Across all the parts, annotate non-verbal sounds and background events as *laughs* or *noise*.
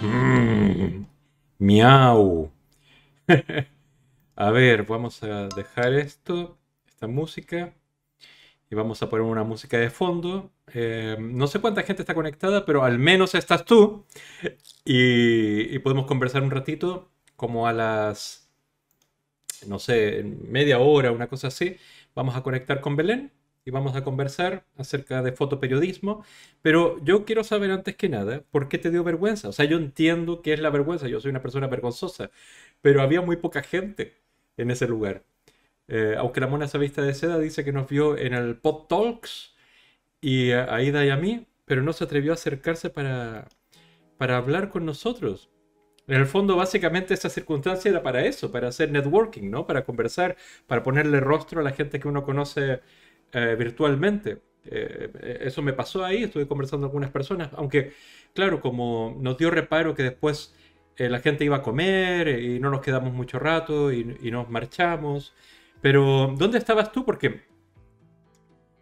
Mm, miau. a ver, vamos a dejar esto, esta música. Y vamos a poner una música de fondo. Eh, no sé cuánta gente está conectada, pero al menos estás tú. y podemos conversar un ratito, como a las, no sé, media hora, una cosa así. Vamos a conectar con Belén y vamos a conversar acerca de fotoperiodismo, pero yo quiero saber antes que nada por qué te dio vergüenza. O sea, yo entiendo qué es la vergüenza, yo soy una persona vergonzosa, pero había muy poca gente en ese lugar. Eh, aunque la mona vista de seda dice que nos vio en el Pod Talks y eh, a Ida y a mí, pero no se atrevió a acercarse para, para hablar con nosotros. En el fondo, básicamente, esa circunstancia era para eso, para hacer networking, ¿no? Para conversar, para ponerle rostro a la gente que uno conoce eh, virtualmente. Eh, eso me pasó ahí, estuve conversando con algunas personas, aunque claro, como nos dio reparo que después eh, la gente iba a comer y no nos quedamos mucho rato y, nos marchamos, pero ¿dónde estabas tú? Porque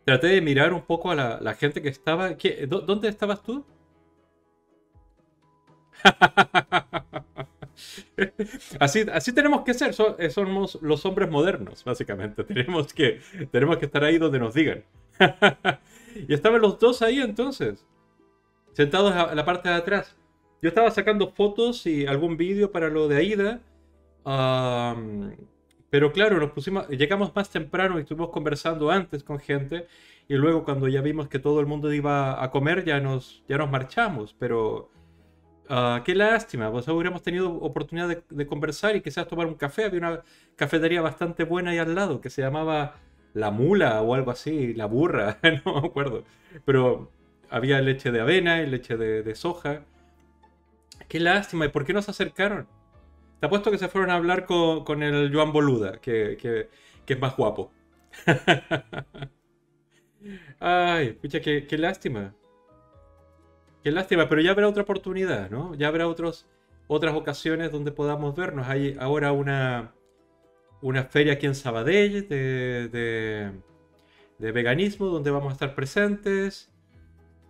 traté de mirar un poco a la, gente que estaba... ¿Dónde estabas tú? *laughs* *laughs* así, así tenemos que ser, eh, somos los hombres modernos, básicamente. *laughs* Tenemos que, tenemos que estar ahí donde nos digan. *laughs* y estaban los dos ahí entonces, sentados a la parte de atrás. Yo estaba sacando fotos y algún vídeo para lo de Aida. pero claro, nos pusimos, llegamos más temprano y estuvimos conversando antes con gente. Y luego cuando ya vimos que todo el mundo iba a comer, ya nos, ya nos marchamos. Pero Ah, qué lástima, pues hubiéramos tenido oportunidad de, conversar y quizás tomar un café. Había una cafetería bastante buena ahí al lado que se llamaba La Mula o algo así, La Burra, *laughs* no me acuerdo. Pero había leche de avena y leche de, soja. Qué lástima, ¿y por qué no se acercaron? Te apuesto que se fueron a hablar con, el Joan Boluda, que, es más guapo. *laughs* Ay, pucha, qué lástima. Qué lástima, pero ya habrá otra oportunidad, ¿no? Ya habrá otros, otras ocasiones donde podamos vernos. Hay ahora una, una feria aquí en Sabadell de, de, de veganismo donde vamos a estar presentes.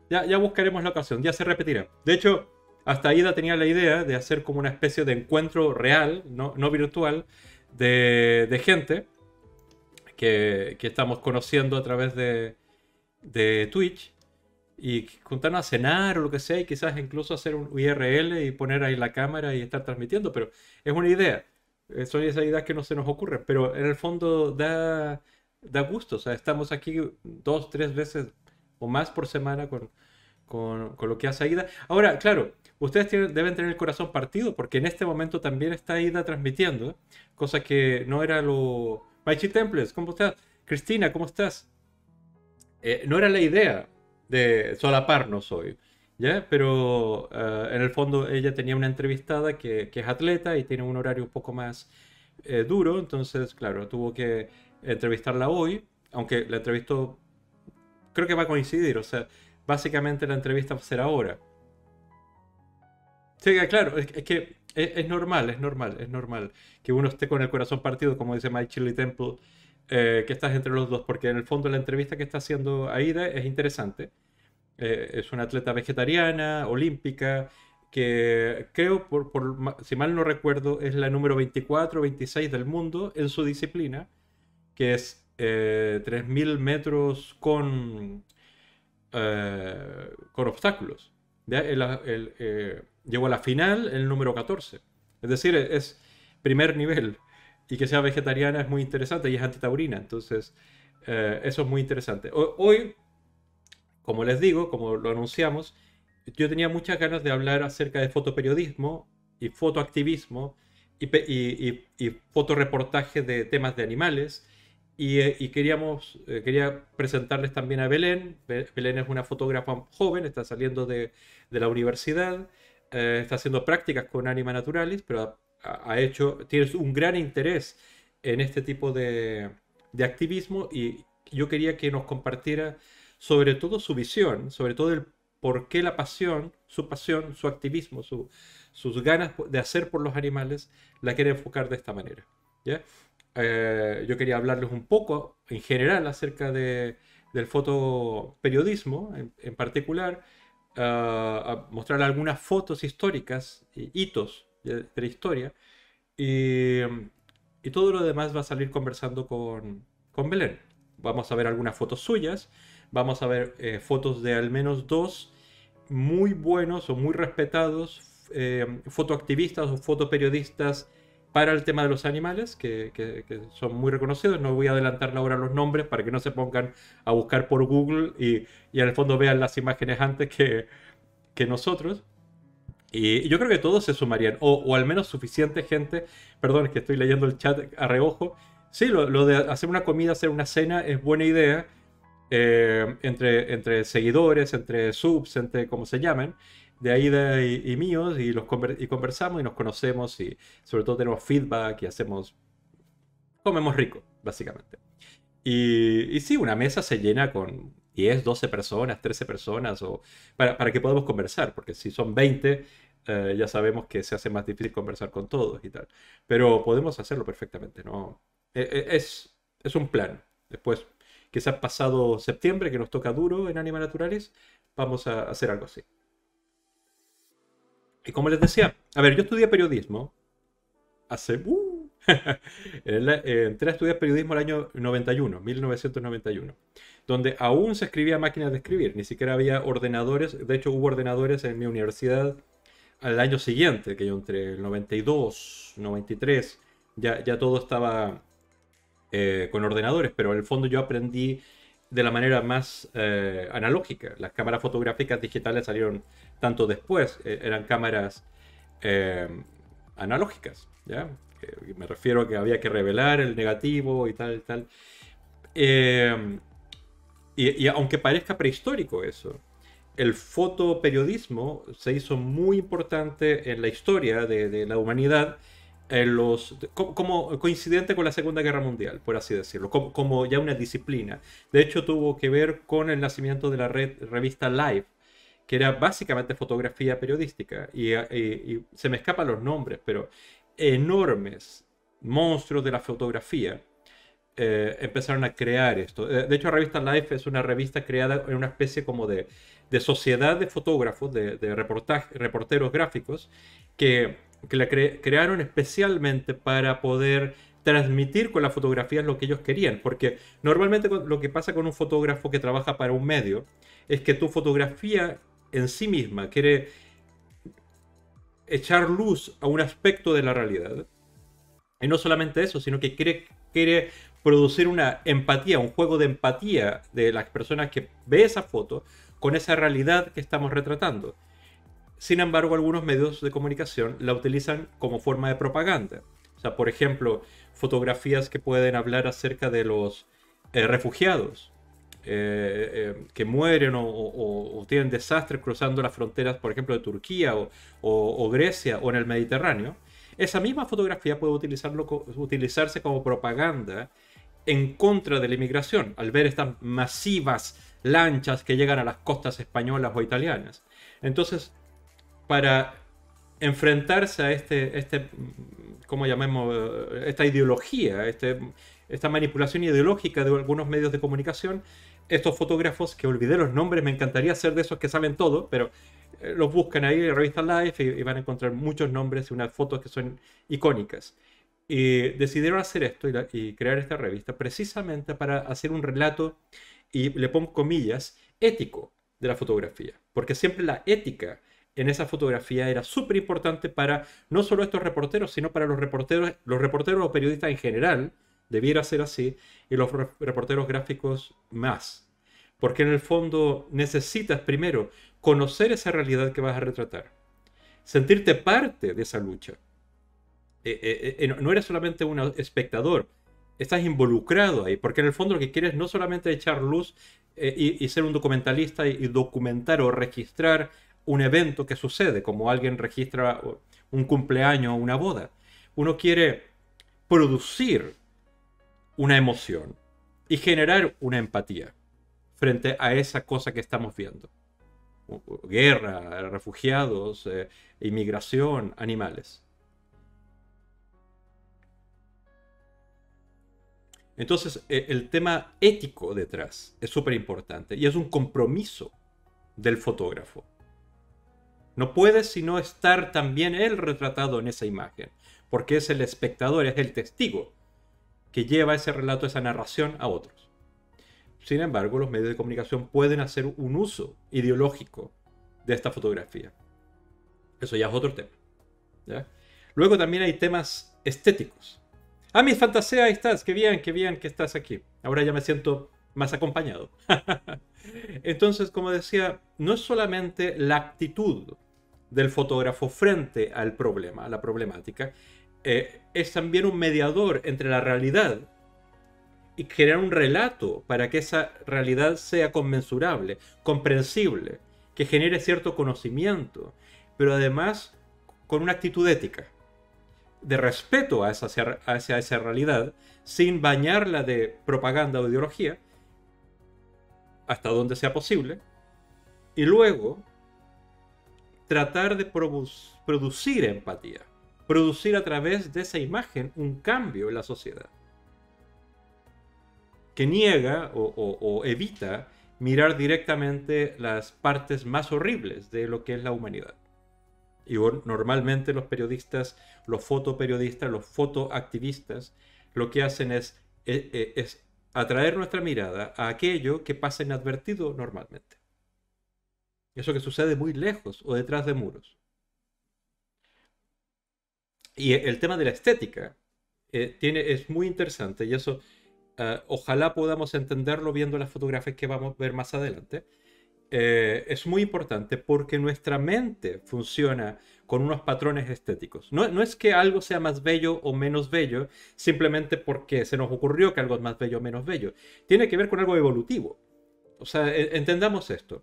Ya, buscaremos la ocasión, ya se repetirá. De hecho, hasta Ida tenía la idea de hacer como una especie de encuentro real, no, virtual, de, gente que, estamos conociendo a través de, de Twitch y juntarnos a cenar o lo que sea, y quizás incluso hacer un URL y poner ahí la cámara y estar transmitiendo, pero es una idea. Eh, son esas ideas que no se nos ocurren, pero en el fondo da, da gusto. O sea, estamos aquí dos, tres veces o más por semana con, con, con lo que hace Aida. Ahora, claro, ustedes deben tener el corazón partido porque en este momento también está Aida transmitiendo, cosa que no era lo... Maichi Temples, ¿cómo estás? Cristina, ¿cómo estás? Eh, no era la idea de solaparnos hoy. ¿Ya? Pero eh, en el fondo ella tenía una entrevistada que, es atleta y tiene un horario un poco más eh, duro, entonces, claro, tuvo que entrevistarla hoy, aunque la entrevistó, creo que va a coincidir, o sea, básicamente la entrevista va a ser ahora. Sí, eh, claro, es, que es, normal, es normal, es normal que uno esté con el corazón partido, como dice Mike Chili Temple, que estás entre los dos, porque en el fondo la entrevista que está haciendo Aida es interesante eh, es una atleta vegetariana, olímpica, que creo, por, si mal no recuerdo, es la número 24 26 del mundo en su disciplina, que es 3.000 eh, metros con, eh, con obstáculos. llegó a la final el número 14. Es decir, e, es primer nivel. Y que sea vegetariana es muy interesante y es antitaurina. Entonces, eso es muy interesante. Hoy como les digo, como lo anunciamos, yo tenía muchas ganas de hablar acerca de fotoperiodismo y fotoactivismo y, y, fotoreportaje de temas de animales. Y, eh, queríamos, eh, quería presentarles también a Belén. Belén es una fotógrafa joven, está saliendo de, la universidad, eh, está haciendo prácticas con Anima Naturalis, pero ha, hecho, tiene un gran interés en este tipo de, de activismo y yo quería que nos compartiera sobre todo su visión, sobre todo el por qué la pasión, su pasión, su activismo, sus ganas de hacer por los animales, la quiere enfocar de esta manera. Eh, yo quería hablarles un poco en general acerca del fotoperiodismo en, particular, eh, mostrar algunas fotos históricas, hitos de, la historia, y, todo lo demás va a salir conversando con, con Belén. Vamos a ver algunas fotos suyas, vamos a ver eh, fotos de al menos dos muy buenos o muy respetados eh, fotoactivistas o fotoperiodistas para el tema de los animales, que, son muy reconocidos. No voy a adelantar ahora los nombres para que no se pongan a buscar por Google y, y fondo vean las imágenes antes que, que nosotros. Y yo creo que todos se sumarían, o, al menos suficiente gente, perdón, es que estoy leyendo el chat a reojo. Sí, lo de hacer una comida, hacer una cena es buena idea eh, entre, seguidores, entre subs, entre como se llamen, de ahí y, míos, y, los conversamos y nos conocemos y sobre todo tenemos feedback y hacemos, comemos rico, básicamente. Y, y sí, una mesa se llena con 10, 12 personas, 13 personas, o para, que podamos conversar, porque si son 20, eh, ya sabemos que se hace más difícil conversar con todos y tal. Pero podemos hacerlo perfectamente, ¿no? Eh, es, es un plan. Después que se ha pasado septiembre, que nos toca duro en Anima Naturales, vamos a hacer algo así. Y como les decía, a ver, yo estudié periodismo hace... Uh, *laughs* entré a estudiar periodismo el año 91, 1991, donde aún se escribía máquinas de escribir, ni siquiera había ordenadores, de hecho hubo ordenadores en mi universidad al año siguiente, que yo entre el 92, 93, ya, ya todo estaba eh, con ordenadores, pero en el fondo yo aprendí de la manera más eh, analógica. Las cámaras fotográficas digitales salieron tanto después, eh, eran cámaras analógicas, ¿ya? me refiero a que había que revelar el negativo y tal, y tal. Y, aunque parezca prehistórico eso, el fotoperiodismo se hizo muy importante en la historia de, de la humanidad los, como, coincidente con la Segunda Guerra Mundial, por así decirlo, como, ya una disciplina. De hecho, tuvo que ver con el nacimiento de la red, revista Live, que era básicamente fotografía periodística, y, se me escapan los nombres, pero enormes monstruos de la fotografía eh, empezaron a crear esto. Eh, de hecho, la Revista Life es una revista creada en una especie como de, sociedad de fotógrafos, de, reporteros gráficos, que que la crearon especialmente para poder transmitir con las fotografías lo que ellos querían, porque normalmente lo que pasa con un fotógrafo que trabaja para un medio es que tu fotografía en sí misma quiere echar luz a un aspecto de la realidad. Y no solamente eso, sino que quiere producir una empatía, un juego de empatía de las personas que ve esa foto con esa realidad que estamos retratando. Sin embargo, algunos medios de comunicación la utilizan como forma de propaganda. O sea, por ejemplo, fotografías que pueden hablar acerca de los eh, refugiados eh, eh, que mueren o, tienen desastres cruzando las fronteras, por ejemplo, de Turquía o, Grecia o en el Mediterráneo. Esa misma fotografía puede utilizarse como propaganda en contra de la inmigración, al ver estas masivas lanchas que llegan a las costas españolas o italianas. Entonces, para enfrentarse a este, este ¿cómo Esta ideología, este, esta manipulación ideológica de algunos medios de comunicación, estos fotógrafos, que olvidé los nombres, me encantaría ser de esos que saben todo, pero eh, los buscan ahí en Revista Life y, van a encontrar muchos nombres y unas fotos que son icónicas. Y decidieron hacer esto y crear esta revista precisamente para hacer un relato, y le pongo comillas, ético de la fotografía, porque siempre la ética en esa fotografía era súper importante para no solo estos reporteros, sino para los reporteros, los reporteros o periodistas en general, debiera ser así, y los reporteros gráficos más. Porque en el fondo necesitas primero conocer esa realidad que vas a retratar, sentirte parte de esa lucha. Eh, eh, eh, no eres solamente un espectador, estás involucrado ahí, porque en el fondo lo que quieres no solamente echar luz y, ser un documentalista y documentar o registrar un evento que sucede, como alguien registra un cumpleaños o una boda. Uno quiere producir una emoción y generar una empatía frente a esa cosa que estamos viendo. Guerra, refugiados, eh, inmigración, animales. Entonces, e, el tema ético detrás es súper importante y es un compromiso del fotógrafo. No puede sino estar también él retratado en esa imagen, porque es el espectador, es el testigo que lleva ese relato, esa narración a otros. Sin embargo, los medios de comunicación pueden hacer un uso ideológico de esta fotografía. Eso ya es otro tema. Luego también hay temas estéticos. Ah, mis fantasía, ahí estás. Qué bien, qué bien que estás aquí. Ahora ya me siento más acompañado. *laughs* Entonces, como decía, no es solamente la actitud del fotógrafo frente al problema, a la problemática, eh, es también un mediador entre la realidad y crear un relato para que esa realidad sea conmensurable, comprensible, que genere cierto conocimiento, pero además con una actitud ética, de respeto a esa, hacia esa realidad, sin bañarla de propaganda o ideología, hasta donde sea posible, y luego tratar de producir empatía, producir a través de esa imagen un cambio en la sociedad, que niega o, evita mirar directamente las partes más horribles de lo que es la humanidad. Y normalmente los periodistas, los fotoperiodistas, los fotoactivistas, lo que hacen es e, e, atraer nuestra mirada a aquello que pasa inadvertido normalmente. Eso que sucede muy lejos o detrás de muros. Y el tema de la estética eh, tiene, es muy interesante y eso eh, ojalá podamos entenderlo viendo las fotografías que vamos a ver más adelante. Eh, es muy importante porque nuestra mente funciona con unos patrones estéticos. No, no, es que algo sea más bello o menos bello simplemente porque se nos ocurrió que algo es más bello o menos bello. Tiene que ver con algo evolutivo. O sea, e-, entendamos esto.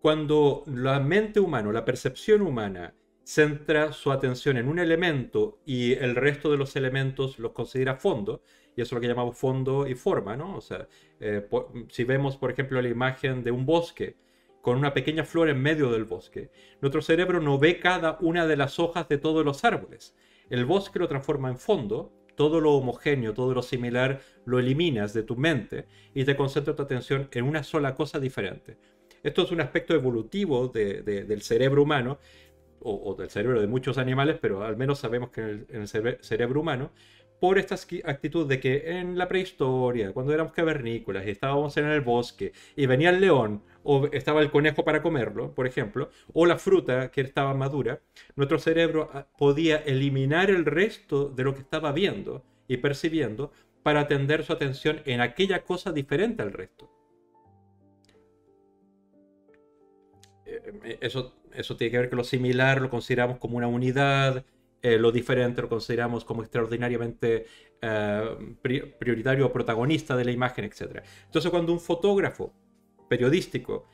Cuando la mente humana, la percepción humana, centra su atención en un elemento y el resto de los elementos los considera fondo, y eso es lo que llamamos fondo y forma, ¿no? O sea, eh, si vemos, por ejemplo, la imagen de un bosque con una pequeña flor en medio del bosque, nuestro cerebro no ve cada una de las hojas de todos los árboles. El bosque lo transforma en fondo, todo lo homogéneo, todo lo similar, lo eliminas de tu mente y te concentra tu atención en una sola cosa diferente. Esto es un aspecto evolutivo del cerebro humano, o, del cerebro de muchos animales, pero al menos sabemos que en el, cerebro humano, por esta actitud de que en la prehistoria, cuando éramos cavernícolas y estábamos en el bosque y venía el león o estaba el conejo para comerlo, por ejemplo, o la fruta que estaba madura, nuestro cerebro ah, podía eliminar el resto de lo que estaba viendo y percibiendo para atender su atención en aquella cosa diferente al resto. Eh, eso, eso tiene que ver con lo similar, lo consideramos como una unidad, eh, lo diferente lo consideramos como extraordinariamente eh, prioritario o protagonista de la imagen, etc. Entonces cuando un fotógrafo periodístico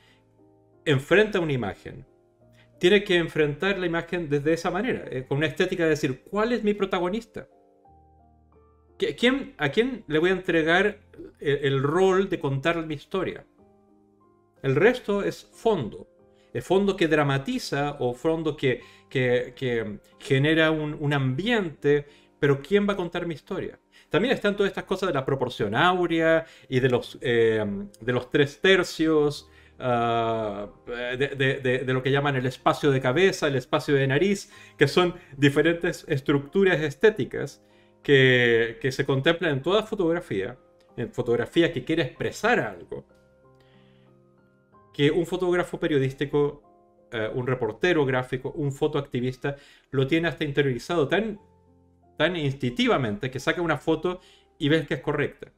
enfrenta una imagen, tiene que enfrentar la imagen desde esa manera, con una estética de decir, ¿cuál es mi protagonista? ¿Quién, ¿A quién le voy a entregar el rol de contar mi historia? El resto es fondo fondo que dramatiza o fondo que, genera un, ambiente, pero ¿quién va a contar mi historia? También están todas estas cosas de la proporción áurea y de los, eh, de los tres tercios, ah, de, lo que llaman el espacio de cabeza, el espacio de nariz, que son diferentes estructuras estéticas que, que se contemplan en toda fotografía, en fotografía que quiere expresar algo que un fotógrafo periodístico, eh, un reportero gráfico, un fotoactivista, lo tiene hasta interiorizado tan, tan instintivamente que saca una foto y ves que es correcta.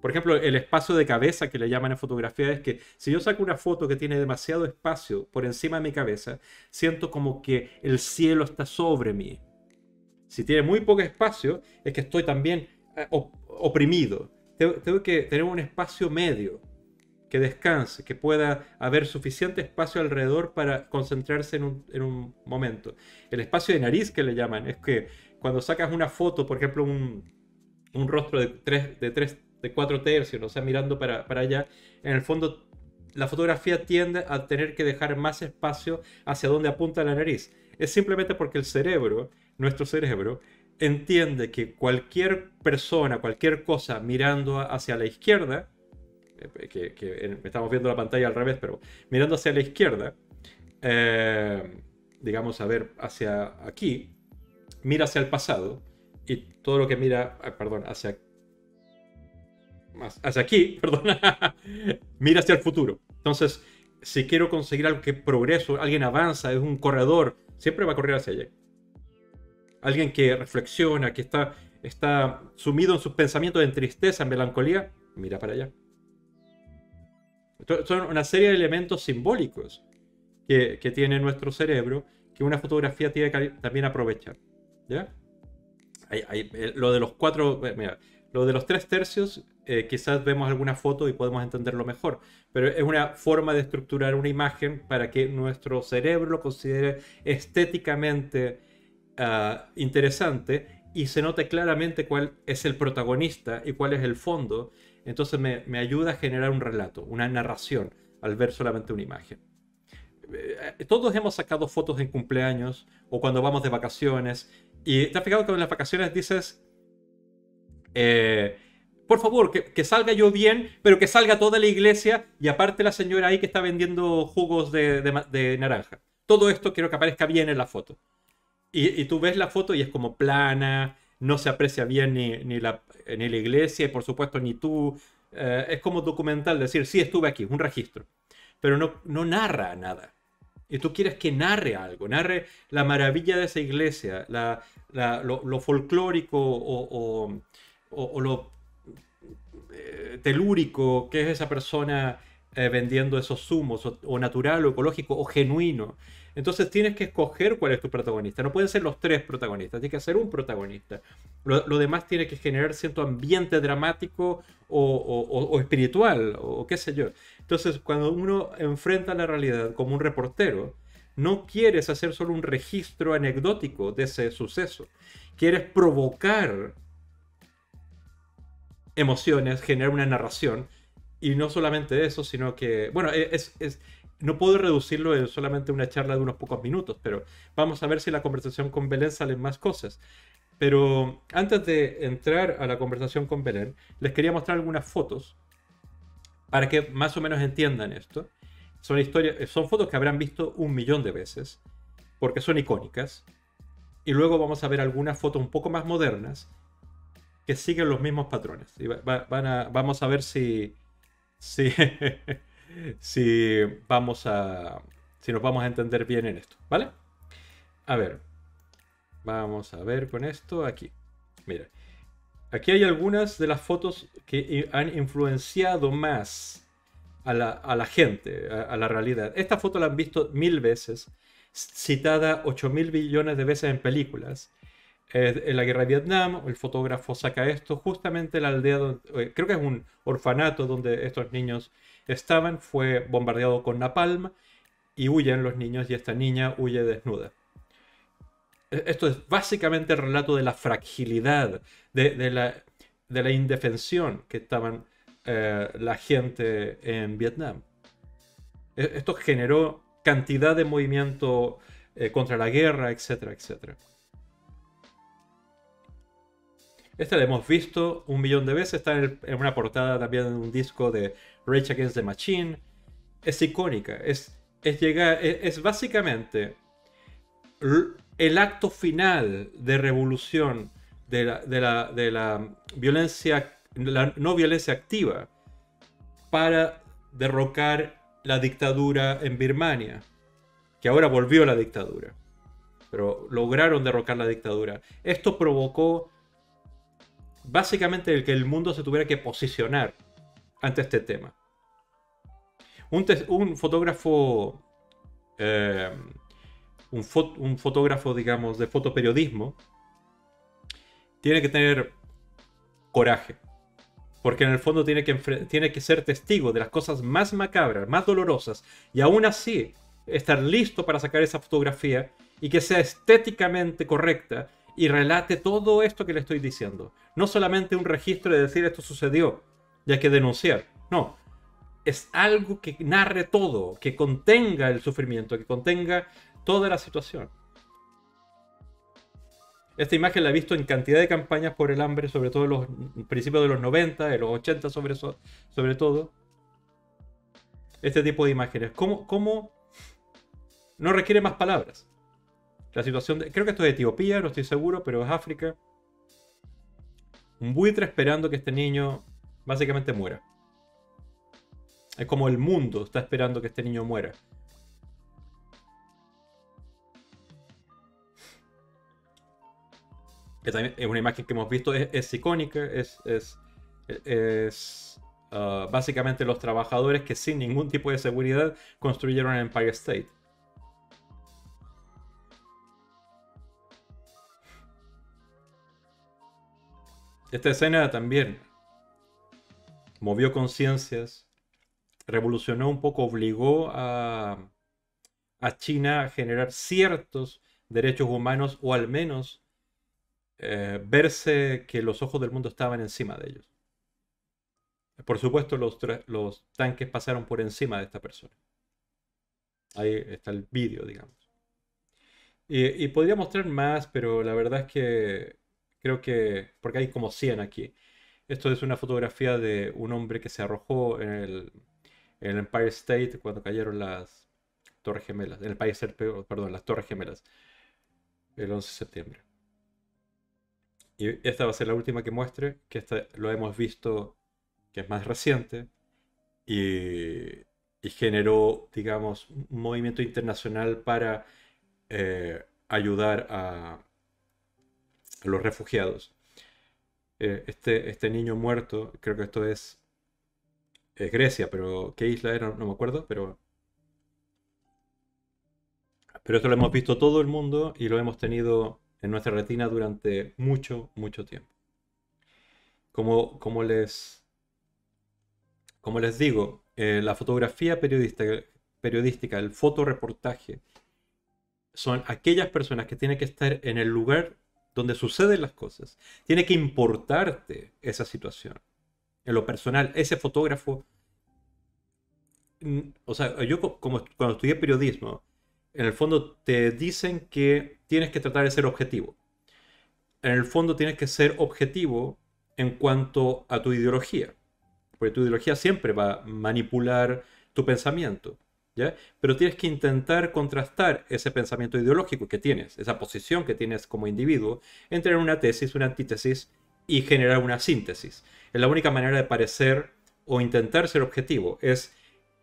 Por ejemplo, el espacio de cabeza que le llaman en fotografía es que si yo saco una foto que tiene demasiado espacio por encima de mi cabeza, siento como que el cielo está sobre mí. Si tiene muy poco espacio, es que estoy también eh, oprimido. tengo que tener un espacio medio que descanse, que pueda haber suficiente espacio alrededor para concentrarse en un, momento. El espacio de nariz que le llaman es que cuando sacas una foto, por ejemplo, un, un rostro de tres, de tres, de cuatro tercios, o sea, mirando para, para allá, en el fondo la fotografía tiende a tener que dejar más espacio hacia donde apunta la nariz. Es simplemente porque el cerebro, nuestro cerebro, entiende que cualquier persona, cualquier cosa mirando hacia la izquierda, eh, que, estamos viendo la pantalla al revés, pero mirando hacia la izquierda, eh, digamos, a ver, hacia aquí, mira hacia el pasado y todo lo que mira, ah, perdón, hacia, hacia aquí, *laughs* perdón, mira hacia el futuro. Entonces, si quiero conseguir algo que progreso, alguien avanza, es un corredor, siempre va a correr hacia allá. Alguien que reflexiona, que está, está sumido en sus pensamientos de tristeza, en melancolía, mira para allá. Son una serie de elementos simbólicos que, tiene nuestro cerebro que una fotografía tiene que también aprovechar. ¿Ya? Hay, eh, lo de los cuatro, eh, lo de los tres tercios, eh, quizás vemos alguna foto y podemos entenderlo mejor, pero es una forma de estructurar una imagen para que nuestro cerebro lo considere estéticamente ah, interesante y se note claramente cuál es el protagonista y cuál es el fondo entonces me, ayuda a generar un relato, una narración, al ver solamente una imagen. Eh, eh, todos hemos sacado fotos en cumpleaños o cuando vamos de vacaciones. Y te has fijado que en las vacaciones dices, eh, por favor, que, salga yo bien, pero que salga toda la iglesia y aparte la señora ahí que está vendiendo jugos de, naranja. Todo esto quiero que aparezca bien en la foto. Y, tú ves la foto y es como plana, no se aprecia bien ni la en la iglesia y por supuesto ni tú. Eh, es como documental decir, sí, estuve aquí, un registro, pero no, no narra nada. Y tú quieres que narre algo, narre la maravilla de esa iglesia, la, lo, folclórico o, lo eh, telúrico que es esa persona eh, vendiendo esos zumos, o, natural, o ecológico, o genuino. Entonces tienes que escoger cuál es tu protagonista. No pueden ser los tres protagonistas, tienes que ser un protagonista. Lo, demás tiene que generar cierto ambiente dramático o, espiritual o, qué sé yo. Entonces cuando uno enfrenta la realidad como un reportero, no quieres hacer solo un registro anecdótico de ese suceso. Quieres provocar emociones, generar una narración. Y no solamente eso, sino que, bueno, es, es no puedo reducirlo en solamente una charla de unos pocos minutos, pero vamos a ver si la conversación con Belén salen más cosas. Pero antes de entrar a la conversación con Belén, les quería mostrar algunas fotos para que más o menos entiendan esto. Son, historias, son fotos que habrán visto un millón de veces, porque son icónicas. Y luego vamos a ver algunas fotos un poco más modernas que siguen los mismos patrones. van a, vamos a ver si, si, *laughs* si vamos a. si nos vamos a entender bien en esto, ¿vale? A ver. Vamos a ver con esto aquí. Mira. Aquí hay algunas de las fotos que han influenciado más a la, gente, a, la realidad. Esta foto la han visto mil veces, citada 8 mil billones de veces en películas. en la guerra de Vietnam, el fotógrafo saca esto justamente la aldea, eh, creo que es un orfanato donde estos niños estaban fue bombardeado con napalm y huyen los niños y esta niña huye desnuda. E, esto es básicamente el relato de la fragilidad, de, la, indefensión que estaban eh, la gente en Vietnam. E, esto generó cantidad de movimiento eh, contra la guerra, etcétera, etcétera. Esta la hemos visto un millón de veces, está en, en una portada también de un disco de Rage Against the Machine, es icónica, es, es, llegar, e, es, básicamente el acto final de revolución de la, la violencia, la no violencia activa, para derrocar la dictadura en Birmania, que ahora volvió la dictadura, pero lograron derrocar la dictadura. Esto provocó básicamente el que el mundo se tuviera que posicionar ante este tema. Un, fotógrafo, eh, un, fotógrafo, digamos, de fotoperiodismo, tiene que tener coraje. Porque en el fondo tiene que, tiene que ser testigo de las cosas más macabras, más dolorosas, y aún así estar listo para sacar esa fotografía y que sea estéticamente correcta y relate todo esto que le estoy diciendo. No solamente un registro de decir esto sucedió, ya que denunciar. No, es algo que narre todo, que contenga el sufrimiento, que contenga toda la situación. Esta imagen la he visto en cantidad de campañas por el hambre, sobre todo en los principios de los 90, de los 80 sobre, todo. Este tipo de imágenes. ¿Cómo, No requiere más palabras. La situación... creo que esto es Etiopía, no estoy seguro, pero es África. Un buitre esperando que este niño básicamente muera. Es como el mundo está esperando que este niño muera. es una imagen que hemos visto, es, icónica, es, es, es uh, básicamente los trabajadores que sin ningún tipo de seguridad construyeron el Empire State. Esta escena también movió conciencias, revolucionó un poco, obligó a, China a generar ciertos derechos humanos o al menos eh, verse que los ojos del mundo estaban encima de ellos. Por supuesto, los, tanques pasaron por encima de esta persona. Ahí está el vídeo, digamos. Y, y podría mostrar más, pero la verdad es que creo que, porque hay como 100 aquí. Esto es una fotografía de un hombre que se arrojó en el, Empire State cuando cayeron las Torres Gemelas. En el país perdón, las Torres Gemelas. El 11 de septiembre. Y esta va a ser la última que muestre, que esta lo hemos visto que es más reciente y, generó, digamos, un movimiento internacional para eh, ayudar a los refugiados. Eh, este, este niño muerto, creo que esto es, eh, Grecia, pero ¿qué isla era? No me acuerdo, pero... Pero esto lo hemos visto todo el mundo y lo hemos tenido en nuestra retina durante mucho, mucho tiempo. Como, como, les, como les digo, eh, la fotografía periodista periodística, el fotoreportaje, son aquellas personas que tienen que estar en el lugar donde suceden las cosas. Tiene que importarte esa situación. En lo personal, ese fotógrafo, o sea, yo como cuando estudié periodismo, en el fondo te dicen que tienes que tratar de ser objetivo. En el fondo tienes que ser objetivo en cuanto a tu ideología, porque tu ideología siempre va a manipular tu pensamiento. Pero tienes que intentar contrastar ese pensamiento ideológico que tienes, esa posición que tienes como individuo, entre una tesis, una antítesis y generar una síntesis. Es la única manera de parecer o intentar ser objetivo, es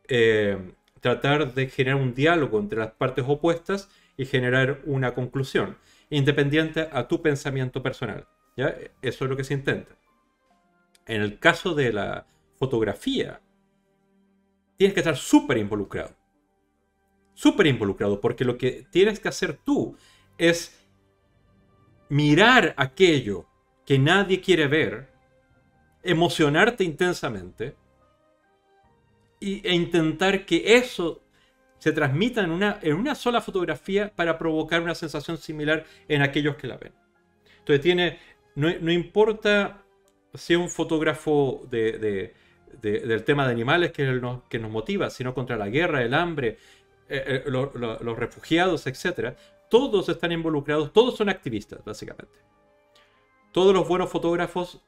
eh, tratar de generar un diálogo entre las partes opuestas y generar una conclusión, independiente a tu pensamiento personal. Eso es lo que se intenta. En el caso de la fotografía, tienes que estar súper involucrado súper involucrado, porque lo que tienes que hacer tú es mirar aquello que nadie quiere ver, emocionarte intensamente y, e intentar que eso se transmita en una, en una sola fotografía para provocar una sensación similar en aquellos que la ven. Entonces tiene, no, importa si es un fotógrafo del tema de animales que, que nos motiva, sino contra la guerra, el hambre, eh, eh, los refugiados, etcétera, todos están involucrados, todos son activistas, básicamente. Todos los buenos fotógrafos,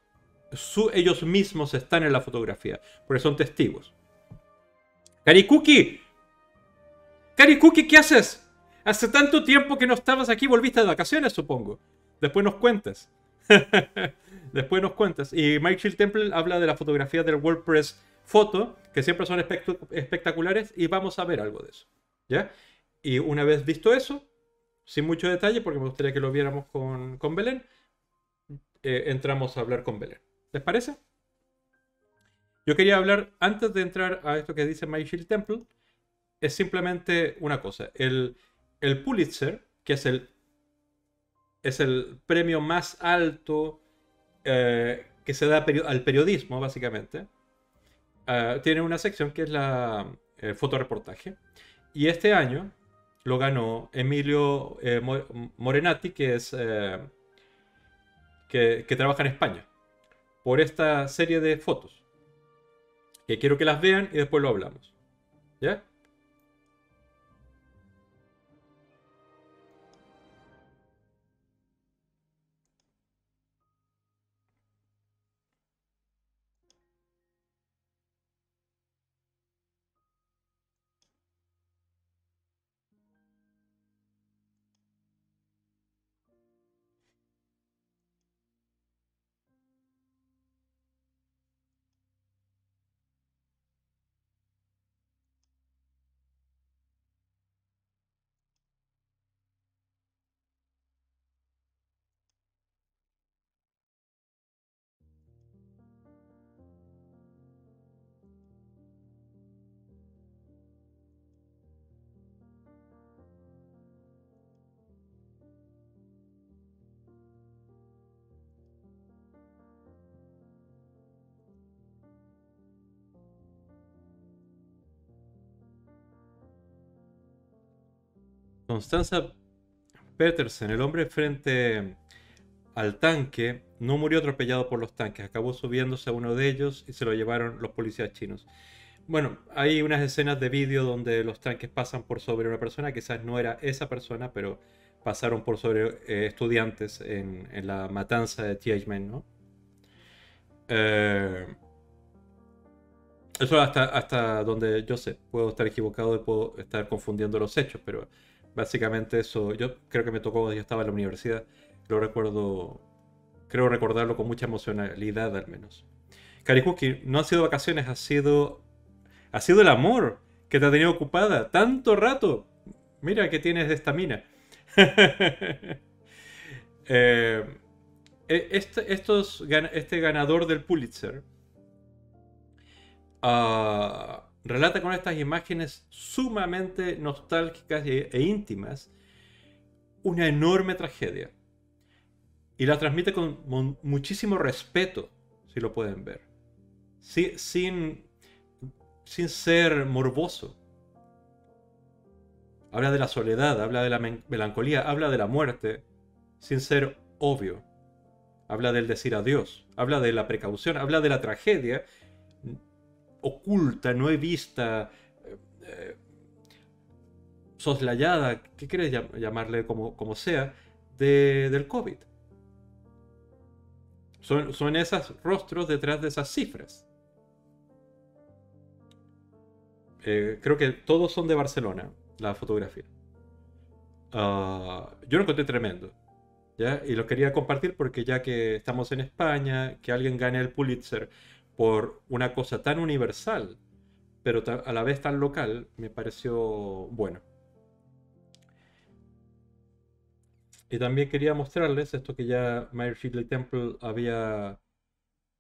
ellos mismos están en la fotografía, porque son testigos. Karikuki, Karikuki, ¿qué haces? Hace tanto tiempo que no estabas aquí, volviste de vacaciones, supongo. Después nos cuentas. *laughs* Después nos cuentas. Y Michael Temple habla de la fotografía del WordPress Photo, que siempre son espectaculares, y vamos a ver algo de eso. ¿Ya? Y una vez visto eso, sin mucho detalle, porque me gustaría que lo viéramos con, Belén, eh, entramos a hablar con Belén. ¿Les parece? Yo quería hablar, antes de entrar a esto que dice My Shield Temple, es simplemente una cosa. El, Pulitzer, que es el, es el premio más alto eh, que se da al periodismo, básicamente, eh, tiene una sección que es la, el fotoreportaje y este año lo ganó Emilio eh, Morenati, que es eh, que, trabaja en España, por esta serie de fotos. Que quiero que las vean y después lo hablamos. ¿Ya? Constanza Petersen, el hombre frente al tanque, no murió atropellado por los tanques, acabó subiéndose a uno de ellos y se lo llevaron los policías chinos. Bueno, hay unas escenas de vídeo donde los tanques pasan por sobre una persona, quizás no era esa persona, pero pasaron por sobre eh, estudiantes en, la matanza de Tiananmen, ¿no? Eh, eso hasta, hasta donde yo sé, puedo estar equivocado y puedo estar confundiendo los hechos, pero Básicamente eso, yo creo que me tocó cuando yo estaba en la universidad, lo recuerdo, creo recordarlo con mucha emocionalidad al menos. Karijuki, no han sido vacaciones, ha sido, ha sido el amor que te ha tenido ocupada tanto rato. Mira que tienes de esta mina. *laughs* Eh, e-, este, este, ganador del Pulitzer ah, relata con estas imágenes sumamente nostálgicas e, e, íntimas una enorme tragedia. Y la transmite con muchísimo respeto, si lo pueden ver. sin, sin ser morboso. Habla de la soledad, habla de la melancolía, habla de la muerte, sin ser obvio. Habla del decir adiós, habla de la precaución, habla de la tragedia oculta, no he vista, eh, eh, soslayada, ¿qué quieres llamarle como, como sea, del COVID. Son, esos rostros detrás de esas cifras. Eh, creo que todos son de Barcelona, la fotografía. Ah, yo lo encontré tremendo. ¿ya? Y lo quería compartir porque ya que estamos en España, que alguien gane el Pulitzer, por una cosa tan universal, pero a la vez tan local, me pareció bueno. Y también quería mostrarles esto que ya Mayer Temple había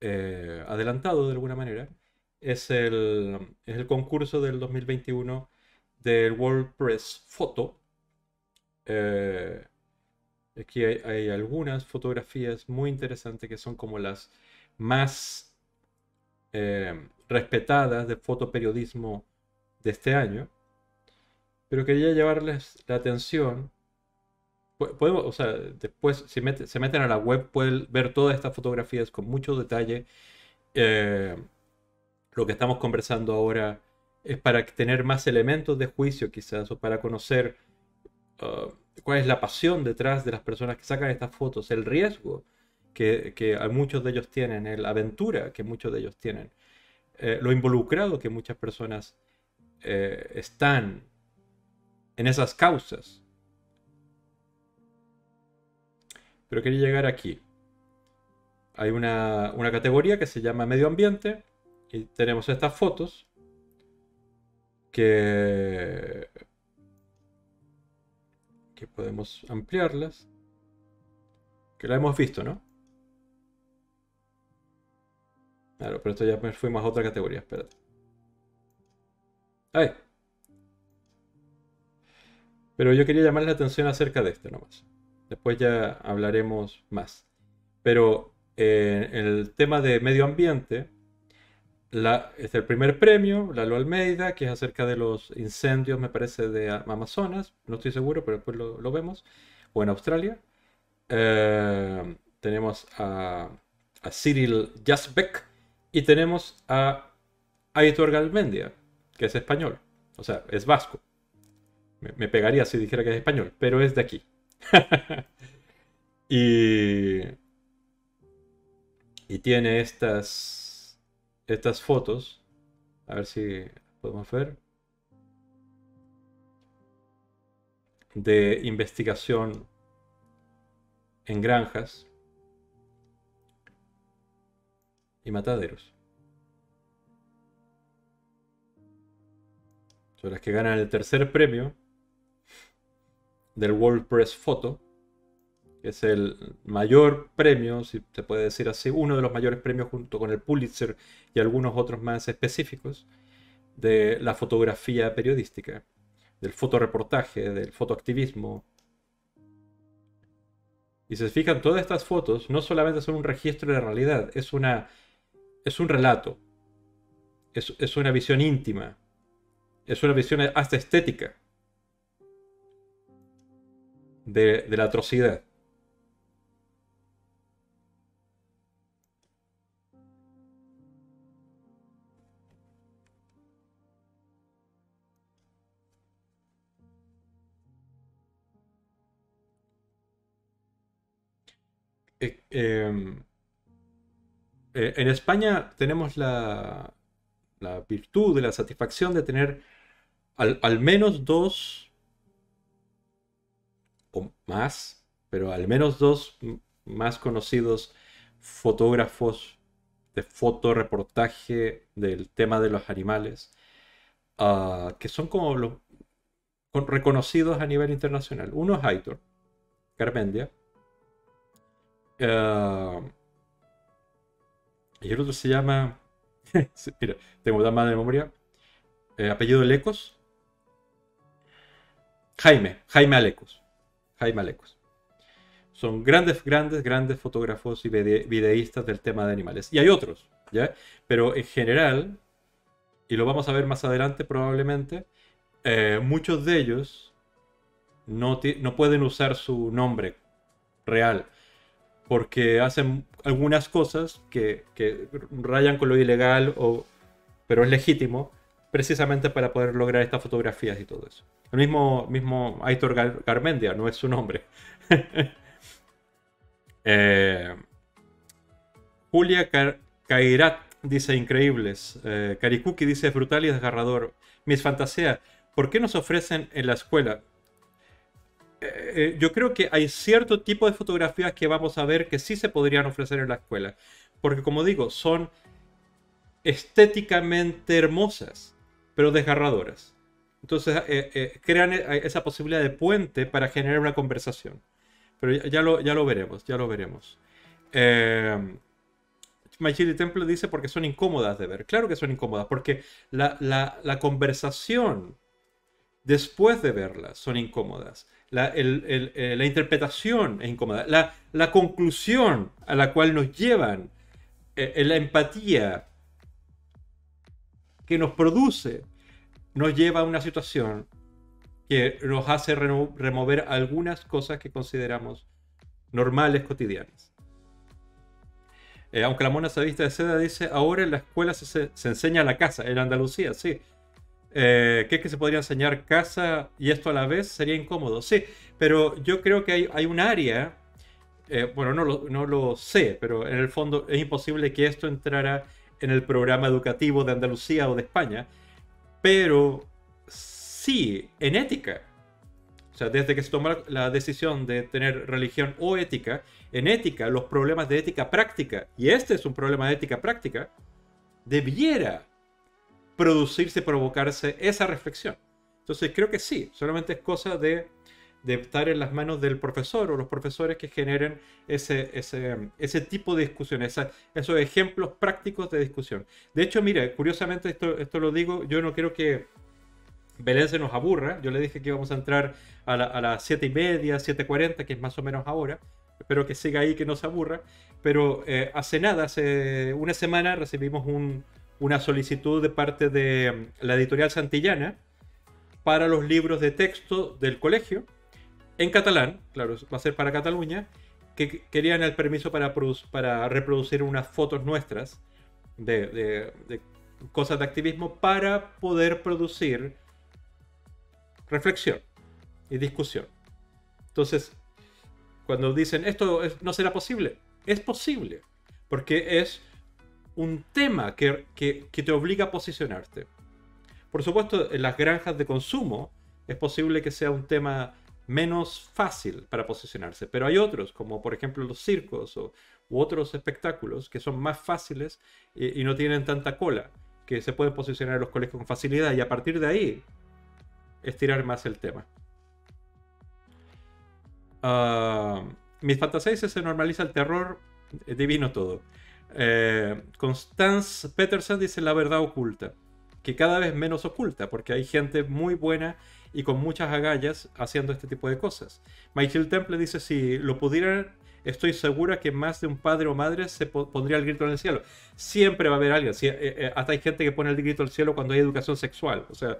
eh, adelantado de alguna manera. Es el, concurso del 2021 del WordPress Photo. Eh, aquí hay, algunas fotografías muy interesantes que son como las más eh, respetadas de fotoperiodismo de este año. Pero quería llevarles la atención. después, si se meten a la web, pueden ver todas estas fotografías con mucho detalle. Eh, lo que estamos conversando ahora es para tener más elementos de juicio quizás o para conocer ah, cuál es la pasión detrás de las personas que sacan estas fotos, el riesgo que, muchos de ellos tienen, la aventura que muchos de ellos tienen, eh, lo involucrado que muchas personas eh, están en esas causas. Pero quería llegar aquí. Hay una, categoría que se llama medio ambiente y tenemos estas fotos que, que podemos ampliarlas. Que la hemos visto, ¿no? Claro, pero esto ya me fuimos a otra categoría, espérate. ¡Ay! Pero yo quería llamar la atención acerca de este nomás. Después ya hablaremos más. Pero en eh, el tema de medio ambiente, la, es el primer premio, la Lo Almeida, que es acerca de los incendios, me parece, de Amazonas, no estoy seguro, pero después lo, vemos, o en Australia. Eh, tenemos a, a Cyril Jasbeck, y tenemos a Aitor Galmendia, que es español. O sea, es vasco. Me, pegaría si dijera que es español, pero es de aquí. *laughs* y, y tiene estas, estas fotos. A ver si podemos ver. De investigación en granjas y mataderos. Son las que ganan el tercer premio del WordPress Photo, que es el mayor premio, si se puede decir así, uno de los mayores premios junto con el Pulitzer y algunos otros más específicos de la fotografía periodística, del fotoreportaje, del fotoactivismo. Y se fijan, todas estas fotos no solamente son un registro de la realidad, es una es un relato, es, una visión íntima, es una visión hasta estética de, la atrocidad. Eh, em, eh, en España tenemos la, virtud y la satisfacción de tener al, menos dos o más, pero al menos dos más conocidos fotógrafos de reportaje del tema de los animales, ah, que son como los reconocidos a nivel internacional. Uno es Aitor Carmendia. Ah, y el otro se llama. *laughs* Mira, tengo tan de memoria. Eh, apellido Lecos. Jaime, Jaime Alecos. Jaime Alecos. Son grandes, grandes, grandes fotógrafos y videístas del tema de animales. Y hay otros, ¿ya? Pero en general, y lo vamos a ver más adelante probablemente, eh, muchos de ellos no, no pueden usar su nombre real porque hacen algunas cosas que, rayan con lo ilegal, o, pero es legítimo, precisamente para poder lograr estas fotografías y todo eso. El mismo, mismo Aitor Garmendia, no es su nombre. *laughs* Eh, Julia Kairat dice increíbles. Eh, Karikuki dice brutal y desgarrador. Mis fantasías. ¿Por qué nos ofrecen en la escuela? Eh, eh, yo creo que hay cierto tipo de fotografías que vamos a ver que sí se podrían ofrecer en la escuela. Porque como digo, son estéticamente hermosas, pero desgarradoras. Entonces eh, crean esa posibilidad de puente para generar una conversación. Pero ya, lo, veremos, ya lo veremos. Eh, Temple dice porque son incómodas de ver. Claro que son incómodas, porque la, la conversación después de verlas son incómodas. Eh, la, interpretación es incómoda, la, conclusión a la cual nos llevan, eh, eh, la empatía que nos produce, nos lleva a una situación que nos hace remover algunas cosas que consideramos normales, cotidianas. aunque la mona sadista de seda dice, ahora en la escuela se, se, enseña la casa, en Andalucía, sí, eh, es que se podría enseñar casa y esto a la vez? Sería incómodo. Sí, pero yo creo que hay, hay un área, eh, bueno, no lo, no lo sé, pero en el fondo es imposible que esto entrara en el programa educativo de Andalucía o de España, pero sí en ética. O sea, desde que se tomó la decisión de tener religión o ética, en ética, los problemas de ética práctica, y este es un problema de ética práctica, debiera producirse, provocarse esa reflexión. Entonces creo que sí, solamente es cosa de, estar en las manos del profesor o los profesores que generen ese, ese, tipo de discusión, esos ejemplos prácticos de discusión. De hecho, mire, curiosamente esto, esto lo digo, yo no quiero que Belén se nos aburra, yo le dije que íbamos a entrar a, las 7 y media, 7.40, que es más o menos ahora, espero que siga ahí, que no se aburra, pero eh, hace nada, hace una semana recibimos un, una solicitud de parte de mm, la editorial Santillana para los libros de texto del colegio, en catalán, claro, va a ser para Cataluña, que querían el permiso para, para reproducir unas fotos nuestras de, cosas de activismo para poder producir reflexión y discusión. Entonces, cuando dicen esto no será posible, es posible, porque es un tema que, te obliga a posicionarte. Por supuesto, en las granjas de consumo es posible que sea un tema menos fácil para posicionarse, pero hay otros, como por ejemplo los circos o, u otros espectáculos que son más fáciles y, no tienen tanta cola, que se pueden posicionar los colegios con facilidad y a partir de ahí estirar más el tema. Ah, mis fantasías se normaliza el terror eh, divino todo. Eh, Constance Peterson dice la verdad oculta, que cada vez menos oculta, porque hay gente muy buena y con muchas agallas haciendo este tipo de cosas. Michael Temple dice, si lo pudieran, estoy segura que más de un padre o madre se pondría el grito en el cielo. Siempre va a haber alguien, eh, eh, hasta hay gente que pone el grito al cielo cuando hay educación sexual, o sea,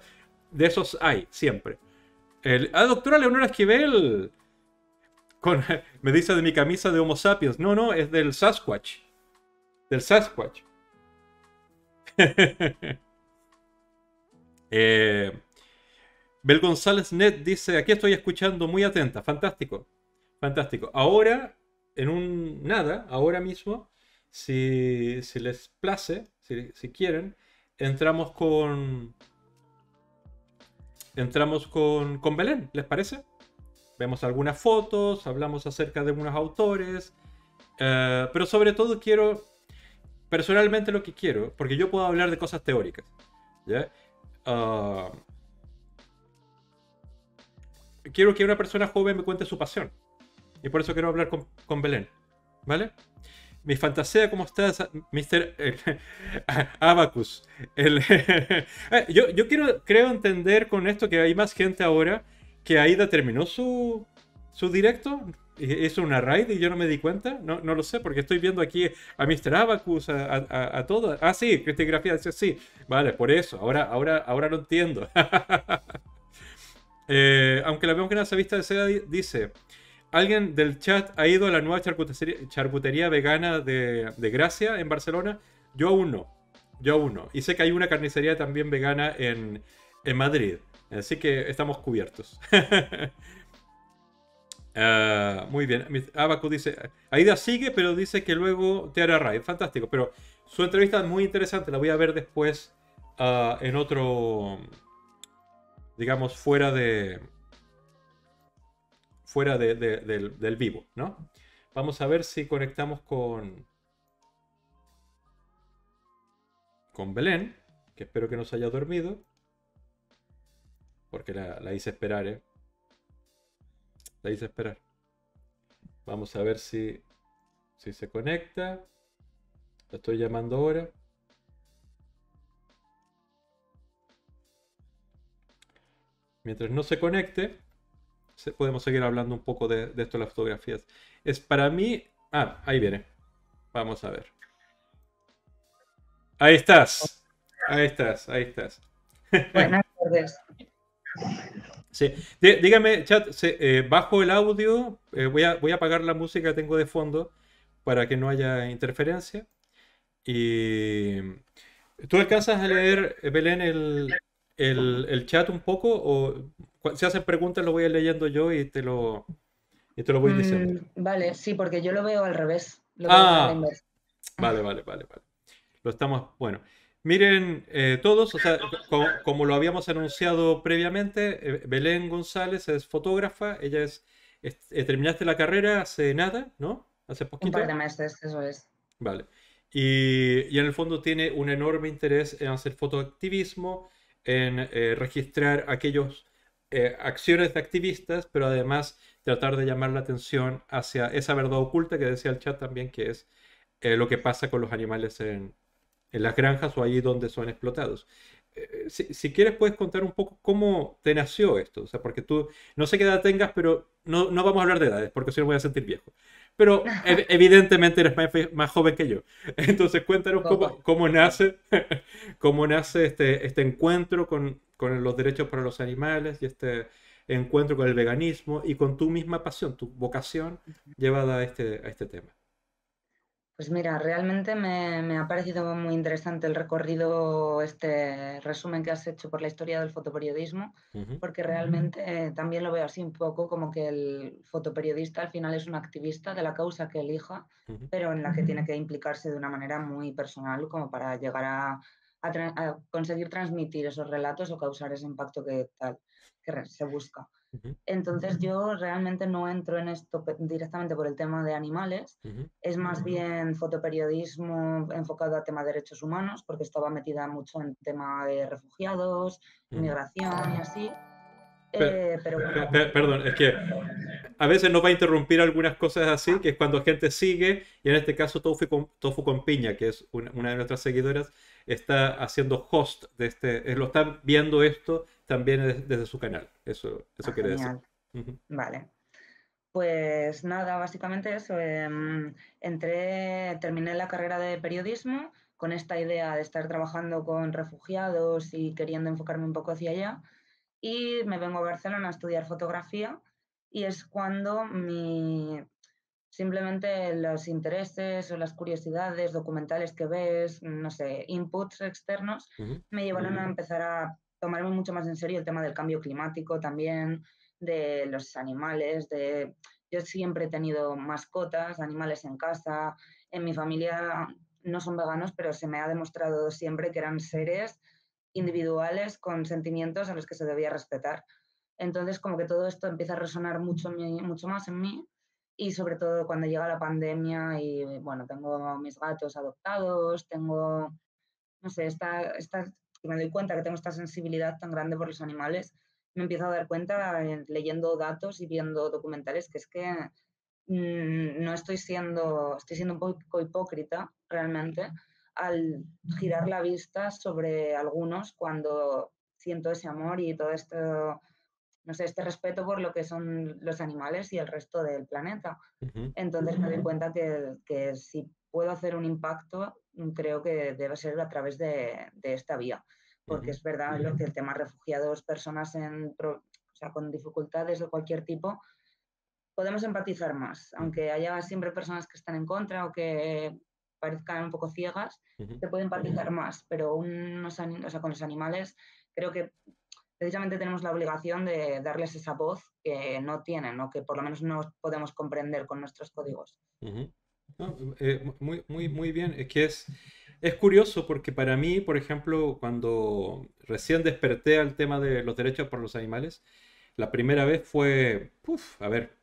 de esos hay, siempre. El, ah, doctora Leonora Esquivel, *laughs* me dice de mi camisa de Homo sapiens, no, no, es del Sasquatch del Sasquatch. *laughs* Eh, Bel González Net dice, aquí estoy escuchando muy atenta, fantástico, fantástico. Ahora, en un nada, ahora mismo, si, les place, si, quieren, entramos con... Entramos con, Belén, ¿les parece? Vemos algunas fotos, hablamos acerca de unos autores, eh, pero sobre todo quiero personalmente lo que quiero, porque yo puedo hablar de cosas teóricas, ah, quiero que una persona joven me cuente su pasión. Y por eso quiero hablar con, con Belén, ¿vale? Mi fantasía, cómo estás Mr. Eh, *laughs* Abacus. El, *laughs* eh, yo, quiero, creo entender con esto que hay más gente ahora que Aida terminó su, su directo, ¿Es una raid y yo no me di cuenta? No, lo sé, porque estoy viendo aquí a Mr. Abacus, a, a, a Ah, sí, criptografía, dice sí. Vale, por eso, ahora, ahora, ahora lo entiendo. *laughs* Eh, aunque la vemos que en vista de seda dice, alguien del chat ha ido a la nueva charcutería, charcutería vegana de, Gracia en Barcelona. Yo aún no, yo aún no. Y sé que hay una carnicería también vegana en, en Madrid, así que estamos cubiertos. *laughs* Ah, muy bien. Abacu dice, Aida sigue, pero dice que luego te hará raid. Fantástico. Pero su entrevista es muy interesante. La voy a ver después ah, en otro, digamos, fuera de... Fuera de, del, vivo, ¿no? Vamos a ver si conectamos con... Con Belén, que espero que no se haya dormido. Porque la, la hice esperar, ¿eh? La hice esperar. Vamos a ver si, si se conecta. lo estoy llamando ahora. Mientras no se conecte, podemos seguir hablando un poco de, esto de las fotografías. Es para mí... Ah, ahí viene. Vamos a ver. Ahí estás. Ahí estás, ahí estás. Buenas tardes. *laughs* Sí. dígame, chat, eh, bajo el audio, eh, voy, a, voy a apagar la música que tengo de fondo para que no haya interferencia. Y... ¿Tú alcanzas a leer, eh, Belén, el, el, chat un poco? ¿O si hacen preguntas lo voy a leyendo yo y te lo, y te lo voy mm, diciendo? vale, sí, porque yo lo veo al revés. ah, vale, vale, vale, vale. Lo estamos, bueno. Miren, eh, todos, o sea, como, lo habíamos anunciado previamente, eh, Belén González es fotógrafa, ella es, eh, terminaste la carrera hace nada, ¿no? Hace poquito. Un par de meses, eso es. Vale. Y, en el fondo tiene un enorme interés en hacer fotoactivismo, en registrar aquellas acciones de activistas, pero además tratar de llamar la atención hacia esa verdad oculta que decía el chat también, que es lo que pasa con los animales en, en las granjas o allí donde son explotados. Eh, eh, si, quieres puedes contar un poco cómo te nació esto, o sea, porque tú, no sé qué edad tengas, pero no, no vamos a hablar de edades, porque si no voy a sentir viejo. Pero *laughs* evidentemente eres más, joven que yo. *laughs* Entonces cuéntanos cómo, cómo nace, *laughs* cómo nace este, este encuentro con, con los derechos para los animales y este encuentro con el veganismo y con tu misma pasión, tu vocación llevada a este, a este tema. Pues mira, realmente me, ha parecido muy interesante el recorrido, este resumen que has hecho por la historia del fotoperiodismo, porque realmente eh, también lo veo así un poco como que el fotoperiodista al final es un activista de la causa que elija, pero en la que tiene que implicarse de una manera muy personal como para llegar a, conseguir transmitir esos relatos o causar ese impacto que tal que se busca. Entonces yo realmente no entro en esto directamente por el tema de animales, es más bien fotoperiodismo enfocado a tema de derechos humanos, porque estaba metida mucho en tema de refugiados, inmigración y así. pero, eh, Perdón, es que a veces nos va a interrumpir algunas cosas así, que es cuando gente sigue, y en este caso Tofu con, Tofu con Piña, que es una, de nuestras seguidoras, está haciendo host de este, eh, lo está viendo esto también desde su canal. Eso, eso ah, quiere decir. Vale. Pues nada, básicamente eso. Em, entré, terminé la carrera de periodismo con esta idea de estar trabajando con refugiados y queriendo enfocarme un poco hacia allá. Y me vengo a Barcelona a estudiar fotografía y es cuando mi, simplemente los intereses o las curiosidades, documentales que ves, no sé, inputs externos, me llevaron a empezar a tomarme mucho más en serio el tema del cambio climático también, de los animales, de... Yo siempre he tenido mascotas, animales en casa, en mi familia no son veganos, pero se me ha demostrado siempre que eran seres individuales con sentimientos a los que se debía respetar. Entonces, como que todo esto empieza a resonar mucho, mucho más en mí y sobre todo cuando llega la pandemia y, bueno, tengo mis gatos adoptados, tengo, no sé, está está me doy cuenta que tengo esta sensibilidad tan grande por los animales, me empiezo a dar cuenta leyendo datos y viendo documentales que es que mm, no estoy siendo, estoy siendo un poco hipócrita realmente al girar la vista sobre algunos cuando siento ese amor y todo esto, no sé, este respeto por lo que son los animales y el resto del planeta. Entonces me doy cuenta que, que si puedo hacer un impacto creo que debe ser a través de, esta vía, porque es verdad que el tema refugiados, personas en, con dificultades de cualquier tipo, podemos empatizar más, aunque haya siempre personas que están en contra o que parezcan un poco ciegas, se puede empatizar más, pero unos, con los animales creo que precisamente tenemos la obligación de darles esa voz que no tienen o que por lo menos no podemos comprender con nuestros códigos. Eh, muy, muy, muy bien. Es que es, curioso porque para mí, por ejemplo, cuando recién desperté al tema de los derechos para los animales, la primera vez fue, a ver,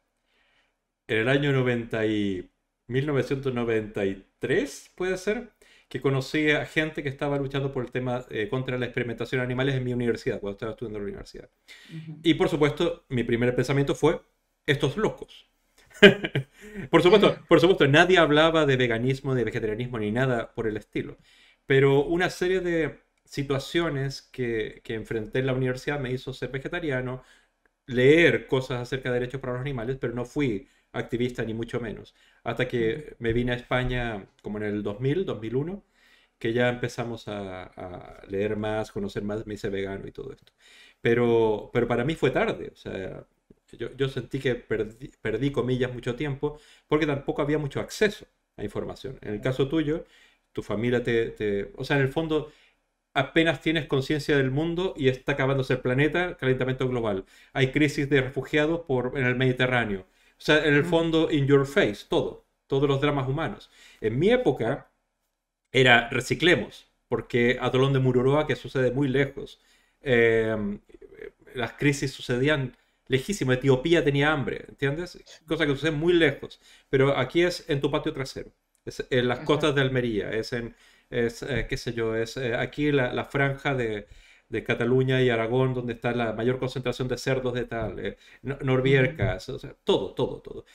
en el año 90 y 1993, puede ser, que conocí a gente que estaba luchando por el tema eh, contra la experimentación de animales en mi universidad, cuando estaba estudiando en la universidad. Y por supuesto, mi primer pensamiento fue, estos locos. *laughs* por supuesto, por supuesto, nadie hablaba de veganismo, de vegetarianismo ni nada por el estilo. Pero una serie de situaciones que, enfrenté en la universidad me hizo ser vegetariano, leer cosas acerca de derechos para los animales, pero no fui activista ni mucho menos. Hasta que me vine a España como en el 2000, 2001, que ya empezamos a, leer más, conocer más, me hice vegano y todo esto. Pero, pero para mí fue tarde, o sea, yo, sentí que perdí, comillas, mucho tiempo porque tampoco había mucho acceso a información. En el caso tuyo, tu familia te... o sea, en el fondo apenas tienes conciencia del mundo y está acabándose el planeta, calentamiento global. Hay crisis de refugiados por, en el Mediterráneo. O sea, en el mm. fondo, in your face, todo, todos los dramas humanos. En mi época era reciclemos, porque a Tolón de Mururoa, que sucede muy lejos, eh, las crisis sucedían lejísimo. Etiopía tenía hambre, ¿entiendes? Cosa que sucede muy lejos. Pero aquí es en tu patio trasero. Es en las costas de Almería. Es en, eh, qué sé yo, es eh, aquí la, franja de, Cataluña y Aragón donde está la mayor concentración de cerdos de tal, eh, norviercas, o sea, todo, todo, todo.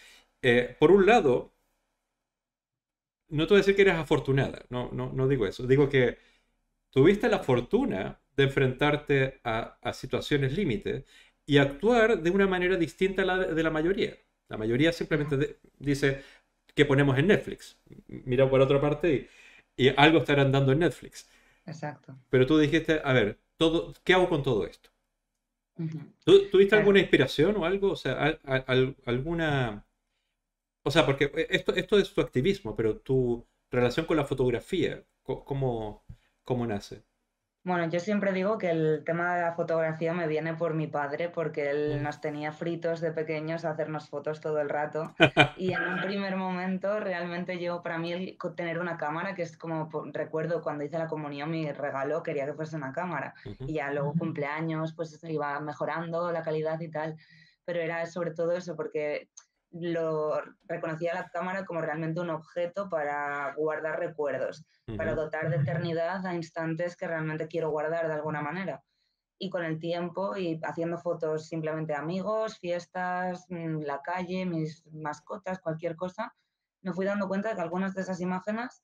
por un lado, no te voy a decir que eres afortunada, no, no, digo eso. Digo que tuviste la fortuna de enfrentarte a, a situaciones límite y actuar de una manera distinta a la de la mayoría. La mayoría simplemente dice que ponemos en Netflix. Mira por otra parte y, algo estarán dando en Netflix. Exacto. Pero tú dijiste, a ver, todo, ¿qué hago con todo esto? ¿Tuviste alguna inspiración o algo? O sea, alguna... O sea, porque e, esto, esto es tu activismo, pero tu relación con la fotografía, ¿cómo, cómo nace? Bueno, yo siempre digo que el tema de la fotografía me viene por mi padre, porque él nos tenía fritos de pequeños a hacernos fotos todo el rato. *laughs* Y en un primer momento, realmente yo, para mí, el tener una cámara, que es como recuerdo cuando hice la comunión, mi regalo quería que fuese una cámara. Y ya luego cumpleaños, pues iba mejorando la calidad y tal. Pero era sobre todo eso, porque lo reconocía la cámara como realmente un objeto para guardar recuerdos, para dotar de eternidad a instantes que realmente quiero guardar de alguna manera. Y con el tiempo y haciendo fotos simplemente amigos, fiestas, mm, la calle, mis mascotas, cualquier cosa, me fui dando cuenta de que algunas de esas imágenes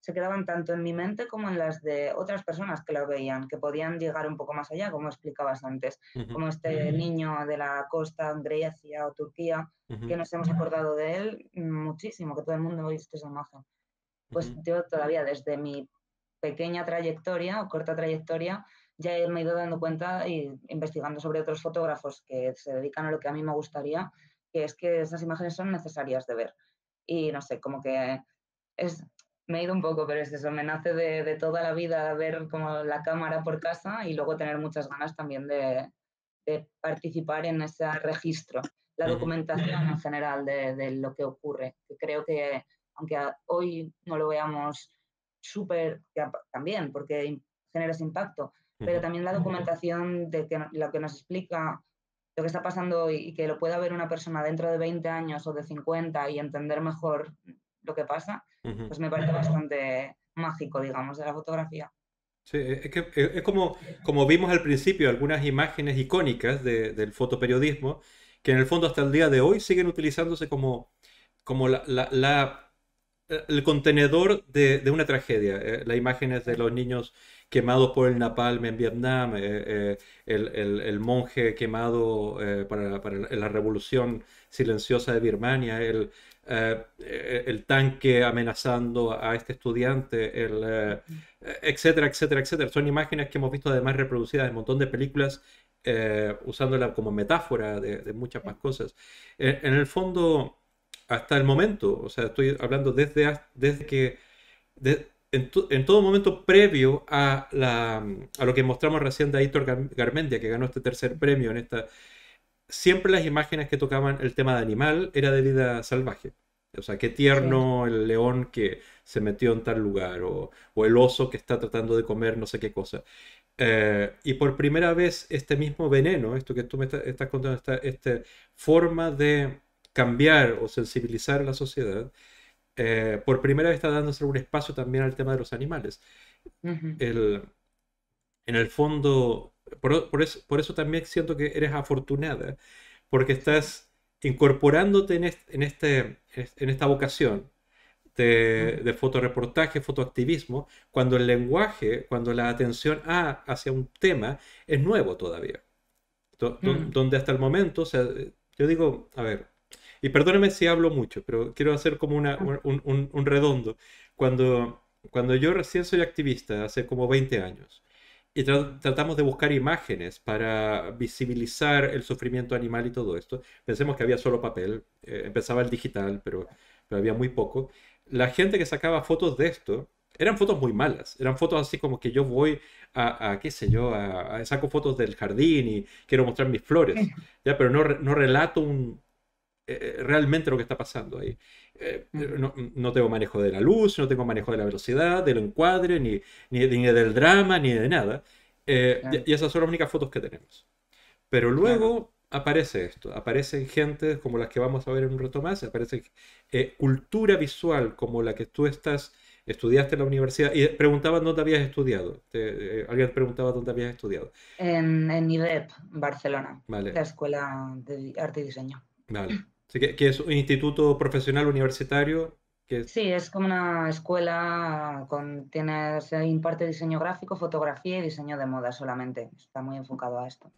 se quedaban tanto en mi mente como en las de otras personas que lo veían, que podían llegar un poco más allá, como explicabas antes, como este niño de la costa, Grecia o Turquía, que nos hemos acordado de él muchísimo, que todo el mundo ha esa imagen. Pues yo todavía desde mi pequeña trayectoria o corta trayectoria ya me he ido dando cuenta y investigando sobre otros fotógrafos que se dedican a lo que a mí me gustaría, que es que esas imágenes son necesarias de ver. Y no sé, como que es, me he ido un poco, pero es eso, me nace de, de, toda la vida ver como la cámara por casa y luego tener muchas ganas también de, de participar en ese registro, la documentación en general de, de, lo que ocurre. Creo que aunque hoy no lo veamos súper, también porque genera ese impacto, pero también la documentación de que, lo que nos explica lo que está pasando y que lo pueda ver una persona dentro de 20 años o de 50 y entender mejor lo que pasa, pues me parece bastante mágico, digamos, de la fotografía. Sí, e, es, que, e, es como, como vimos al principio algunas imágenes icónicas del fotoperiodismo, que en el fondo hasta el día de hoy siguen utilizándose como, como la, la, el contenedor de, de una tragedia. Eh, las imágenes de los niños quemados por el napalm en Vietnam, eh, eh, el, el, el, monje quemado para, para, la revolución silenciosa de Birmania, el, eh, el tanque amenazando a este estudiante, el, eh, etcétera, etcétera, etcétera. Son imágenes que hemos visto además reproducidas en un montón de películas, eh, usándola como metáfora de, muchas más cosas. en el fondo, hasta el momento, o sea, estoy hablando desde, desde que... en, todo momento previo a, la, a, lo que mostramos recién de Aitor Garmendia, que ganó este tercer premio en esta siempre las imágenes que tocaban el tema de animal era de vida salvaje. O sea, qué tierno el león que se metió en tal lugar o, el oso que está tratando de comer no sé qué cosa. Eh, y por primera vez este mismo veneno, esto que tú me estás contando, esta, forma de cambiar o sensibilizar a la sociedad, eh, por primera vez está dándose un espacio también al tema de los animales. en el fondo, por, eso, también siento que eres afortunada, porque estás incorporándote en, este, esta vocación de, fotoreportaje, fotoactivismo, cuando el lenguaje, cuando la atención hacia un tema es nuevo todavía. Mm. Donde hasta el momento, o sea, yo digo, a ver, y perdóname si hablo mucho, pero quiero hacer como ah. un, redondo. Cuando, cuando yo recién soy activista, hace como 20 años, y tratamos de buscar imágenes para visibilizar el sufrimiento animal y todo esto. Pensemos que había solo papel, eh, empezaba el digital, pero, pero había muy poco. La gente que sacaba fotos de esto eran fotos muy malas, eran fotos así como que yo voy a, qué sé yo, a, saco fotos del jardín y quiero mostrar mis flores, ya, pero no, no relato un, eh, realmente lo que está pasando ahí no, tengo manejo de la luz, no tengo manejo de la velocidad, del encuadre, ni, ni, ni del drama, ni de nada. Eh, y, esas son las únicas fotos que tenemos. Pero luego aparece esto, aparecen gentes como las que vamos a ver en un rato más, aparece eh, cultura visual como la que tú estás, estudiaste en la universidad y preguntaban dónde habías estudiado. Eh, alguien preguntaba dónde habías estudiado. En, en IDEP, Barcelona, la Escuela de Arte y Diseño. Vale que, es un instituto profesional universitario. Que... Sí, es como una escuela con tiene, se imparte diseño gráfico, fotografía y diseño de moda solamente. Está muy enfocado a esto.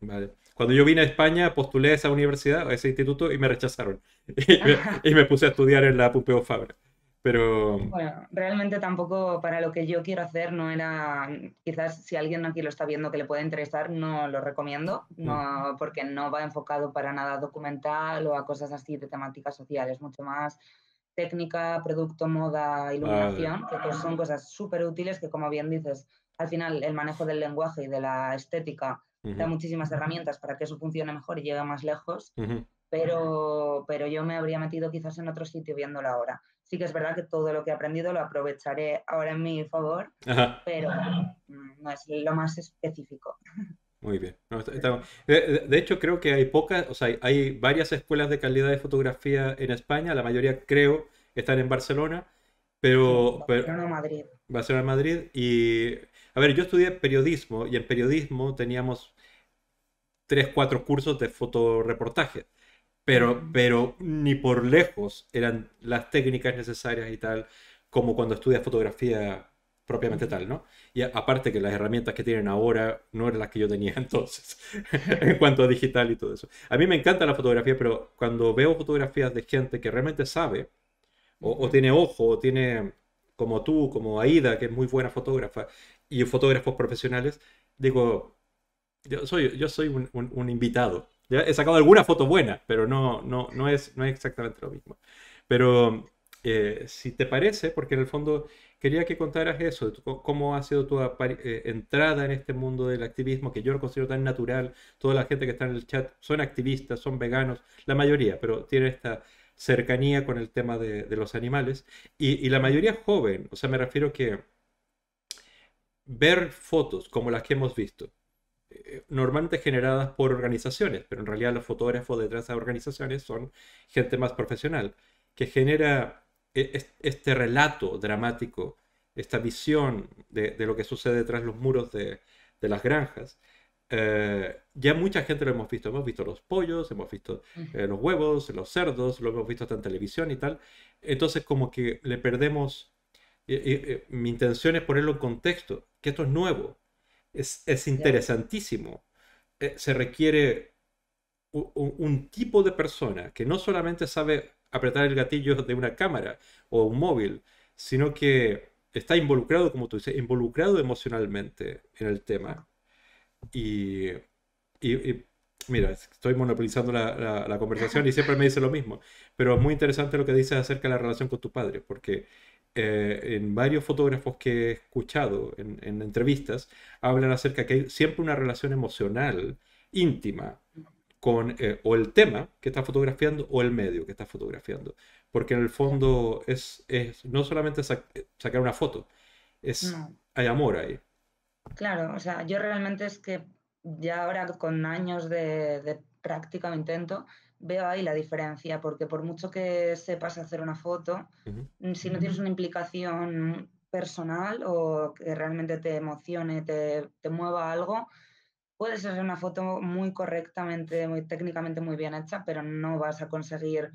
Cuando yo vine a España postulé a esa universidad, a ese instituto y me rechazaron. *laughs* y, me, puse a estudiar en la Pompeu Fabra. Pero... Bueno, realmente tampoco para lo que yo quiero hacer no era, mm, quizás si alguien aquí lo está viendo que le puede interesar, no lo recomiendo, mm. no, porque no va enfocado para nada documental o a cosas así de temáticas sociales, mucho más técnica, producto, moda, iluminación, que pues son cosas súper útiles que como bien dices, al final el manejo del lenguaje y de la estética da muchísimas herramientas para que eso funcione mejor y llegue más lejos, pero, pero yo me habría metido quizás en otro sitio viéndolo ahora sí que es verdad que todo lo que he aprendido lo aprovecharé ahora en mi favor, pero mm, no es lo más específico. Muy bien. De, hecho, creo que hay pocas, o sea, hay varias escuelas de calidad de fotografía en España, la mayoría creo están en Barcelona, pero... Barcelona-Madrid. Barcelona-Madrid y... A ver, yo estudié periodismo y en periodismo teníamos tres, cuatro cursos de fotoreportaje pero, pero ni por lejos eran las técnicas necesarias y tal, como cuando estudias fotografía propiamente tal, ¿no? Y aparte que las herramientas que tienen ahora no eran las que yo tenía *laughs* entonces, *laughs* en cuanto a digital y todo eso. A mí me encanta la fotografía, pero cuando veo fotografías de gente que realmente sabe, o, tiene ojo, o tiene como tú, como Aida, que es muy buena fotógrafa, y fotógrafos profesionales, digo, yo soy, yo soy un invitado ya he sacado alguna foto buena, pero no, no, no, es, no es exactamente lo mismo. Pero eh, si te parece, porque en el fondo quería que contaras eso, cómo ha sido tu eh, entrada en este mundo del activismo, que yo lo considero tan natural. Toda la gente que está en el chat son activistas, son veganos, la mayoría, pero tiene esta cercanía con el tema de, los animales. Y, la mayoría joven, o sea, me refiero que ver fotos como las que hemos visto, eh, normalmente generadas por organizaciones, pero en realidad los fotógrafos detrás de organizaciones son gente más profesional, que genera e-, este relato dramático, esta visión de, lo que sucede detrás de los muros de, las granjas. Eh, ya mucha gente lo hemos visto, hemos visto los pollos, hemos visto eh, los huevos, los cerdos, lo hemos visto hasta en televisión y tal. Entonces como que le perdemos, mi intención es ponerlo en contexto, que esto es nuevo, es, interesantísimo. Eh, se requiere un, tipo de persona que no solamente sabe apretar el gatillo de una cámara o un móvil, sino que está involucrado, como tú dices, involucrado emocionalmente en el tema. Y, y, mira, estoy monopolizando la, la, conversación y siempre me dice lo mismo, pero es muy interesante lo que dices acerca de la relación con tu padre, porque eh, en varios fotógrafos que he escuchado en, entrevistas, hablan acerca que hay siempre una relación emocional íntima con eh, o el tema que está fotografiando o el medio que está fotografiando. Porque en el fondo es, es no solamente sacar una foto, es hay amor ahí. Claro, o sea, yo realmente es que ya ahora con años de, de práctica o intento, veo ahí la diferencia, porque por mucho que sepas hacer una foto, mm, si no tienes una implicación personal o que realmente te emocione, te, mueva algo, puedes hacer una foto muy correctamente, muy técnicamente muy bien hecha, pero no vas a conseguir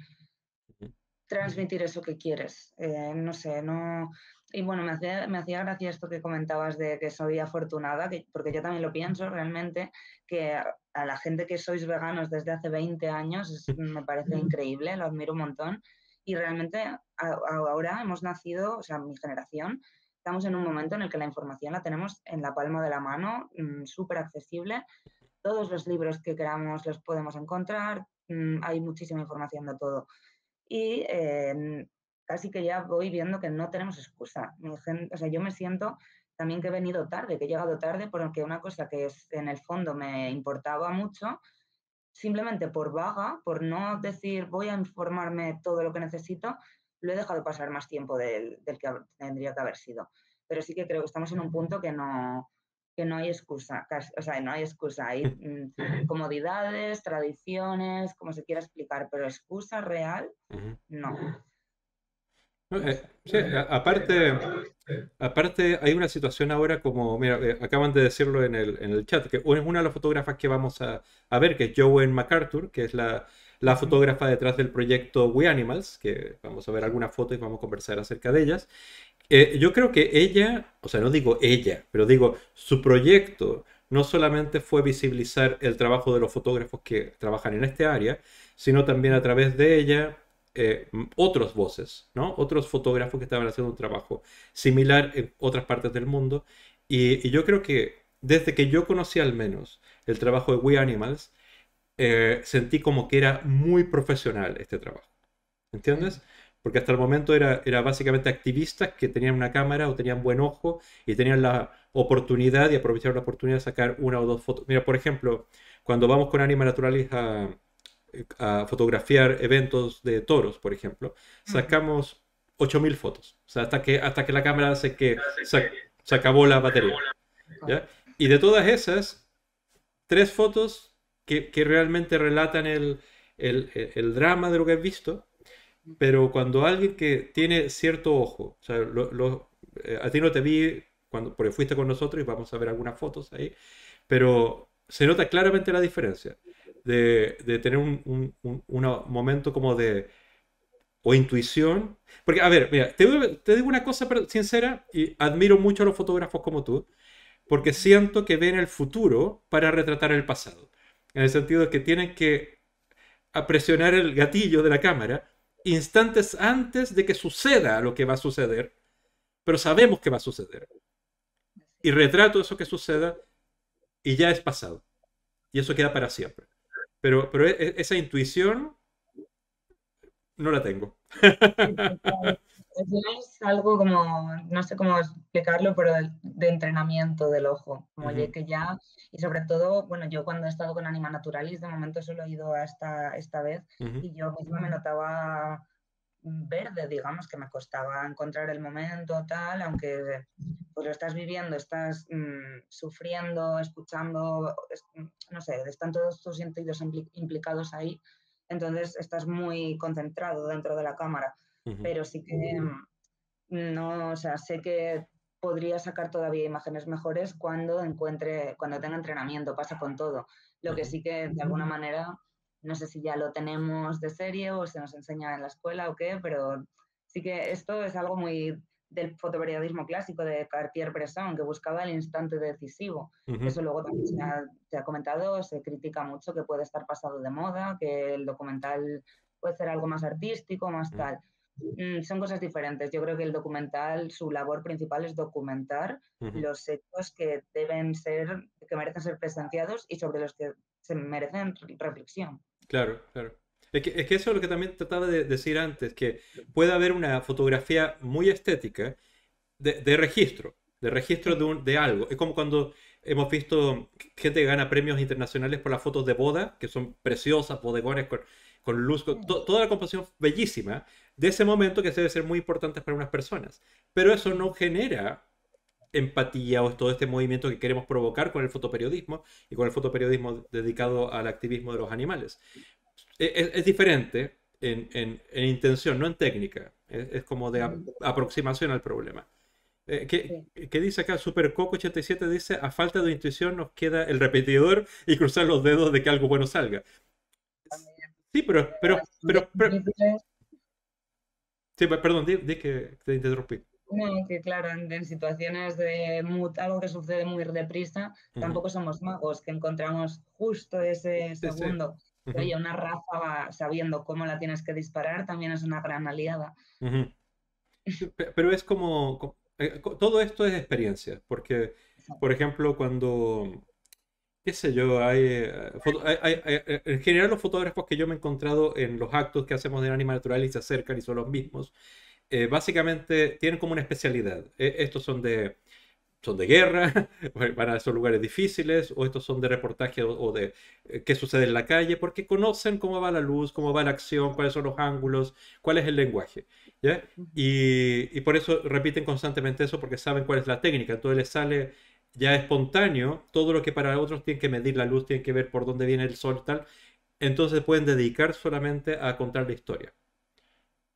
transmitir eso que quieres. Eh, no sé, no... Y bueno, me hacía, gracia esto que comentabas de que soy afortunada, que, porque yo también lo pienso realmente, que a la gente que sois veganos desde hace 20 años, *laughs* me parece increíble, lo admiro un montón. Y realmente ahora hemos nacido, o sea, mi generación, estamos en un momento en el que la información la tenemos en la palma de la mano, mm, súper accesible. Todos los libros que queramos los podemos encontrar, mm, hay muchísima información de todo. Y eh, casi que ya voy viendo que no tenemos excusa. gente, o sea, yo me siento también que he venido tarde, que he llegado tarde porque una cosa que en el fondo me importaba mucho, simplemente por vaga, por no decir voy a informarme todo lo que necesito, lo he dejado pasar más tiempo del, que tendría que haber sido. Pero sí que creo que estamos en un punto que no, no hay excusa, o sea, no hay excusa, hay *laughs* mm, comodidades, tradiciones, como se quiera explicar, pero excusa real, no. Eh, aparte, aparte, hay una situación ahora como, mira, eh, acaban de decirlo en el, en el chat, que es una de las fotógrafas que vamos a, ver, que es Joan MacArthur, que es la, fotógrafa detrás del proyecto We Animals, que vamos a ver algunas fotos y vamos a conversar acerca de ellas. Eh, yo creo que ella, o sea, no digo ella, pero digo, su proyecto no solamente fue visibilizar el trabajo de los fotógrafos que trabajan en este área, sino también a través de ella eh, otros voces, ¿no? otros fotógrafos que estaban haciendo un trabajo similar en otras partes del mundo. Y, yo creo que desde que yo conocí al menos el trabajo de We Animals, eh, sentí como que era muy profesional este trabajo. ¿Entiendes? Porque hasta el momento era, era básicamente activistas que tenían una cámara o tenían buen ojo y tenían la oportunidad y aprovecharon la oportunidad de sacar una o dos fotos. Mira, por ejemplo, cuando vamos con Anima Naturalis a, eh, a fotografiar eventos de toros, por ejemplo, sacamos 8.000 fotos, o sea, hasta que, hasta que la cámara se, que, se, acabó la batería. ¿ya? Y de todas esas, tres fotos que, que realmente relatan el, el, el, drama de lo que has visto, pero cuando alguien que tiene cierto ojo, o sea, lo, eh, a ti no te vi cuando, porque fuiste con nosotros y vamos a ver algunas fotos ahí, pero se nota claramente la diferencia de, tener un, momento como de... o intuición. Porque, a ver, te, te digo una cosa sincera y admiro mucho a los fotógrafos como tú, porque siento que ven el futuro para retratar el pasado. En el sentido de que tienen que presionar el gatillo de la cámara instantes antes de que suceda lo que va a suceder, pero sabemos que va a suceder. Y retrato eso que suceda y ya es pasado. Y eso queda para siempre. Pero, pero e, e, esa intuición no la tengo. es algo como, no sé cómo explicarlo, pero de, entrenamiento del ojo. Como ya, y sobre todo, bueno, yo cuando he estado con Anima Naturalis, de momento solo he ido hasta esta vez, y yo misma me notaba verde, digamos, que me costaba encontrar el momento, tal, aunque pues lo estás viviendo, estás mm, sufriendo, escuchando, mm, no sé, están todos tus sentidos implicados ahí, entonces estás muy concentrado dentro de la cámara, pero sí que mm, no, o sea, sé que podría sacar todavía imágenes mejores cuando encuentre, cuando tenga entrenamiento, pasa con todo. Lo que sí que de alguna manera no sé si ya lo tenemos de serie o se nos enseña en la escuela o qué, pero sí que esto es algo muy del fotoperiodismo clásico de Cartier-Bresson, que buscaba el instante decisivo. Eso luego también se ha, comentado, se critica mucho que puede estar pasado de moda, que el documental puede ser algo más artístico, más mm. tal. Mm, son cosas diferentes. Yo creo que el documental, su labor principal es documentar los hechos que deben ser, que merecen ser presenciados y sobre los que se merecen reflexión. Claro, claro. Es que, eso es lo que también trataba de decir antes, que puede haber una fotografía muy estética de, registro, de registro de, un, de, algo. Es como cuando hemos visto gente que gana premios internacionales por las fotos de boda, que son preciosas, bodegones con, luz, toda la composición bellísima, de ese momento que debe ser muy importante para unas personas. Pero eso no genera empatía o todo este movimiento que queremos provocar con el fotoperiodismo y con el fotoperiodismo dedicado al activismo de los animales. E, e, es, diferente en, intención, no en técnica. Es, como de aproximación al problema. Eh, ¿qué, dice acá? Supercoco87 dice, a falta de intuición nos queda el repetidor y cruzar los dedos de que algo bueno salga. Sí, pero... pero, pero, perdón, di que te interrumpí que claro, en, situaciones de algo que sucede muy deprisa, tampoco somos magos, que encontramos justo ese segundo. Oye, una ráfaga sabiendo cómo la tienes que disparar también es una gran aliada. Pero es como, eh, todo esto es experiencia, porque, por ejemplo, cuando, qué sé yo, hay, eh, eh, en general los fotógrafos que yo me he encontrado en los actos que hacemos de animal Natural y se acercan y son los mismos, eh, básicamente tienen como una especialidad. E, estos son de, son de guerra, *laughs* van a esos lugares difíciles, o estos son de reportaje o, de eh, qué sucede en la calle, porque conocen cómo va la luz, cómo va la acción, cuáles son los ángulos, cuál es el lenguaje. Y, y, por eso repiten constantemente eso, porque saben cuál es la técnica. Entonces les sale ya espontáneo todo lo que para otros tienen que medir la luz, tienen que ver por dónde viene el sol tal. Entonces pueden dedicar solamente a contar la historia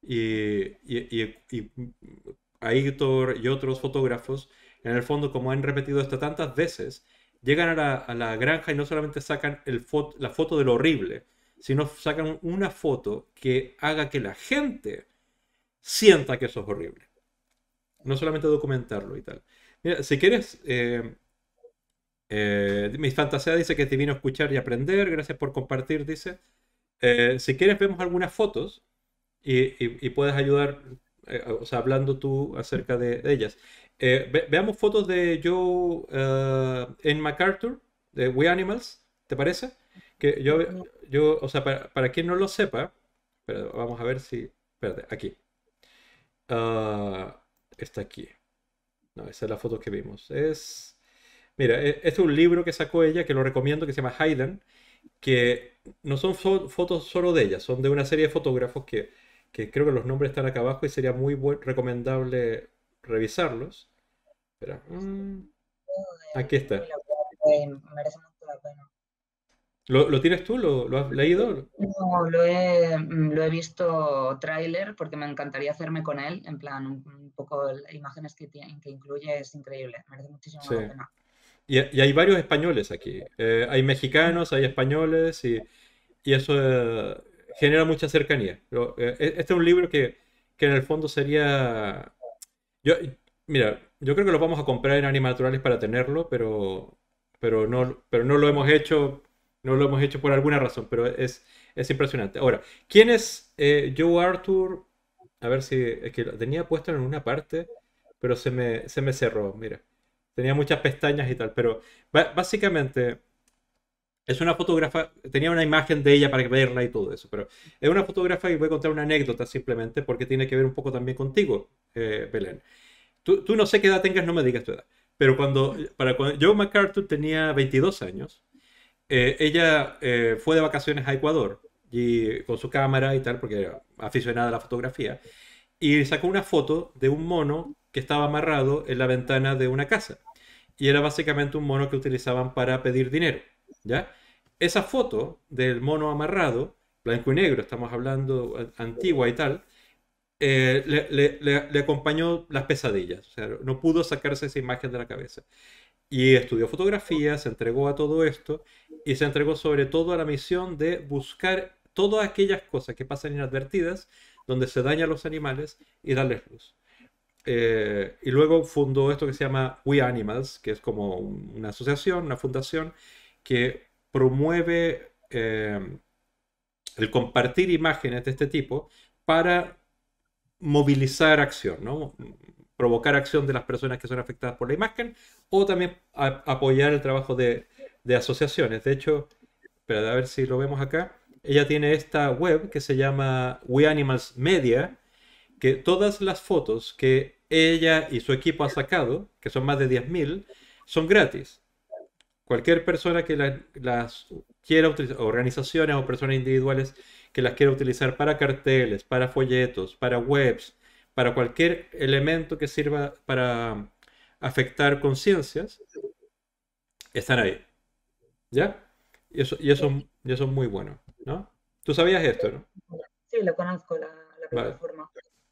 y, y, y, y y otros fotógrafos, en el fondo, como han repetido esto tantas veces, llegan a la, granja y no solamente sacan el la foto de lo horrible, sino sacan una foto que haga que la gente sienta que eso es horrible. No solamente documentarlo y tal. Mira, si quieres, eh, eh mi fantasía dice que vino a escuchar y aprender. Gracias por compartir, dice. Eh, si quieres, vemos algunas fotos y, puedes ayudar, eh, o sea, hablando tú acerca de, ellas. Eh, veamos fotos de Joe eh, en MacArthur, de We Animals, ¿te parece? Que yo, yo para, quien no lo sepa, pero vamos a ver si, espérate, aquí. Ah, está aquí. No, esa es la foto que vimos. Es, mira, e, este es un libro que sacó ella, que lo recomiendo, que se llama Hayden que no son fotos solo de ella, son de una serie de fotógrafos que que creo que los nombres están acá abajo y sería muy recomendable revisarlos. Mm, aquí está. ¿Lo, ¿Lo, tienes tú? ¿Lo, ¿Lo, has leído? No, lo he, mm, lo he visto tráiler porque me encantaría hacerme con él. En plan, un, poco las imágenes que, que incluye es increíble. Merece muchísimo la pena. Y, y, hay varios españoles aquí. Eh, hay mexicanos, hay españoles y, y eso es eh, genera mucha cercanía. Eh, e, este es un libro que, en el fondo sería... Yo, mira, yo creo que lo vamos a comprar en animaturales Naturales para tenerlo, pero, pero, no, pero no lo hemos hecho no lo hemos hecho por alguna razón, pero es, es impresionante. Ahora, ¿quién es eh, Joe Arthur? A ver si es que lo tenía puesto en una parte, pero se me, se me cerró, mira. Tenía muchas pestañas y tal, pero básicamente es una fotógrafa, tenía una imagen de ella para verla y todo eso, pero es una fotógrafa y voy a contar una anécdota simplemente porque tiene que ver un poco también contigo, eh, Belén. Tú, no sé qué edad tengas, no me digas tu edad, pero cuando, para cuando Joe MacArthur tenía 22 años, eh, ella eh, fue de vacaciones a Ecuador y, con su cámara y tal, porque era aficionada a la fotografía, y sacó una foto de un mono que estaba amarrado en la ventana de una casa. Y era básicamente un mono que utilizaban para pedir dinero, ¿ya? esa foto del mono amarrado, blanco y negro, estamos hablando antigua y tal, eh, le, acompañó las pesadillas. O sea, no pudo sacarse esa imagen de la cabeza. Y estudió fotografía, se entregó a todo esto y se entregó sobre todo a la misión de buscar todas aquellas cosas que pasan inadvertidas, donde se dañan los animales y darles luz. Eh, y luego fundó esto que se llama We Animals, que es como una asociación, una fundación, que promueve eh, el compartir imágenes de este tipo para movilizar acción, provocar acción de las personas que son afectadas por la imagen o también apoyar el trabajo de, asociaciones. De hecho, espera, a ver si lo vemos acá. Ella tiene esta web que se llama We Animals Media, que todas las fotos que ella y su equipo ha sacado, que son más de 10.000, son gratis cualquier persona que las quiera utilizar, organizaciones o personas individuales que las quiera utilizar para carteles, para folletos, para webs, para cualquier elemento que sirva para afectar conciencias, están ahí. ¿Ya? Y eso, y eso, eso es muy bueno, ¿no? Tú sabías esto, ¿no? Sí, lo conozco, la, plataforma.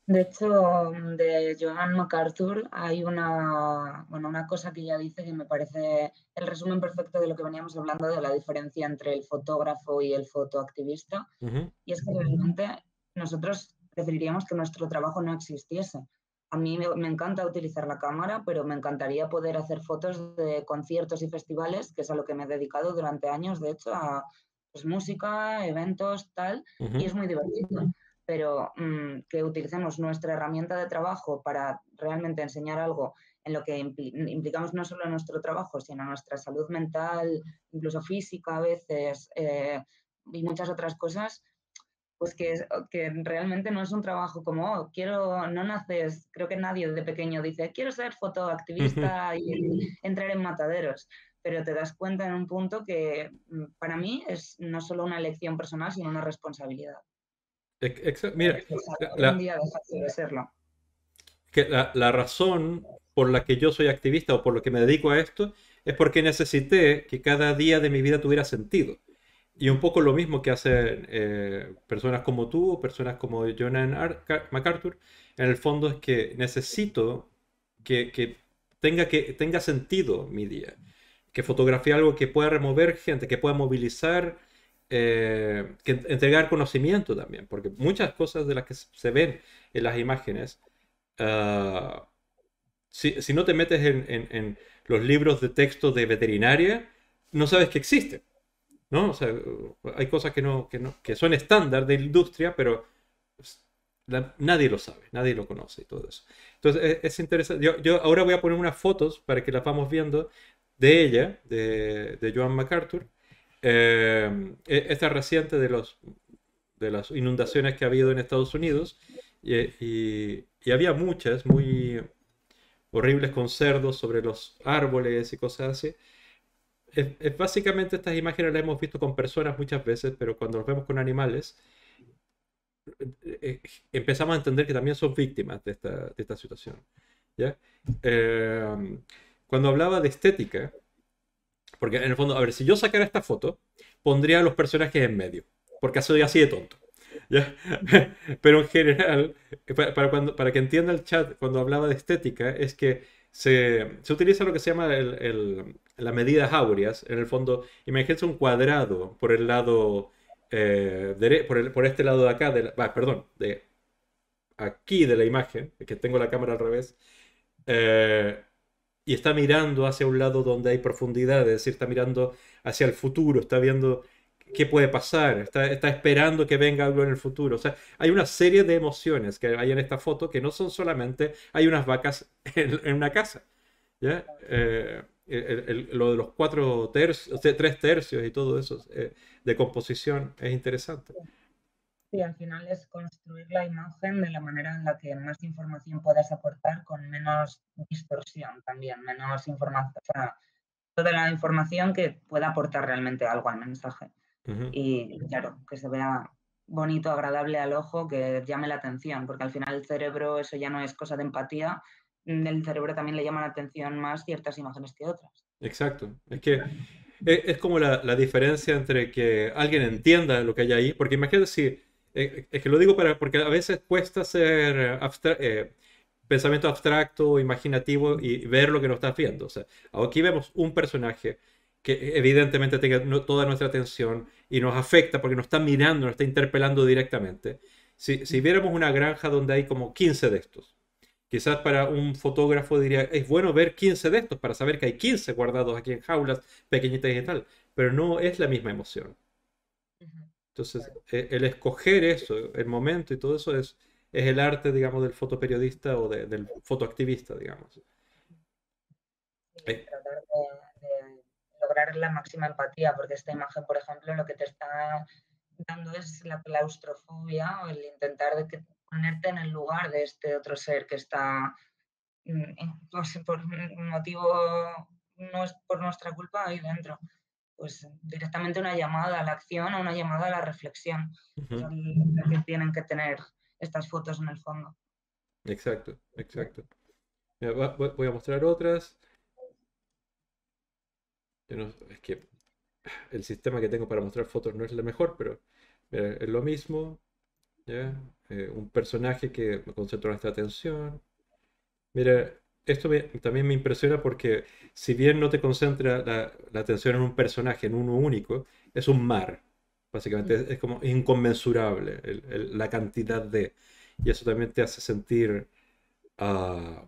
De hecho, de Joan MacArthur hay una, una cosa que ya dice que me parece el resumen perfecto de lo que veníamos hablando de la diferencia entre el fotógrafo y el fotoactivista. Y es que realmente nosotros preferiríamos que nuestro trabajo no existiese. A mí me, encanta utilizar la cámara, pero me encantaría poder hacer fotos de conciertos y festivales, que es a lo que me he dedicado durante años, de hecho, a pues, música, eventos, tal, y es muy divertido pero mm, que utilicemos nuestra herramienta de trabajo para realmente enseñar algo en lo que implicamos no solo nuestro trabajo, sino nuestra salud mental, incluso física a veces eh, y muchas otras cosas, pues que, que realmente no es un trabajo como, oh, quiero, no naces, creo que nadie de pequeño dice, quiero ser fotoactivista *laughs* y entrar en mataderos pero te das cuenta en un punto que mm, para mí es no solo una elección personal, sino una responsabilidad. Mira, la, Que la, razón por la que yo soy activista o por lo que me dedico a esto es porque necesité que cada día de mi vida tuviera sentido. Y un poco lo mismo que hacen eh, personas como tú o personas como Jonan MacArthur, en el fondo es que necesito que, tenga, que tenga sentido mi día, que fotografie algo que pueda remover gente, que pueda movilizar eh, que entregar conocimiento también, porque muchas cosas de las que se ven en las imágenes, ah, si, no te metes en, los libros de texto de veterinaria, no sabes que existen. ¿no? hay cosas que, no, que, son estándar de industria, pero nadie lo sabe, nadie lo conoce y todo eso. Entonces e, es, interesante. Yo, ahora voy a poner unas fotos para que las vamos viendo de ella, de, de Joan MacArthur eh, e-, esta reciente de, los, de las inundaciones que ha habido en Estados Unidos, y, y, había muchas muy horribles con cerdos sobre los árboles y cosas así. Es, básicamente estas imágenes las hemos visto con personas muchas veces, pero cuando nos vemos con animales, eh, eh, empezamos a entender que también son víctimas de esta, de esta situación. ¿ya? Eh, cuando hablaba de estética, porque en el fondo, a ver, si yo sacara esta foto, pondría a los personajes en medio. Porque soy así de tonto. *laughs* Pero en general, para, cuando, para que entienda el chat, cuando hablaba de estética, es que se, se utiliza lo que se llama el, el, las medidas áureas. En el fondo, imagínense un cuadrado por el lado, eh, por, este lado de acá, de perdón, de aquí de la imagen, que tengo la cámara al revés. Eh, y está mirando hacia un lado donde hay profundidad, es decir, está mirando hacia el futuro, está viendo qué puede pasar, está, esperando que venga algo en el futuro. O sea, hay una serie de emociones que hay en esta foto que no son solamente hay unas vacas *laughs* en, una casa. Eh, lo de los cuatro tercios, tres tercios y todo eso eh, de composición es interesante. Sí, al final es construir la imagen de la manera en la que más información puedas aportar con menos distorsión también, menos información, o sea, toda la información que pueda aportar realmente algo al mensaje. Y claro, que se vea bonito, agradable al ojo, que llame la atención, porque al final el cerebro, eso ya no es cosa de empatía, mm, el cerebro también le llama la atención más ciertas imágenes que otras. Exacto, es que e, es, como la, la diferencia entre que alguien entienda lo que hay ahí, porque imagínate si eh, es que lo digo para, porque a veces cuesta ser eh, pensamiento abstracto, imaginativo y ver lo que nos estás viendo. O sea, aquí vemos un personaje que evidentemente tiene toda nuestra atención y nos afecta porque nos está mirando, nos está interpelando directamente. Si, si viéramos una granja donde hay como 15 de estos, Quizás para un fotógrafo diría, es bueno ver 15 de estos para saber que hay 15 guardados aquí en jaulas pequeñitas y tal, pero no es la misma emoción. Entonces, eh, el escoger eso, el momento y todo eso es, el arte, digamos, del fotoperiodista o del fotoactivista, digamos. Eh. tratar de, lograr la máxima empatía, porque esta imagen, por ejemplo, lo que te está dando es la claustrofobia o el intentar de ponerte en el lugar de este otro ser que está, mm, eh, pues, por un motivo, no es por nuestra culpa, ahí dentro pues directamente una llamada a la acción, o una llamada a la reflexión. Son que tienen que tener estas fotos en el fondo. Exacto, exacto. voy a mostrar otras. es que el sistema que tengo para mostrar fotos no es el mejor, pero es lo mismo. Eh, un personaje que me concentra nuestra atención. Mira, esto también me impresiona porque si bien no te concentra la, atención en un personaje, en uno único, es un mar. Básicamente mm. es, como inconmensurable la cantidad de... Y eso también te hace sentir... Ah,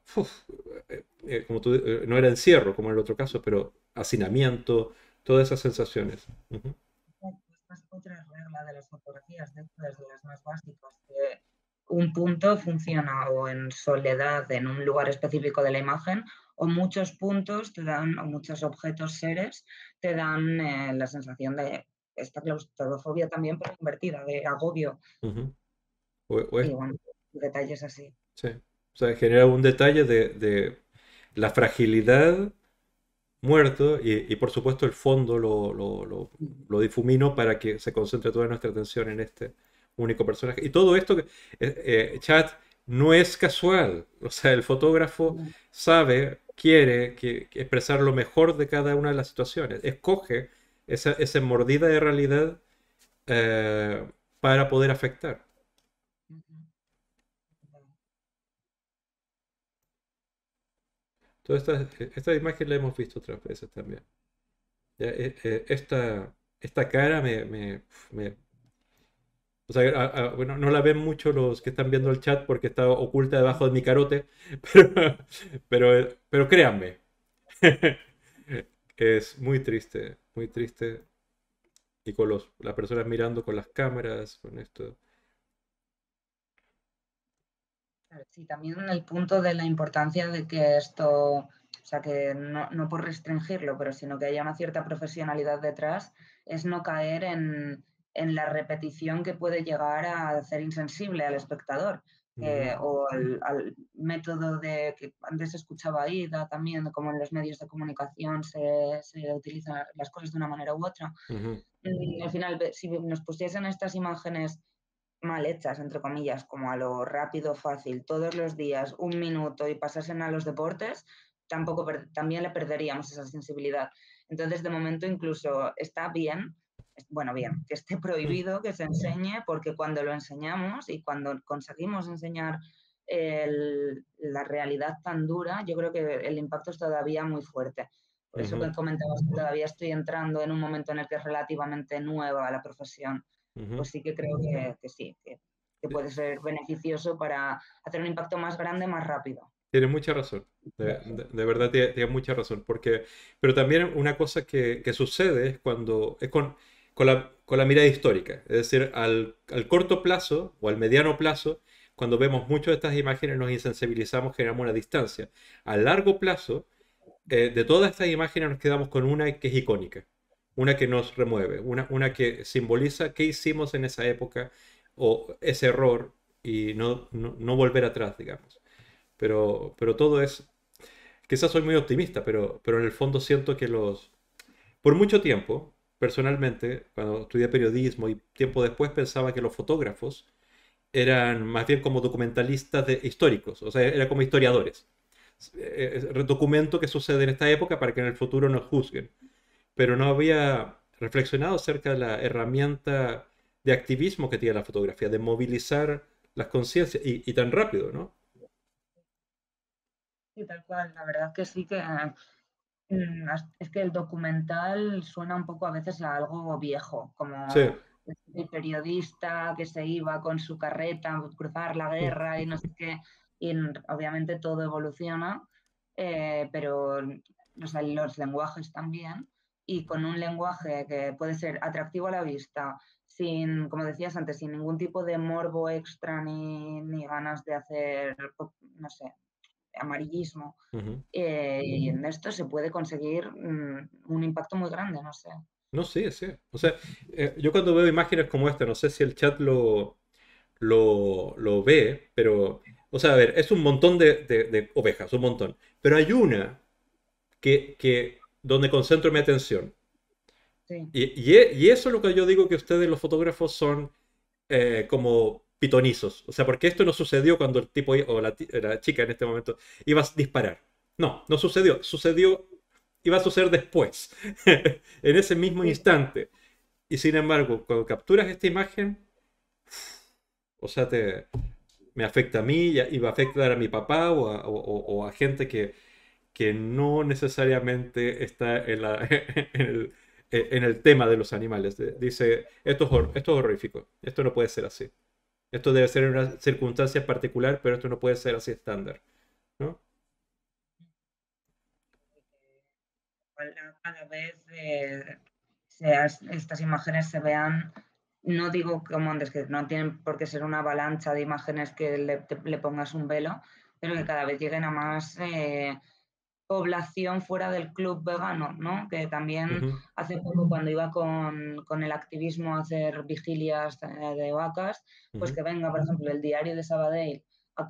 eh, eh, como tú, eh, no era encierro como en el otro caso, pero hacinamiento, todas esas sensaciones. es otra regla de las fotografías, de las más básicas, que un punto funciona o en soledad, en un lugar específico de la imagen, o muchos puntos te dan, o muchos objetos, seres, te dan eh, la sensación de esta claustrofobia también, pero invertida, de agobio. detalles así. Sí. O sea, genera un detalle de, la fragilidad muerto y, por supuesto el fondo lo difumino para que se concentre toda nuestra atención en este, único personaje. Y todo esto, que eh, eh, chat, no es casual. O sea, el fotógrafo sabe, quiere expresar lo mejor de cada una de las situaciones. Escoge esa, esa mordida de realidad eh, para poder afectar. Toda esta, imagen la hemos visto otras veces también. esta, cara me o pues, sea, bueno, no la ven mucho los que están viendo el chat porque está oculta debajo de mi carote, *laughs* pero, pero, créanme, *laughs* es muy triste, muy triste. Y con las personas mirando con las cámaras, con esto. Sí, también el punto de la importancia de que esto, o sea, que no, no por restringirlo, pero sino que haya una cierta profesionalidad detrás, es no caer en, en la repetición que puede llegar a hacer insensible al espectador. Eh, o al, método de que antes escuchaba Ida también, como en los medios de comunicación se, se, utilizan las cosas de una manera u otra. al final, si nos pusiesen estas imágenes mal hechas, entre comillas, como a lo rápido, fácil, todos los días, un minuto y pasasen a los deportes, tampoco también le perderíamos esa sensibilidad. Entonces, de momento incluso está bien bueno, bien, que esté prohibido que se enseñe, porque cuando lo enseñamos y cuando conseguimos enseñar la realidad tan dura, yo creo que el impacto es todavía muy fuerte. Por eso que comentabas que todavía estoy entrando en un momento en el que es relativamente nueva la profesión. Pues sí que creo que, que sí, que, puede ser beneficioso para hacer un impacto más grande, más rápido. Tienes mucha razón, de, verdad tienes mucha razón, porque, pero también una cosa que, que sucede es cuando, es con, con la, mirada histórica. Es decir, al, corto plazo o al mediano plazo, cuando vemos muchas de estas imágenes nos insensibilizamos, generamos una distancia. A largo plazo, eh, de todas estas imágenes nos quedamos con una que es icónica, una que nos remueve, una, una que simboliza qué hicimos en esa época o ese error y no, no, volver atrás, digamos. Pero, pero todo es, quizás soy muy optimista, pero, pero en el fondo siento que los, por mucho tiempo, personalmente, cuando estudié periodismo y tiempo después, pensaba que los fotógrafos eran más bien como documentalistas de, históricos, o sea, eran como historiadores. Eh, eh, documento que sucede en esta época para que en el futuro nos juzguen. Pero no había reflexionado acerca de la herramienta de activismo que tiene la fotografía, de movilizar las conciencias y, tan rápido, ¿no? Sí, tal cual, la verdad que sí que Mm, es que el documental suena un poco a veces a algo viejo, como el periodista que se iba con su carreta a cruzar la guerra y no sé qué. Y obviamente todo evoluciona, eh, pero los lenguajes también. Y con un lenguaje que puede ser atractivo a la vista, sin, como decías antes, sin ningún tipo de morbo extra ni, ni ganas de hacer, no sé, amarillismo. Eh, y en esto se puede conseguir mm, un impacto muy grande, no sé. No, sí, sí. O sea, eh, yo cuando veo imágenes como esta, no sé si el chat lo, lo, ve, pero, o sea, a ver, es un montón de, ovejas, un montón. Pero hay una que, donde concentro mi atención. E, y, eso es lo que yo digo que ustedes los fotógrafos son eh, como pitonizos. O sea, porque esto no sucedió cuando el tipo o la, chica en este momento iba a disparar. No, no sucedió. Sucedió, iba a suceder después, *laughs* en ese mismo instante. Y sin embargo, cuando capturas esta imagen, o sea, te, me afecta a mí y va a afectar a mi papá o a, gente que, que, no necesariamente está en, *laughs* en, el, tema de los animales. Dice, esto es, esto es horrífico, esto no puede ser así. Esto debe ser una circunstancia particular, pero esto no puede ser así estándar. ¿no? Eh, cada vez eh, estas imágenes se vean, no digo como antes, que no tienen por qué ser una avalancha de imágenes que le, pongas un velo, pero que cada vez lleguen a más eh, población fuera del club vegano, ¿no? Que también hace poco cuando iba con, con, el activismo a hacer vigilias eh, de, vacas, pues que venga, por ejemplo, el diario de Sabadell a,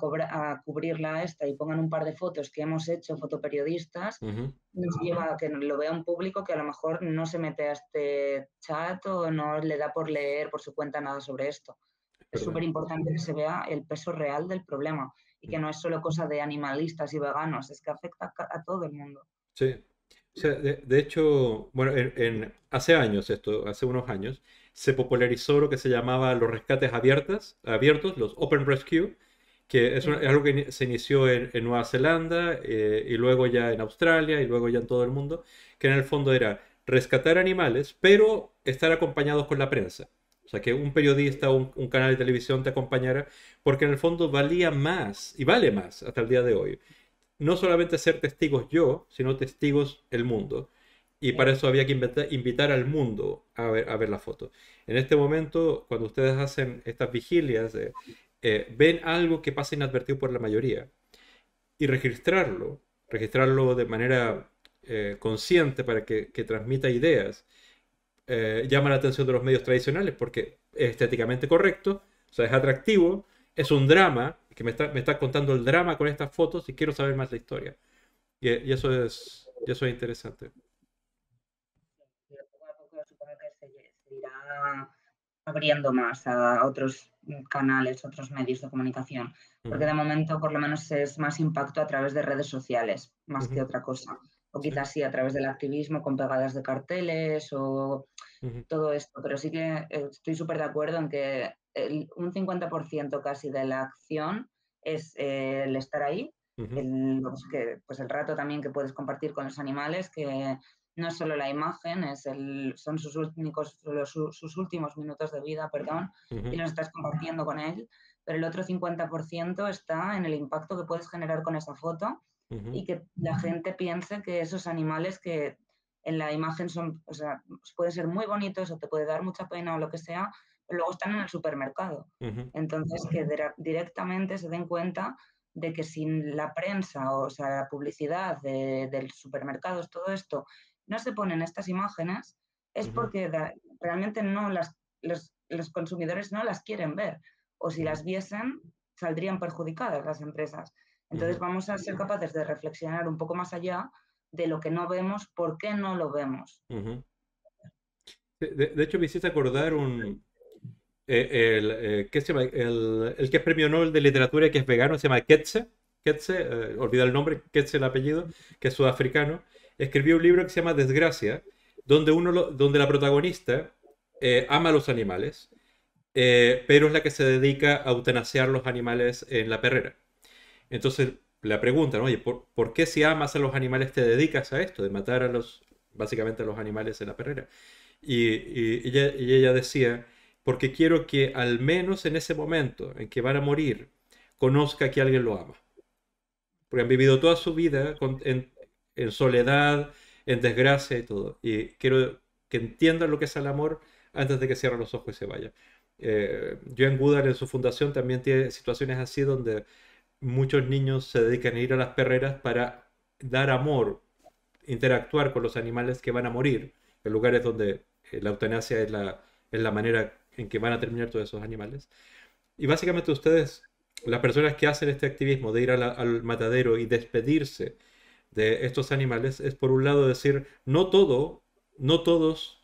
a cubrirla esta y pongan un par de fotos que hemos hecho fotoperiodistas, nos lleva a que lo vea un público que a lo mejor no se mete a este chat o no le da por leer por su cuenta nada sobre esto. es súper importante que se vea el peso real del problema y que no es solo cosa de animalistas y veganos, es que afecta a todo el mundo. Sí. de, hecho, bueno, en, hace años esto, hace unos años, se popularizó lo que se llamaba los rescates abiertas, abiertos, los Open Rescue, que es, algo que se inició en, Nueva Zelanda eh, y luego ya en Australia y luego ya en todo el mundo, que en el fondo era rescatar animales, pero estar acompañados con la prensa sea, que un periodista o un, canal de televisión te acompañara, porque en el fondo valía más, y vale más hasta el día de hoy, no solamente ser testigos yo, sino testigos el mundo. Y para eso había que invitar, al mundo a ver, la foto. En este momento, cuando ustedes hacen estas vigilias, eh, ven algo que pasa inadvertido por la mayoría y registrarlo, registrarlo de manera eh, consciente para que transmita ideas eh, llama la atención de los medios tradicionales porque es estéticamente correcto, o sea, es atractivo, es un drama, que me está, me está contando el drama con estas fotos y quiero saber más la historia. Y, eso, es, eso es interesante. poco a que se, irá abriendo más a otros canales, otros medios de comunicación, porque de momento por lo menos es más impacto a través de redes sociales, más que otra cosa o quizás sí a través del activismo con pegadas de carteles o todo esto, pero sí que eh, estoy súper de acuerdo en que un 50% casi de la acción es eh, el estar ahí, el, que, pues el rato también que puedes compartir con los animales, que no es solo la imagen, es el, son sus únicos, los sus últimos minutos de vida, perdón, y los estás compartiendo con él, pero el otro 50% está en el impacto que puedes generar con esa foto y que la gente piense que esos animales que en la imagen son, o sea, pueden ser muy bonitos o te puede dar mucha pena o lo que sea, luego están en el supermercado. Entonces, que directamente se den cuenta de que sin la prensa, o sea, la publicidad de, del supermercado, todo esto, no se ponen estas imágenes, es porque realmente no las, los, los, consumidores no las quieren ver. O si las viesen, saldrían perjudicadas las empresas. Entonces vamos a ser capaces de reflexionar un poco más allá de lo que no vemos, por qué no lo vemos. de, hecho, me hiciste acordar un... Eh, el, eh, ¿qué se El, que es premio Nobel de literatura y que es vegano, se llama Ketze. Ketze, eh, olvida el nombre, Ketze el apellido, que es sudafricano. Escribió un libro que se llama Desgracia, donde, uno donde la protagonista ama a los animales, pero es la que se dedica a eutanasiar los animales en la perrera. Entonces la pregunta, ¿no? oye, ¿por, qué si amas a los animales te dedicas a esto, de matar a los, básicamente a los animales en la perrera? Y, ella, decía, porque quiero que al menos en ese momento en que van a morir, conozca que alguien lo ama. Porque han vivido toda su vida en, soledad, en desgracia y todo. Y quiero que entiendan lo que es el amor antes de que cierren los ojos y se vaya. Eh, Joan Goodall en su fundación también tiene situaciones así donde muchos niños se dedican a ir a las perreras para dar amor, interactuar con los animales que van a morir, en lugares donde eh, la eutanasia es la, manera en que van a terminar todos esos animales. Y básicamente ustedes, las personas que hacen este activismo de ir al matadero y despedirse de estos animales, es por un lado decir, no todo, no todos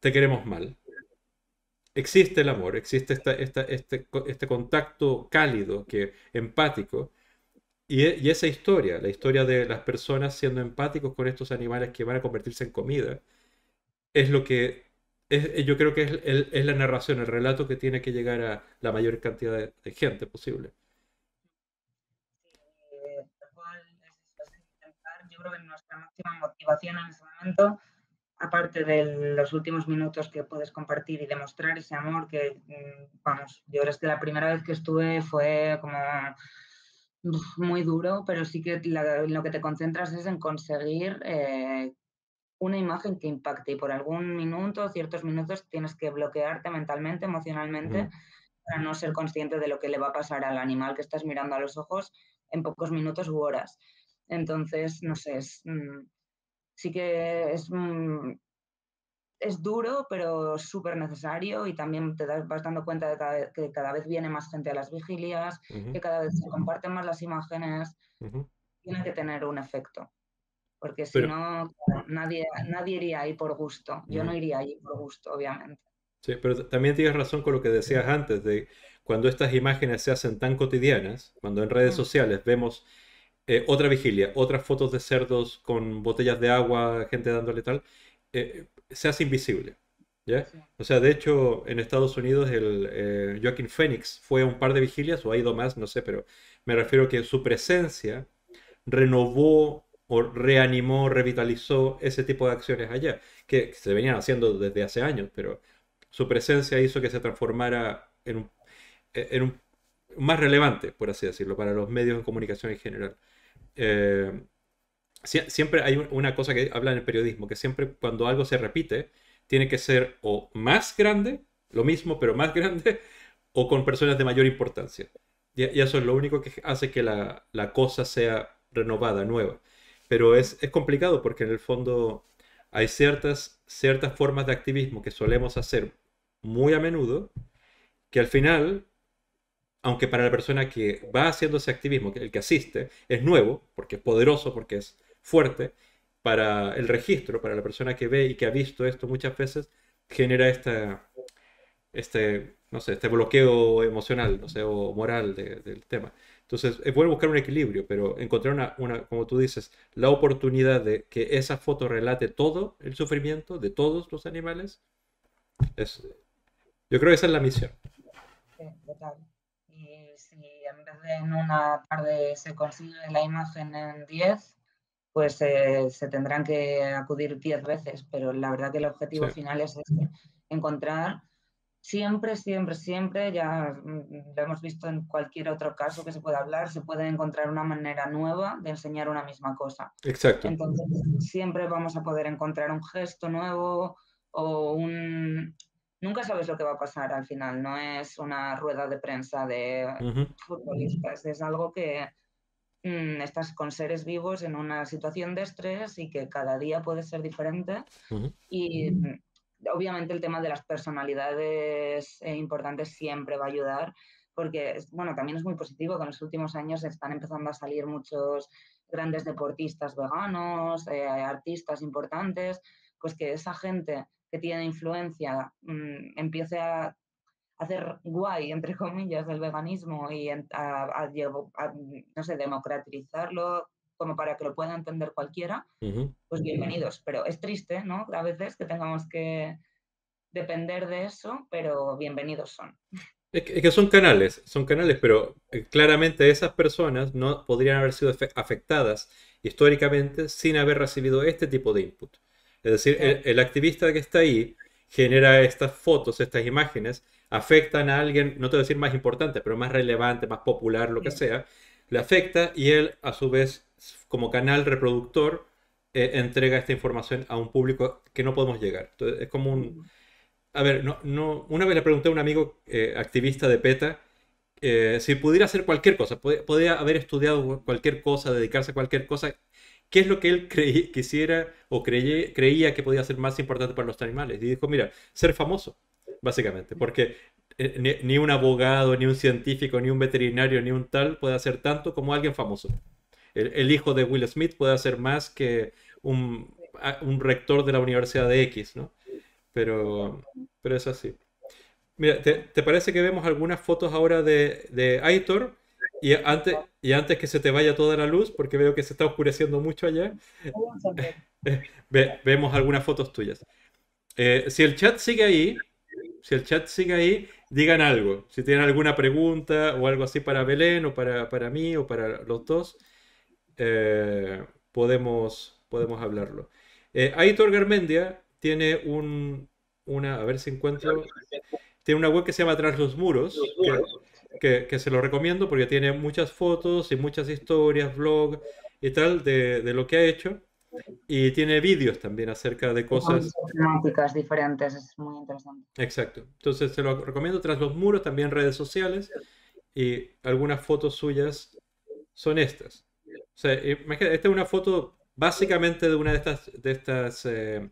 te queremos mal existe el amor, existe este, este, contacto cálido, que, empático. E, y, esa historia, la historia de las personas siendo empáticos con estos animales que van a convertirse en comida, es lo que eh, yo creo que es, la narración, el relato que tiene que llegar a la mayor cantidad de, gente posible. Eh, yo creo que nuestra máxima motivación en ese momento parte de los últimos minutos que puedes compartir y demostrar ese amor, que mm, vamos, yo es que la primera vez que estuve fue como muy duro, pero sí que lo que te concentras es en conseguir eh, una imagen que impacte y por algún minuto, ciertos minutos, tienes que bloquearte mentalmente, emocionalmente, para no ser consciente de lo que le va a pasar al animal que estás mirando a los ojos en pocos minutos u horas. Entonces, no sé, es, mm, sí que es, mm, es duro, pero súper necesario y también te vas dando cuenta de que cada vez viene más gente a las vigilias, que cada vez se comparten más las imágenes. Tiene que tener un efecto, porque si no, nadie, nadie iría ahí por gusto. Yo no iría ahí por gusto, obviamente. Sí, pero también tienes razón con lo que decías antes, de cuando estas imágenes se hacen tan cotidianas, cuando en redes sociales vemos eh, otra vigilia, otras fotos de cerdos con botellas de agua, gente dándole tal, eh, se hace invisible. ¿ya? O sea, de hecho, en Estados Unidos, el eh, Joaquín Phoenix fue a un par de vigilias, o ha ido más, no sé, pero me refiero que su presencia renovó o reanimó, revitalizó ese tipo de acciones allá, que se venían haciendo desde hace años, pero su presencia hizo que se transformara en en un más relevante, por así decirlo, para los medios de comunicación en general. Eh, siempre hay una cosa que habla en el periodismo, que siempre cuando algo se repite, tiene que ser o más grande, lo mismo pero más *laughs* grande, o con personas de mayor importancia. Y, eso es lo único que hace que la, la cosa sea renovada, nueva. Pero es, es, complicado porque en el fondo hay ciertas, ciertas formas de activismo que solemos hacer muy a menudo, que al final aunque para la persona que va haciendo ese activismo, el que asiste, es nuevo, porque es poderoso, porque es fuerte, para el registro, para la persona que ve y que ha visto esto muchas veces, genera este, no sé, este bloqueo emocional, no sé, o moral del tema. Entonces, es bueno buscar un equilibrio, pero encontrar una, como tú dices, la oportunidad de que esa foto relate todo el sufrimiento de todos los animales, yo creo que esa es la misión. Sí, total en una tarde se consigue la imagen en 10, pues eh, se tendrán que acudir 10 veces, pero la verdad que el objetivo final es este, encontrar siempre, siempre, siempre, ya mm, lo hemos visto en cualquier otro caso que se pueda hablar, se puede encontrar una manera nueva de enseñar una misma cosa. Exacto. Entonces, siempre vamos a poder encontrar un gesto nuevo o un, nunca sabes lo que va a pasar al final, no es una rueda de prensa de futbolistas, es algo que mm, estás con seres vivos en una situación de estrés y que cada día puede ser diferente y mm, obviamente el tema de las personalidades eh, importantes siempre va a ayudar porque bueno, también es muy positivo que en los últimos años están empezando a salir muchos grandes deportistas veganos, eh, artistas importantes, pues que esa gente que tiene influencia mm, empiece a hacer guay, entre *laughs* comillas, del veganismo y a, mm, no sé, democratizarlo como para que lo pueda entender cualquiera, pues bienvenidos. Pero es triste, ¿no? A veces que tengamos que depender de eso, pero bienvenidos son. es que son canales, son canales, pero eh, claramente esas personas no podrían haber sido afectadas históricamente sin haber recibido este tipo de input. Es decir, el, activista que está ahí genera estas fotos, estas imágenes, afectan a alguien, no te voy a decir más importante, pero más relevante, más popular, lo que sea, le afecta y él a su vez, como canal reproductor, eh, entrega esta información a un público que no podemos llegar. Entonces, es como un... A ver, no, no, una vez le pregunté a un amigo eh, activista de PETA eh, si pudiera hacer cualquier cosa, podía haber estudiado cualquier cosa, dedicarse a cualquier cosa, qué es lo que él quisiera o creía que podía ser más importante para los animales. Y dijo, mira, ser famoso, básicamente, porque eh, ni, un abogado, ni un científico, ni un veterinario, ni un tal puede hacer tanto como alguien famoso. El, hijo de Will Smith puede hacer más que un, rector de la Universidad de X, ¿no? Pero, pero es así. Mira, ¿te, parece que vemos algunas fotos ahora de, de Aitor? Y antes, y antes que se te vaya toda la luz, porque veo que se está oscureciendo mucho allá, *laughs* vemos algunas fotos tuyas. Eh, si el chat sigue ahí, si el chat sigue ahí, digan algo. Si tienen alguna pregunta o algo así para Belén o para, para mí o para los dos, eh, podemos, podemos hablarlo. Eh, Aitor Garmendia tiene un, una, a ver si encuentro, tiene una web que se llama Tras los Muros, que, se lo recomiendo porque tiene muchas fotos y muchas historias, blog y tal de, de lo que ha hecho. Y tiene vídeos también acerca de cosas. diferentes, es muy interesante. Exacto. Entonces se lo recomiendo. Tras los muros, también redes sociales. Y algunas fotos suyas son estas. O sea, eh, imagínate, esta es una foto básicamente de una de estas, de estas, eh,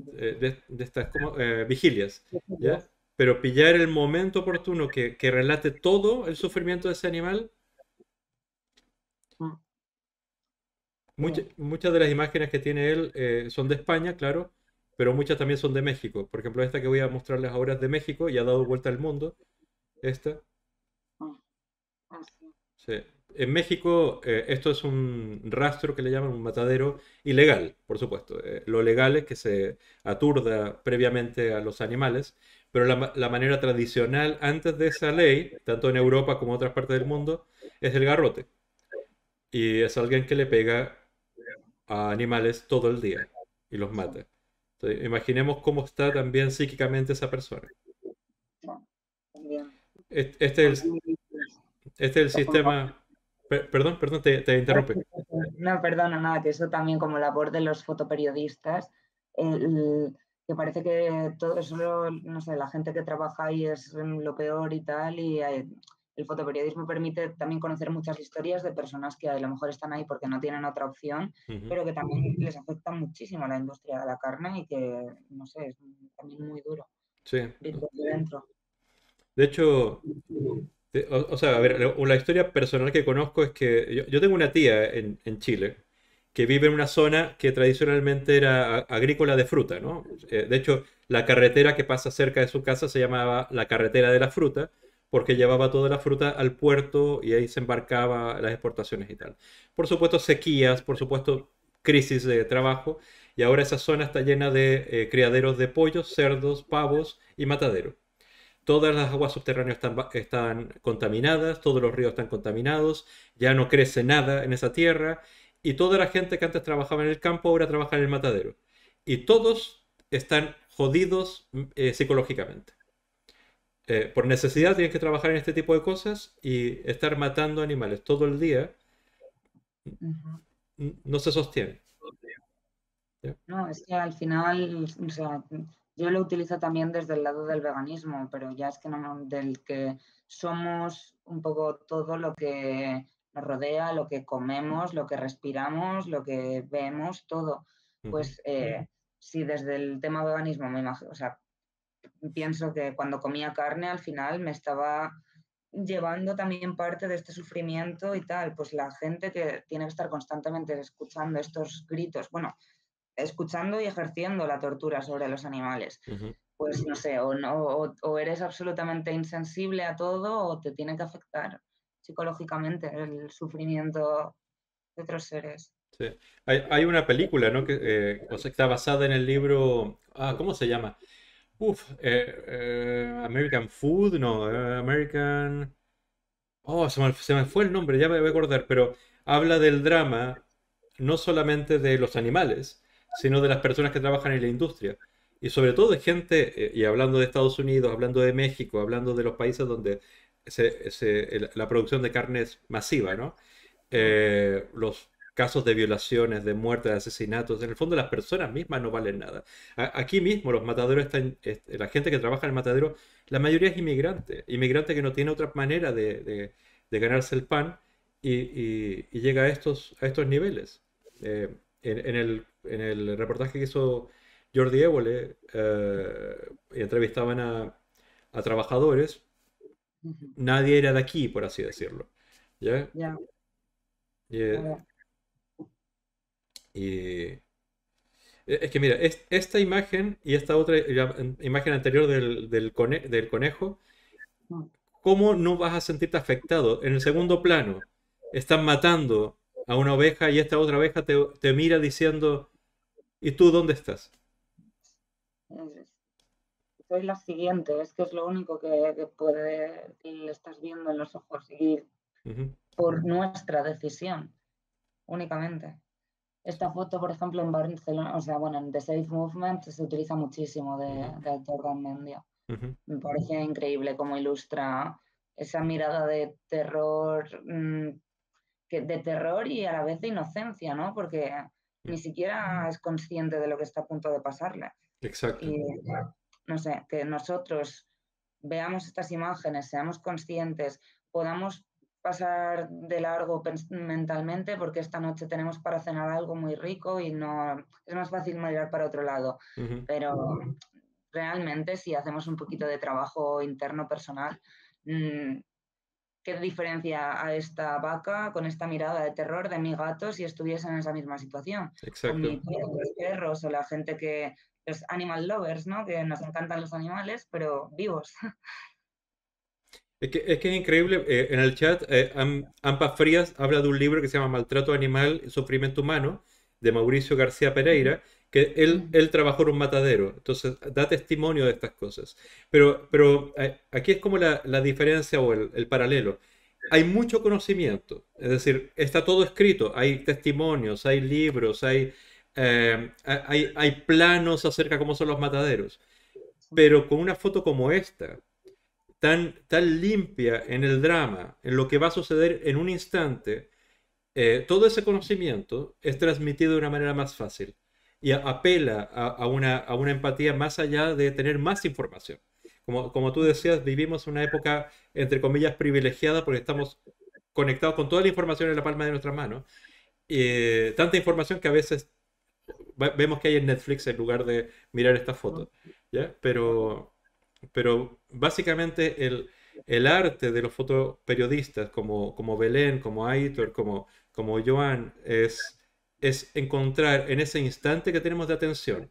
de, estas eh, vigilias. ¿ya? pero pillar el momento oportuno que, relate todo el sufrimiento de ese animal. Mm. Mm. muchas de las imágenes que tiene él eh, son de España, claro, pero muchas también son de México. Por ejemplo, esta que voy a mostrarles ahora es de México y ha dado vuelta al mundo. Esta. Mm. Ah, en México eh, esto es un rastro que le llaman un matadero ilegal, por supuesto. Eh, lo legal es que se aturda previamente a los animales, pero la, manera tradicional antes de esa ley, tanto en Europa como en otras partes del mundo, es el garrote. Y es alguien que le pega a animales todo el día y los mata. imaginemos cómo está también psíquicamente esa persona. Este, es el, este es el sistema... Perdón, perdón, te, te interrumpí. No, perdona, nada, que eso también como labor de los fotoperiodistas, el, que parece que todo eso, no sé, la gente que trabaja ahí es lo peor y tal, y eh, el fotoperiodismo permite también conocer muchas historias de personas que a lo mejor están ahí porque no tienen otra opción, pero que también les afecta muchísimo la industria de la carne y que, no sé, es también muy duro. Sí. Dentro. De hecho, o, sea, a ver, la historia personal que conozco es que yo, yo tengo una tía en, en Chile que vive en una zona que tradicionalmente era agrícola de fruta, ¿no? Eh, de hecho, la carretera que pasa cerca de su casa se llamaba la carretera de la fruta, porque llevaba toda la fruta al puerto y ahí se embarcaba las exportaciones y tal. Por supuesto, sequías, por supuesto, crisis de trabajo, y ahora esa zona está llena de eh, criaderos de pollos, cerdos, pavos y mataderos. Todas las aguas subterráneas están, están contaminadas, todos los ríos están contaminados, ya no crece nada en esa tierra y toda la gente que antes trabajaba en el campo ahora trabaja en el matadero. Y todos están jodidos eh, psicológicamente. Eh, por necesidad tienen que trabajar en este tipo de cosas y estar matando animales todo el día no se sostiene. No, es que al final, o sea, yo lo utilizo también desde el lado del veganismo, pero ya es que no, del que somos un poco todo lo que nos rodea, lo que comemos, lo que respiramos, lo que vemos, todo. Pues sí, eh, si desde el tema veganismo me imagino, o sea, pienso que cuando comía carne al final me estaba llevando también parte de este sufrimiento y tal, pues la gente que tiene que estar constantemente escuchando estos gritos, bueno, escuchando y ejerciendo la tortura sobre los animales. Pues no sé, o, no, o eres absolutamente insensible a todo o te tiene que afectar psicológicamente el sufrimiento de otros seres. Hay, una película, ¿no? Eh, que está basada en el libro. Ah, ¿cómo se llama? Uf, eh, eh, American Food, no, American. Oh, se me, se me, fue el nombre, ya me voy a acordar, pero habla del drama no solamente de los animales, sino de las personas que trabajan en la industria. Y sobre todo de gente, y hablando de Estados Unidos, hablando de México, hablando de los países donde la producción de carne es masiva, eh, los casos de violaciones, de muertes, de asesinatos, en el fondo las personas mismas no valen nada. aquí mismo los mataderos están, la gente que trabaja en el matadero, la mayoría es inmigrante, inmigrante que no tiene otra manera de, ganarse el pan y, llega a estos, a estos niveles. Eh, en, el, reportaje que hizo Jordi Évole, eh, entrevistaban a, a trabajadores nadie era de aquí, por así decirlo. ¿Ya? Y... Eh, e, es que mira, esta imagen y esta otra imagen anterior del, conejo, ah. ¿cómo no vas a sentirte afectado? En el segundo plano, están matando a una oveja y esta otra oveja te, te mira diciendo, ¿y tú dónde estás? y la siguiente, es que es lo único que, que puede, le estás viendo en los ojos y por nuestra decisión únicamente. Esta foto, por ejemplo, en Barcelona, o sea, bueno, en The Safe Movement se utiliza muchísimo de, de Jordan Me parece increíble cómo ilustra esa mirada de terror, mm, de terror y a la vez de inocencia, ¿no? Porque ni siquiera es consciente de lo que está a punto de pasarle. Exacto no sé, que nosotros veamos estas imágenes, seamos conscientes, podamos pasar de largo mentalmente porque esta noche tenemos para cenar algo muy rico y no es más fácil mirar para otro lado. Pero realmente si hacemos un poquito de trabajo interno personal, mm, ¿qué diferencia a esta vaca con esta mirada de terror de mi gato si estuviese en esa misma situación? Exacto. perros o la gente que los animal lovers, ¿no? Que nos encantan los animales, pero vivos. Es que es, que es increíble, eh, en el chat eh, Ampa Frías habla de un libro que se llama Maltrato Animal, y Sufrimiento Humano, de Mauricio García Pereira, que él, él trabajó en un matadero, entonces da testimonio de estas cosas. Pero, pero eh, aquí es como la, la diferencia o el, el paralelo hay mucho conocimiento, es decir, está todo escrito, hay testimonios, hay libros, hay eh, hay, planos acerca de cómo son los mataderos, pero con una foto como esta, tan, tan limpia en el drama, en lo que va a suceder en un instante, eh, todo ese conocimiento es transmitido de una manera más fácil y apela a, una, a una empatía más allá de tener más información. Como, como, tú decías, vivimos una época, entre comillas, privilegiada porque estamos conectados con toda la información en la palma de nuestra mano. Eh, tanta información que a veces vemos que hay en Netflix en lugar de mirar esta foto ¿ya? Pero, pero básicamente el, el arte de los fotoperiodistas como, como Belén, como Aitor, como, como Joan, es, es encontrar en ese instante que tenemos de atención.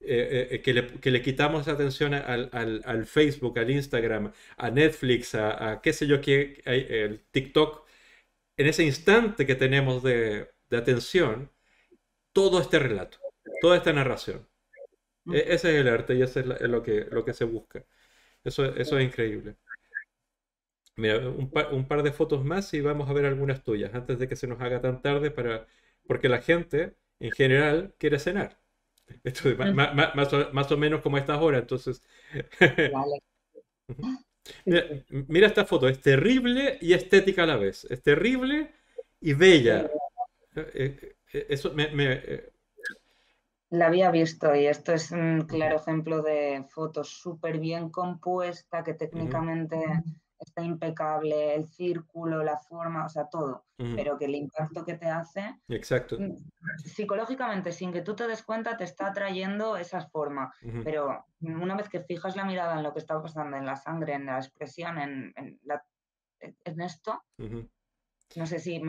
Eh, eh, que, le, que, le, quitamos atención al, al, al, Facebook, al Instagram, a Netflix, a, a qué sé yo, qué, el TikTok, en ese instante que tenemos de, de atención, todo este relato, toda esta narración. E-, ese es el arte y ese es, lo, que, lo que se busca. Eso, eso es increíble. Mira, un par, de fotos más y vamos a ver algunas tuyas antes de que se nos haga tan tarde para, porque la gente en general quiere cenar. más, o, más, o, menos como a estas horas, entonces. *laughs* mira, esta foto, es terrible y estética a la vez. Es terrible y bella. Eh, eh, eso eh, La había visto y esto es un claro ejemplo de foto súper bien compuesta, que técnicamente está impecable, el círculo, la forma, o sea, todo, pero que el impacto que te hace, Exacto. Mm, psicológicamente, sin que tú te des cuenta, te está atrayendo esa forma. pero una vez que fijas la mirada en lo que está pasando, en la sangre, en la expresión, en esto, no sé si eh,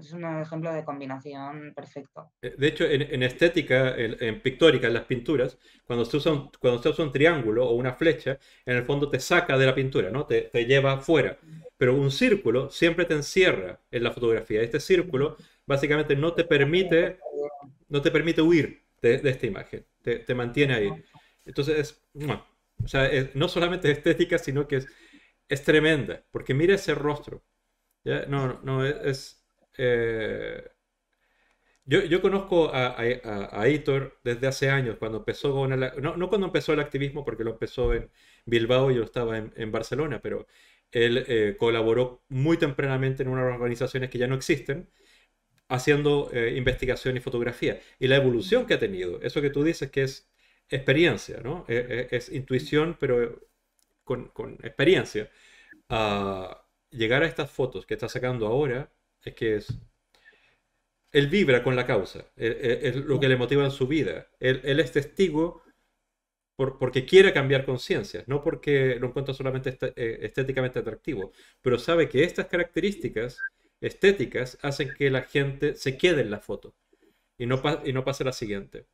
es un ejemplo de combinación perfecto. Eh, de hecho, en, estética, en, pictórica, en las pinturas, cuando se, usa un, cuando se usa un triángulo o una flecha, en el fondo te saca de la pintura, ¿no? Te, lleva fuera. Pero un círculo siempre te encierra en la fotografía. Este círculo básicamente no te permite, no te permite huir de, esta imagen, te, mantiene ahí. Entonces, no solamente estética, sino que es, es tremenda, porque mira ese rostro no, no, es... Eh, yo, conozco a, a, Hitor desde hace años, cuando empezó no, cuando empezó el activismo, porque lo empezó en Bilbao y yo estaba en, Barcelona, pero él eh, colaboró muy tempranamente en unas organizaciones que ya no existen, haciendo eh, investigación y fotografía. Y la evolución que ha tenido, eso que tú dices que es experiencia, ¿no? Es, intuición, pero con, experiencia. Ah, llegar a estas fotos que está sacando ahora es que es... Él vibra con la causa, e, e, es lo que le motiva en su vida. Él, es testigo porque quiere cambiar conciencia, no porque lo encuentra solamente este, eh, estéticamente atractivo, pero sabe que estas características estéticas hacen que la gente se quede en la foto y no, y no pase la siguiente.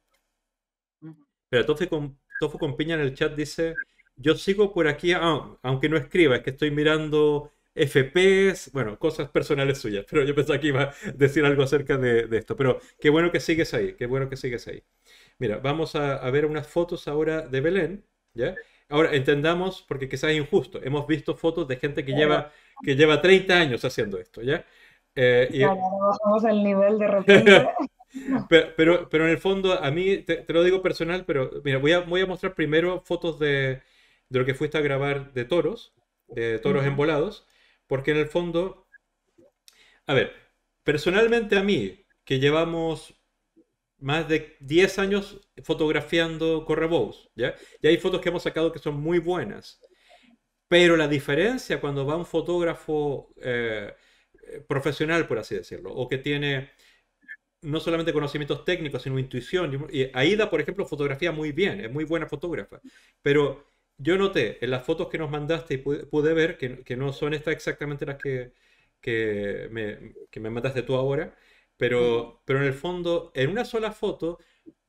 Pero Tofu con, Tofu con Piña en el chat dice, yo sigo por aquí, aunque no escriba, es que estoy mirando FPS, bueno, cosas personales suyas, pero yo pensaba que iba a decir algo acerca de, esto, pero qué bueno que sigues ahí, qué bueno que sigues ahí. Mira, vamos a, ver unas fotos ahora de Belén, ¿ya? Ahora entendamos, porque quizás es injusto, hemos visto fotos de gente que lleva, que lleva 30 años haciendo esto, ¿ya? Eh, nivel de *laughs* pero, pero, en el fondo, a mí, te, lo digo personal, pero mira, voy a, voy a mostrar primero fotos de, de lo que fuiste a grabar de toros, de toros envolados, porque en el fondo, a ver, personalmente a mí, que llevamos más de 10 años fotografiando correbos, ¿ya? Y hay fotos que hemos sacado que son muy buenas. Pero la diferencia cuando va un fotógrafo eh, profesional, por así decirlo, o que tiene no solamente conocimientos técnicos, sino intuición. Y Aida, por ejemplo, fotografía muy bien, es muy buena fotógrafa, pero yo noté en las fotos que nos mandaste y pude, ver que, no son estas exactamente las que, me, que mandaste tú ahora, pero, pero en el fondo, en una sola foto,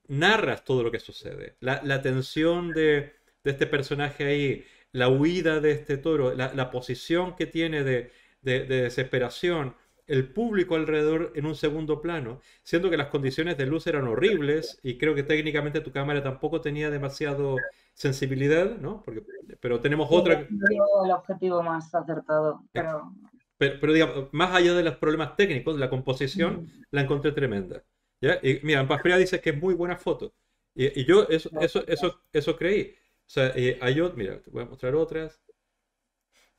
narras todo lo que sucede. La, tensión de, este personaje ahí, la huida de este toro, la, posición que tiene de, desesperación, el público alrededor en un segundo plano, siendo que las condiciones de luz eran horribles y creo que técnicamente tu cámara tampoco tenía demasiado sensibilidad, ¿no? Porque, pero tenemos otra... El objetivo más acertado, eh, pero... Pero, digamos, más allá de los problemas técnicos, la composición la encontré tremenda. ¿ya? Y mira, Ampasfría dice que es muy buena foto. Y, y yo eso, eso, eso, eso, creí. O sea, eh, hay mira, te voy a mostrar otras.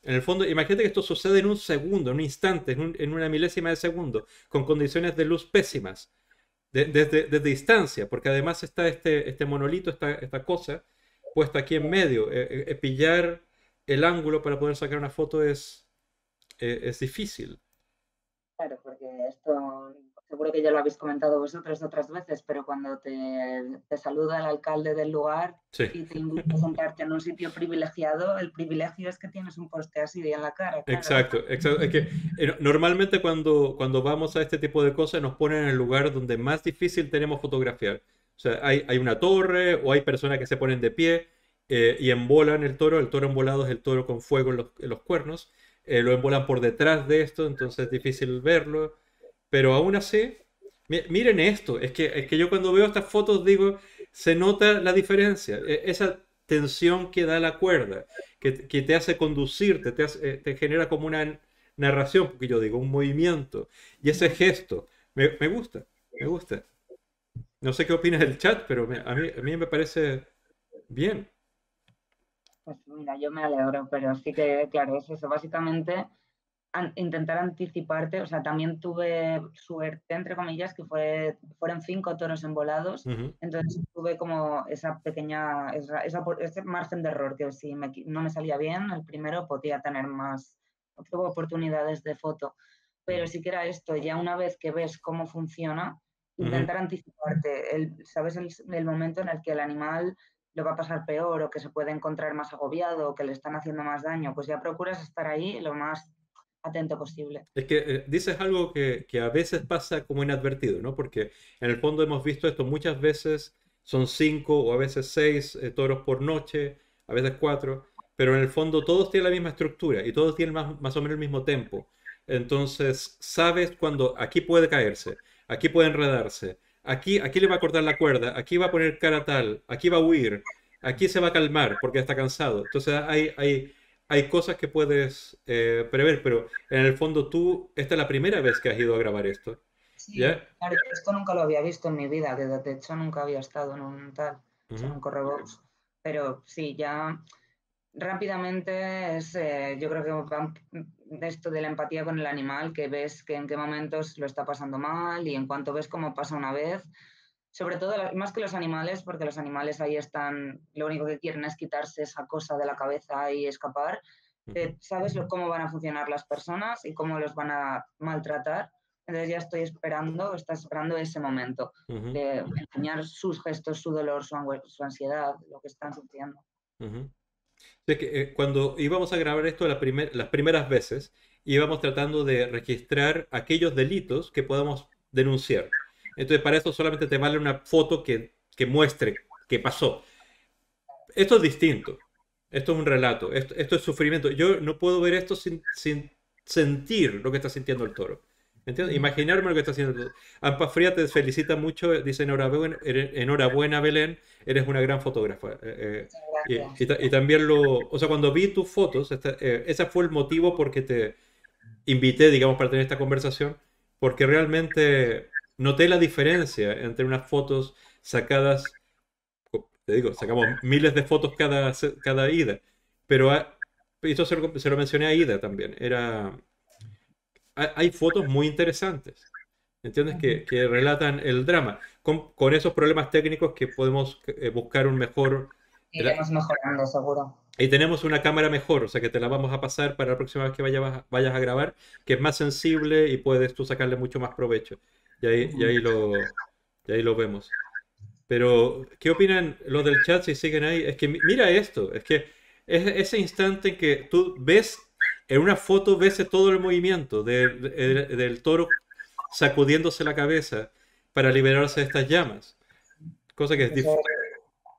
En el fondo, imagínate que esto sucede en un segundo, en un instante, en, en una milésima de segundo, con condiciones de luz pésimas, desde de, distancia, porque además está este, este monolito, esta, esta cosa, puesta aquí en medio. Eh, eh, eh, pillar el ángulo para poder sacar una foto es, es difícil. Claro, porque esto seguro que ya lo habéis comentado vosotros otras veces, pero cuando te, te saluda el alcalde del lugar y te invita a sentarte en un sitio privilegiado, el privilegio es que tienes un poste así en la cara. Exacto, exacto. Es que, normalmente cuando, cuando vamos a este tipo de cosas nos ponen en el lugar donde más difícil tenemos fotografiar. O sea, hay, una torre o hay personas que se ponen de pie eh, y embolan el toro. El toro embolado es el toro con fuego en los, cuernos. Eh, lo embolan por detrás de esto, entonces es difícil verlo. Pero aún así, miren esto. Es que, que yo cuando veo estas fotos digo, se nota la diferencia. E, esa tensión que da la cuerda, que, te hace conducirte, te, eh, te genera como una narración, porque yo digo, un movimiento. Y ese gesto, me, me gusta, me gusta. No sé qué opinas del chat, pero a, mí, a mí me parece bien. Pues mira, yo me alegro, pero sí que, claro, es eso. Básicamente, intentar anticiparte. O sea, también tuve suerte, entre comillas, que fue, fueron cinco toros envolados. Entonces tuve como esa pequeña, ese margen de error, que si no me salía bien, el primero podía tener más oportunidades de foto. Pero si sí esto, ya una vez que ves cómo funciona, intentar anticiparte, el, sabes el, momento en el que el animal lo va a pasar peor o que se puede encontrar más agobiado o que le están haciendo más daño, pues ya procuras estar ahí lo más atento posible. Es que eh, dices algo que, a veces pasa como inadvertido, ¿no? Porque en el fondo hemos visto esto muchas veces, son cinco o a veces seis eh, toros por noche, a veces cuatro, pero en el fondo todos tienen la misma estructura y todos tienen más, más o menos el mismo tiempo. Entonces sabes cuando aquí puede caerse, aquí puede enredarse, aquí, aquí le va a cortar la cuerda, aquí va a poner cara tal, aquí va a huir, aquí se va a calmar porque está cansado. Entonces hay, hay, hay cosas que puedes eh, prever, pero en el fondo tú, esta es la primera vez que has ido a grabar esto. Sí, Claro, esto nunca lo había visto en mi vida, de hecho nunca había estado en un tal, en un Pero sí, ya rápidamente es, eh, yo creo que van esto de la empatía con el animal, que ves que en qué momentos lo está pasando mal y en cuanto ves cómo pasa una vez, sobre todo más que los animales, porque los animales ahí están, lo único que quieren es quitarse esa cosa de la cabeza y escapar, sabes cómo van a funcionar las personas y cómo los van a maltratar. Entonces ya estoy esperando, estás esperando ese momento de enseñar sus gestos, su dolor, su, ansiedad, lo que están sufriendo que, eh, cuando íbamos a grabar esto las primeras veces, íbamos tratando de registrar aquellos delitos que podamos denunciar. Entonces, para eso solamente te vale una foto que, que muestre qué pasó. Esto es distinto. Esto es un relato. Esto, es sufrimiento. Yo no puedo ver esto sin, sin sentir lo que está sintiendo el toro. ¿Entiendes? Imaginarme lo que está haciendo. Ampa Fría te felicita mucho, dice enhorabuena, enhorabuena Belén, eres una gran fotógrafa. Eh, eh, y, también lo, o sea, cuando vi tus fotos, esa eh, ese fue el motivo porque te invité, digamos, para tener esta conversación, porque realmente noté la diferencia entre unas fotos sacadas, te digo, sacamos miles de fotos cada, cada ida, pero esto se lo, se lo mencioné a Ida también, era hay, fotos muy interesantes, ¿entiendes? Que, que relatan el drama, con, con, esos problemas técnicos que podemos eh, buscar un mejor... Y tenemos una cámara mejor, o sea que te la vamos a pasar para la próxima vez que vayas, vayas a grabar, que es más sensible y puedes tú sacarle mucho más provecho. Y ahí, y ahí, lo, ahí lo vemos. Pero, ¿qué opinan los del chat si siguen ahí? Es que mira esto, es que es ese instante en que tú ves en una foto ves todo el movimiento del toro sacudiéndose la cabeza para liberarse de estas llamas. Cosa que es difícil.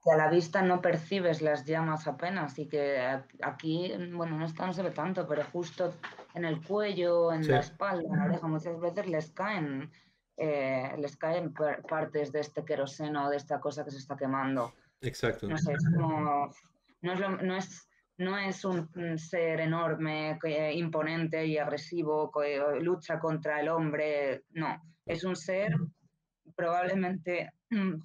Que a la vista no percibes las llamas apenas y que aquí, bueno, no, se ve tanto, pero justo en el cuello, en la espalda, en la oreja, muchas veces les caen, eh, les caen partes de este queroseno, de esta cosa que se está quemando. Exacto. No es no es no es un ser enorme, imponente y agresivo, que eh, lucha contra el hombre, no, es un ser probablemente muy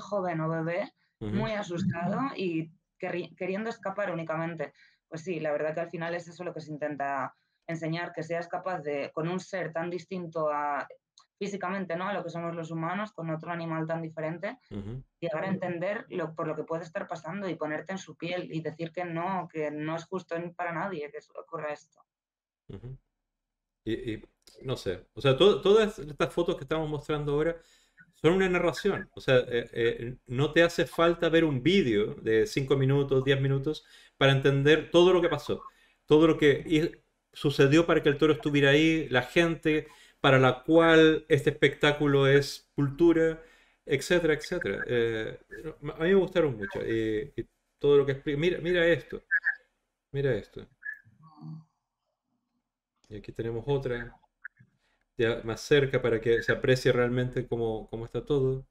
joven o bebé, muy asustado y queriendo escapar únicamente. Pues sí, la verdad que al final es eso lo que se intenta enseñar, que seas capaz de, con un ser tan distinto a físicamente, ¿no? A lo que somos los humanos con otro animal tan diferente, y ahora entender lo, por lo que puede estar pasando y ponerte en su piel y decir que no, que no es justo para nadie que ocurra esto. y, no sé, o sea, todas estas fotos que estamos mostrando ahora son una narración, o sea, eh, eh, no te hace falta ver un vídeo de 5 minutos, 10 minutos para entender todo lo que pasó, todo lo que sucedió para que el toro estuviera ahí, la gente, para la cual este espectáculo es cultura, etcétera, etcétera. Eh, a mí me gustaron mucho. Y, todo lo que Mira, mira esto. Mira esto. Y aquí tenemos otra. más cerca para que se aprecie realmente cómo, está todo.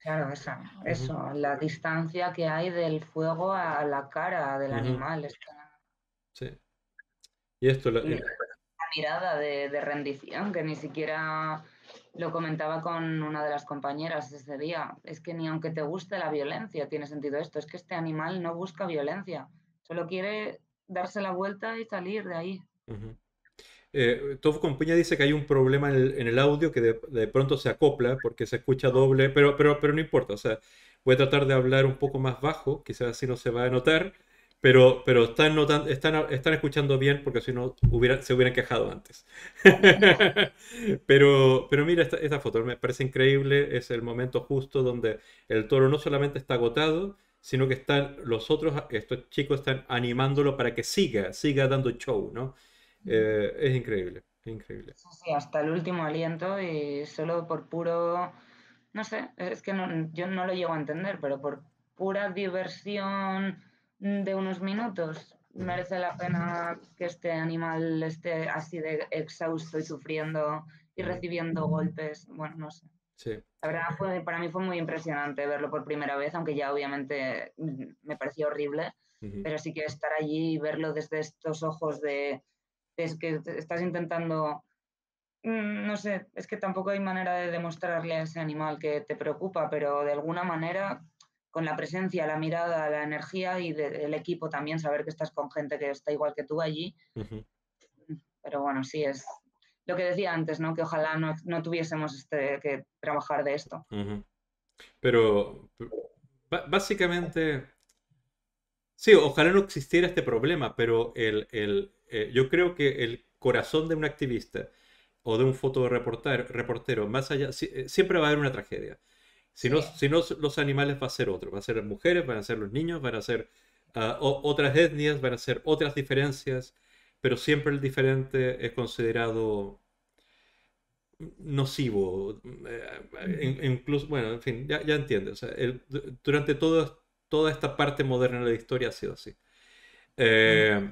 Claro, esa, eso, la distancia que hay del fuego a la cara del animal. Sí. Y esto, la, mirada de, rendición, que ni siquiera lo comentaba con una de las compañeras ese día. Es que ni aunque te guste la violencia, tiene sentido esto. Es que este animal no busca violencia, solo quiere darse la vuelta y salir de ahí. Eh, todo con eh, dice que hay un problema en el, audio que de, de, pronto se acopla porque se escucha doble, pero, pero, pero no importa. O sea, voy a tratar de hablar un poco más bajo, quizás así no se va a notar pero, están, están, están escuchando bien porque si no se hubieran quejado antes. *laughs* pero, pero mira esta, foto, me parece increíble, es el momento justo donde el toro no solamente está agotado, sino que están los otros, estos chicos están animándolo para que siga, siga dando show, ¿no? Eh, es increíble, increíble. Sí, hasta el último aliento y solo por puro, no sé, es que no, yo no lo llego a entender, pero por pura diversión Mm, de unos minutos. Merece la pena que este animal esté así de exhausto y sufriendo y recibiendo golpes. Bueno, no sé. Sí. La verdad fue, para mí fue muy impresionante verlo por primera vez, aunque ya obviamente mm, me parecía horrible, pero sí que estar allí y verlo desde estos ojos de, es que estás intentando, mm, no sé, es que tampoco hay manera de demostrarle a ese animal que te preocupa, pero de alguna manera con la presencia, la mirada, la energía y del equipo también, saber que estás con gente que está igual que tú allí. Pero bueno, sí, es lo que decía antes, ¿no? Que ojalá no, tuviésemos este, que trabajar de esto. Pero básicamente, sí, ojalá no existiera este problema, pero el, eh, yo creo que el corazón de un activista o de un fotoreportero, más allá, eh, siempre va a haber una tragedia. Si no, si no, los animales va a ser otro. Va a ser las mujeres, van a ser los niños, van a ser ah, otras etnias, van a ser otras diferencias. Pero siempre el diferente es considerado nocivo. Eh, incluso, bueno, en fin, ya, ya entiendes. durante toda toda esta parte moderna de la historia ha sido así. Eh,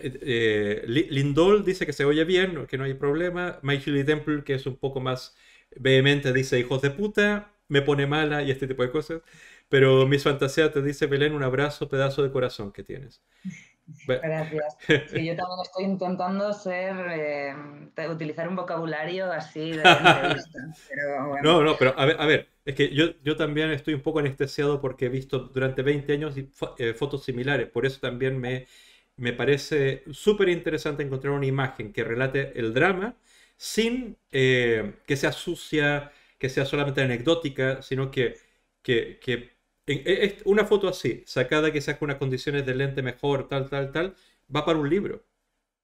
eh, Lindol dice que se oye bien, que no hay problema. Michael Temple, que es un poco más vehemente, dice hijos de puta me pone mala y este tipo de cosas. Pero mis fantasías te dice, Belén, un abrazo, pedazo de corazón que tienes. Gracias. *laughs* yo también estoy intentando ser, em, utilizar un vocabulario así de *laughs* Pero No, no, pero a ver, a ver es que yo, yo, también estoy un poco anestesiado porque he visto durante 20 años eh, fotos similares, por eso también me, me parece súper interesante encontrar una imagen que relate el drama sin eh, que sea sucia, que sea solamente anecdótica, sino que, que, e, e, una foto así, sacada que con unas condiciones de lente mejor, tal, tal, tal, va para un libro.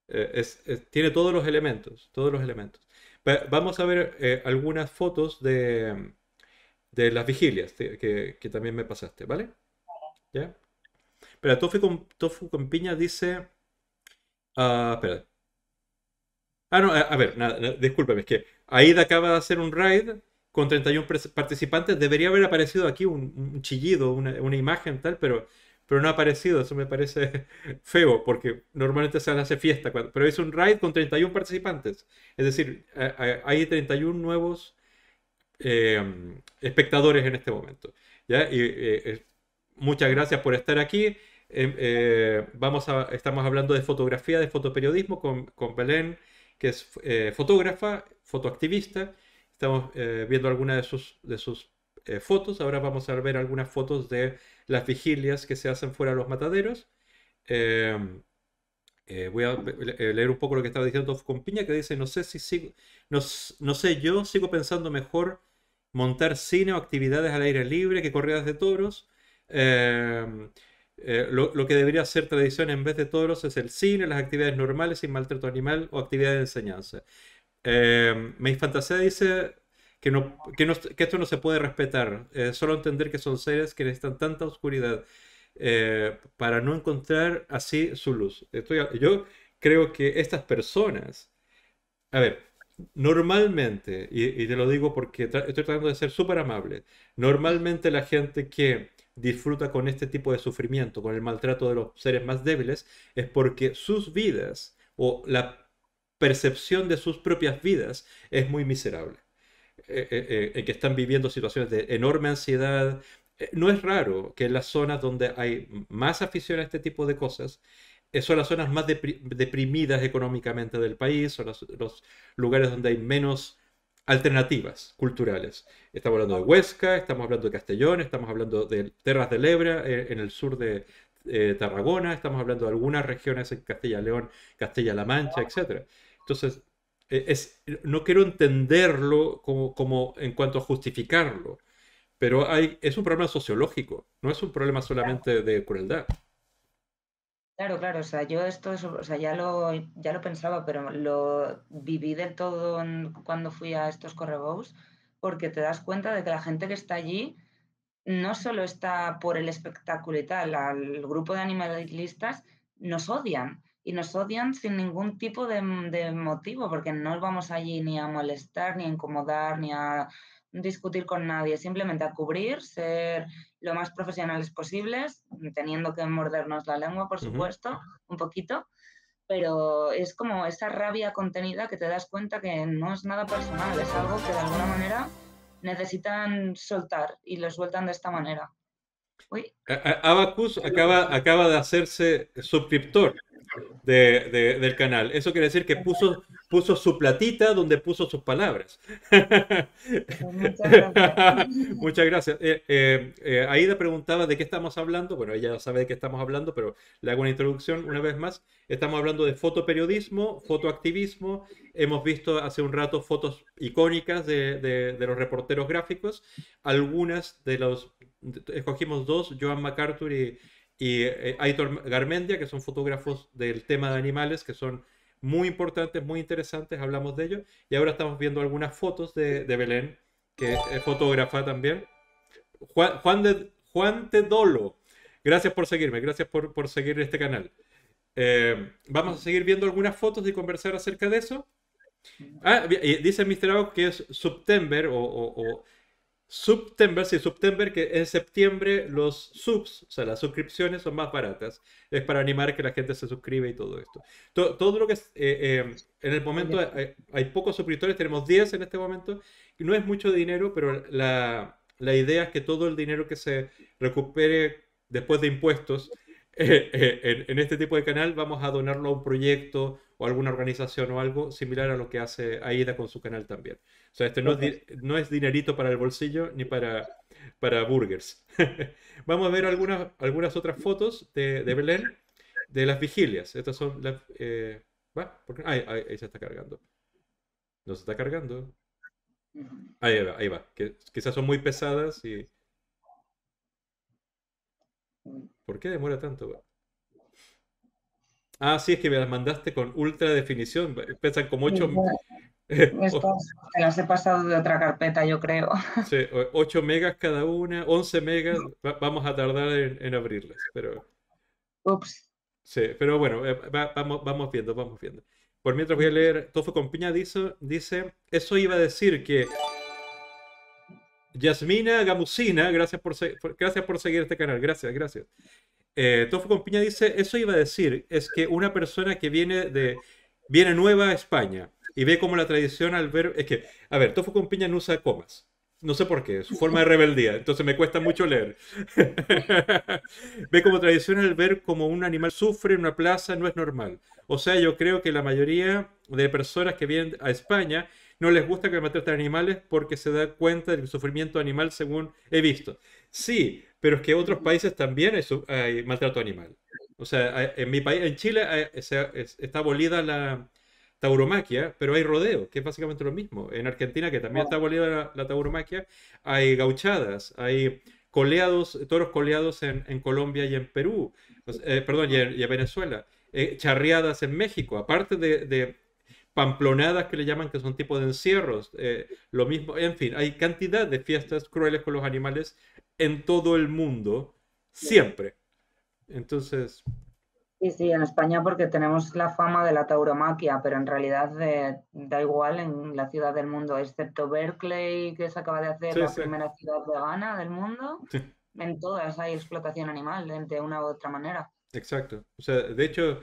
Eh, tiene todos los elementos, todos los elementos. vamos a ver eh, algunas fotos de, las vigilias que, también me pasaste, ¿vale? ¿Ya? Pero Tofu con, tofu con piña dice... Ah, espera. Ah, no, a, ver, nada, es que Aida acaba de hacer un raid con 31 participantes, debería haber aparecido aquí un, chillido, una, imagen tal, pero, pero no ha aparecido. Eso me parece *laughs* feo, porque normalmente se hace fiesta. Cuando, pero es un raid con 31 participantes. Es decir, hay 31 nuevos em, espectadores en este momento. ¿ya? Y, eh, muchas gracias por estar aquí. Em, eh, vamos a, estamos hablando de fotografía, de fotoperiodismo con, con Belén, que es eh, fotógrafa, fotoactivista Estamos eh, viendo algunas de sus, de sus eh, fotos. Ahora vamos a ver algunas fotos de las vigilias que se hacen fuera de los mataderos. Em, eh, voy a leer un poco lo que estaba diciendo con Piña, que dice, no sé si sé, yo sigo pensando mejor montar cine o actividades al aire libre que corridas de toros. Em, lo, lo, que debería ser tradición en vez de toros es el cine, las actividades normales sin maltrato animal o actividades de enseñanza. Eh, mi Fantasía dice que, no, esto no se puede respetar. Eh, solo entender que son seres que necesitan tanta oscuridad eh, para no encontrar así su luz. yo creo que estas personas, a ver, normalmente, y, te lo digo porque estoy tratando de ser súper amable, normalmente la gente que disfruta con este tipo de sufrimiento, con el maltrato de los seres más débiles, es porque sus vidas o la percepción de sus propias vidas es muy miserable. Eh, eh, eh, en que están viviendo situaciones de enorme ansiedad. no es raro que en las zonas donde hay más afición a este tipo de cosas, son las zonas más deprimidas económicamente del país, son los, lugares donde hay menos alternativas culturales. Estamos hablando de Huesca, estamos hablando de Castellón, estamos hablando de Terras de Ebra, en el sur de, Tarragona, estamos hablando de algunas regiones en Castilla-León, Castilla-La Mancha, etc. Entonces, e, no quiero entenderlo como, en cuanto a justificarlo, pero hay, es un problema sociológico, no es un problema solamente de crueldad. Claro, claro, o sea, yo esto ya, lo, ya lo pensaba, pero lo viví del todo cuando fui a estos correbous, porque te das cuenta de que la gente que está allí no solo está por el espectáculo y tal, al grupo de animalistas nos odian y nos odian sin ningún tipo de, motivo, porque no vamos allí ni a molestar, ni a incomodar, ni a discutir con nadie, simplemente a cubrir, ser lo más profesionales posibles, teniendo que mordernos la lengua, por supuesto, un poquito, pero es como esa rabia contenida que te das cuenta que no es nada personal, es algo que de alguna manera necesitan soltar y lo sueltan de esta manera. Abacus acaba, acaba de hacerse suscriptor del canal. Eso quiere decir que puso, puso su platita donde puso sus palabras. Pues muchas gracias. *laughs* Muchas eh, eh, eh, Aida preguntaba de qué estamos hablando. Bueno, ella sabe de qué estamos hablando, pero le hago una introducción una vez más. Estamos hablando de fotoperiodismo, fotoactivismo. Hemos visto hace un rato fotos icónicas de, los reporteros gráficos. Algunas de los... Escogimos dos, Joan MacArthur y y eh, Aitor Garmendia, que son fotógrafos del tema de animales, que son muy importantes, muy interesantes, hablamos de ellos. Y ahora estamos viendo algunas fotos de, Belén, que es, fotógrafa también. Juan, de, Juan Tedolo, gracias por seguirme, gracias por, por seguir este canal. Eh, vamos a seguir viendo algunas fotos y conversar acerca de eso. Ah, eh, dice Mr. Hawk que es September o, o September, sí, September, que en septiembre los subs, o sea, las suscripciones son más baratas. Es para animar que la gente se suscribe y todo esto. todo, lo que eh, em, en el momento hay, pocos suscriptores, tenemos 10 en este momento, no es mucho dinero, pero la, idea es que todo el dinero que se recupere después de impuestos *laughs* eh, eh, en, en este tipo de canal vamos a donarlo a un proyecto o alguna organización o algo similar a lo que hace Aida con su canal también. O sea, esto no, es, no es dinerito para el bolsillo ni para, para burgers. *laughs* Vamos a ver algunas, algunas otras fotos de, Belén de las vigilias. Estas son las... Eh, ¿va? Porque, ahí, se está cargando. No se está cargando. Ahí va, ahí va. Que, quizás son muy pesadas y... ¿Por qué demora tanto? Ah, sí, es que me las mandaste con ultra definición. Pesan como 8. *laughs* Estos las he pasado de otra carpeta, yo creo. *laughs* Sí, 8 megas cada una, 11 megas. vamos a tardar en, abrirlas, pero. Ups. Sí, pero bueno, eh, vamos, vamos viendo, vamos viendo. Por mientras voy a leer, Tofu con Piña dice, eso iba a decir que Yasmina Gamusina, gracias por, gracias por seguir este canal, gracias, gracias. Eh, Tofu con Piña dice, eso iba a decir, es que una persona que viene de viene nueva a España y ve como la tradición al ver, es que, a ver, Tofu con Piña no usa comas. No sé por qué, su forma de rebeldía, entonces me cuesta mucho leer. *laughs* ve como tradición al ver como un animal sufre en una plaza no es normal. O sea, yo creo que la mayoría de personas que vienen a España no les gusta que maten animales porque se da cuenta del sufrimiento animal según he visto. Sí, pero es que en otros países también hay, maltrato animal. O sea, en mi país, en Chile está abolida la tauromaquia, pero hay rodeos, que es básicamente lo mismo. En Argentina, que también está ah. abolida la, tauromaquia, hay gauchadas, hay coleados, toros coleados en, Colombia y en Perú, eh, perdón, y Venezuela, eh, charreadas en México, aparte de pamplonadas que le llaman, que son tipo de encierros. Eh, lo mismo, en fin, hay cantidad de fiestas crueles con los animales en todo el mundo, siempre. Entonces... Sí, sí, en España porque tenemos la fama de la tauromaquia, pero en realidad eh, da igual en la ciudad del mundo, excepto Berkeley, que se acaba de hacer la primera ciudad vegana del mundo. En todas hay explotación animal, de una u otra manera. Exacto. O sea, de hecho,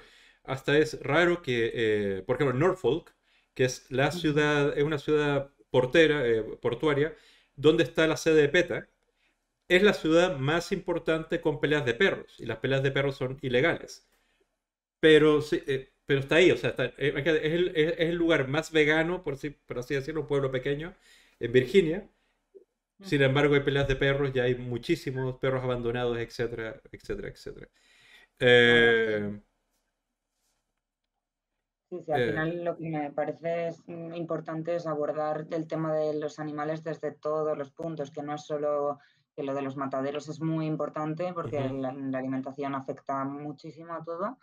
hasta es raro que, eh, por ejemplo, Norfolk, que es la ciudad, es una ciudad portera, eh, portuaria, donde está la sede de PETA, es la ciudad más importante con peleas de perros, y las peleas de perros son ilegales. Pero, eh, pero está ahí, o sea, es, el, lugar más vegano, por, por así decirlo, un pueblo pequeño, en Virginia. Sin embargo, hay peleas de perros, ya hay muchísimos perros abandonados, etcétera, etcétera, etcétera. Eh, Sí, sí, al eh, final lo que me parece mm, importante es abordar el tema de los animales desde todos los puntos, que no es solo que lo de los mataderos es muy importante porque la, alimentación afecta muchísimo a todo,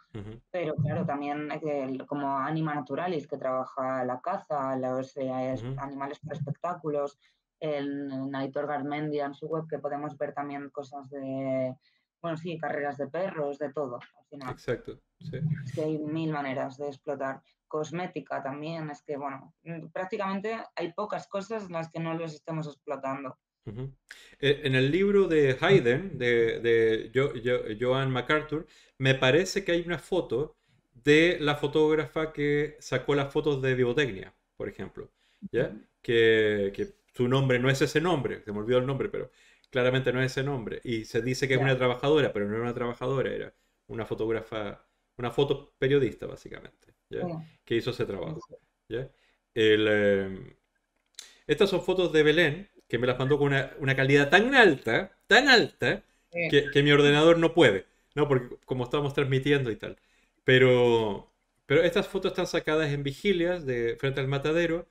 pero claro, también eh, como Anima Naturalis, que trabaja la caza, los eh, animales para espectáculos, el, night Garmendia en su web, que podemos ver también cosas de bueno, sí, carreras de perros, de todo, Exacto, sí. hay mil maneras de explotar. Cosmética también, es que, bueno, mm, prácticamente hay pocas cosas en las que no los estemos explotando. Eh, en el libro de Haydn, de, Joan MacArthur, me parece que hay una foto de la fotógrafa que sacó las fotos de Biotecnia, por ejemplo, ¿ya? Que, que su nombre no es ese nombre, se me olvidó el nombre, pero claramente no es ese nombre. Y se dice que es una trabajadora, pero no era una trabajadora, era una fotógrafa, una foto periodista básicamente, que hizo ese trabajo. Em, estas son fotos de Belén, que me las mandó con una, calidad tan alta, tan alta, que, que, mi ordenador no puede, ¿no? Porque como estábamos transmitiendo y tal. Pero, pero estas fotos están sacadas en vigilias de, frente al matadero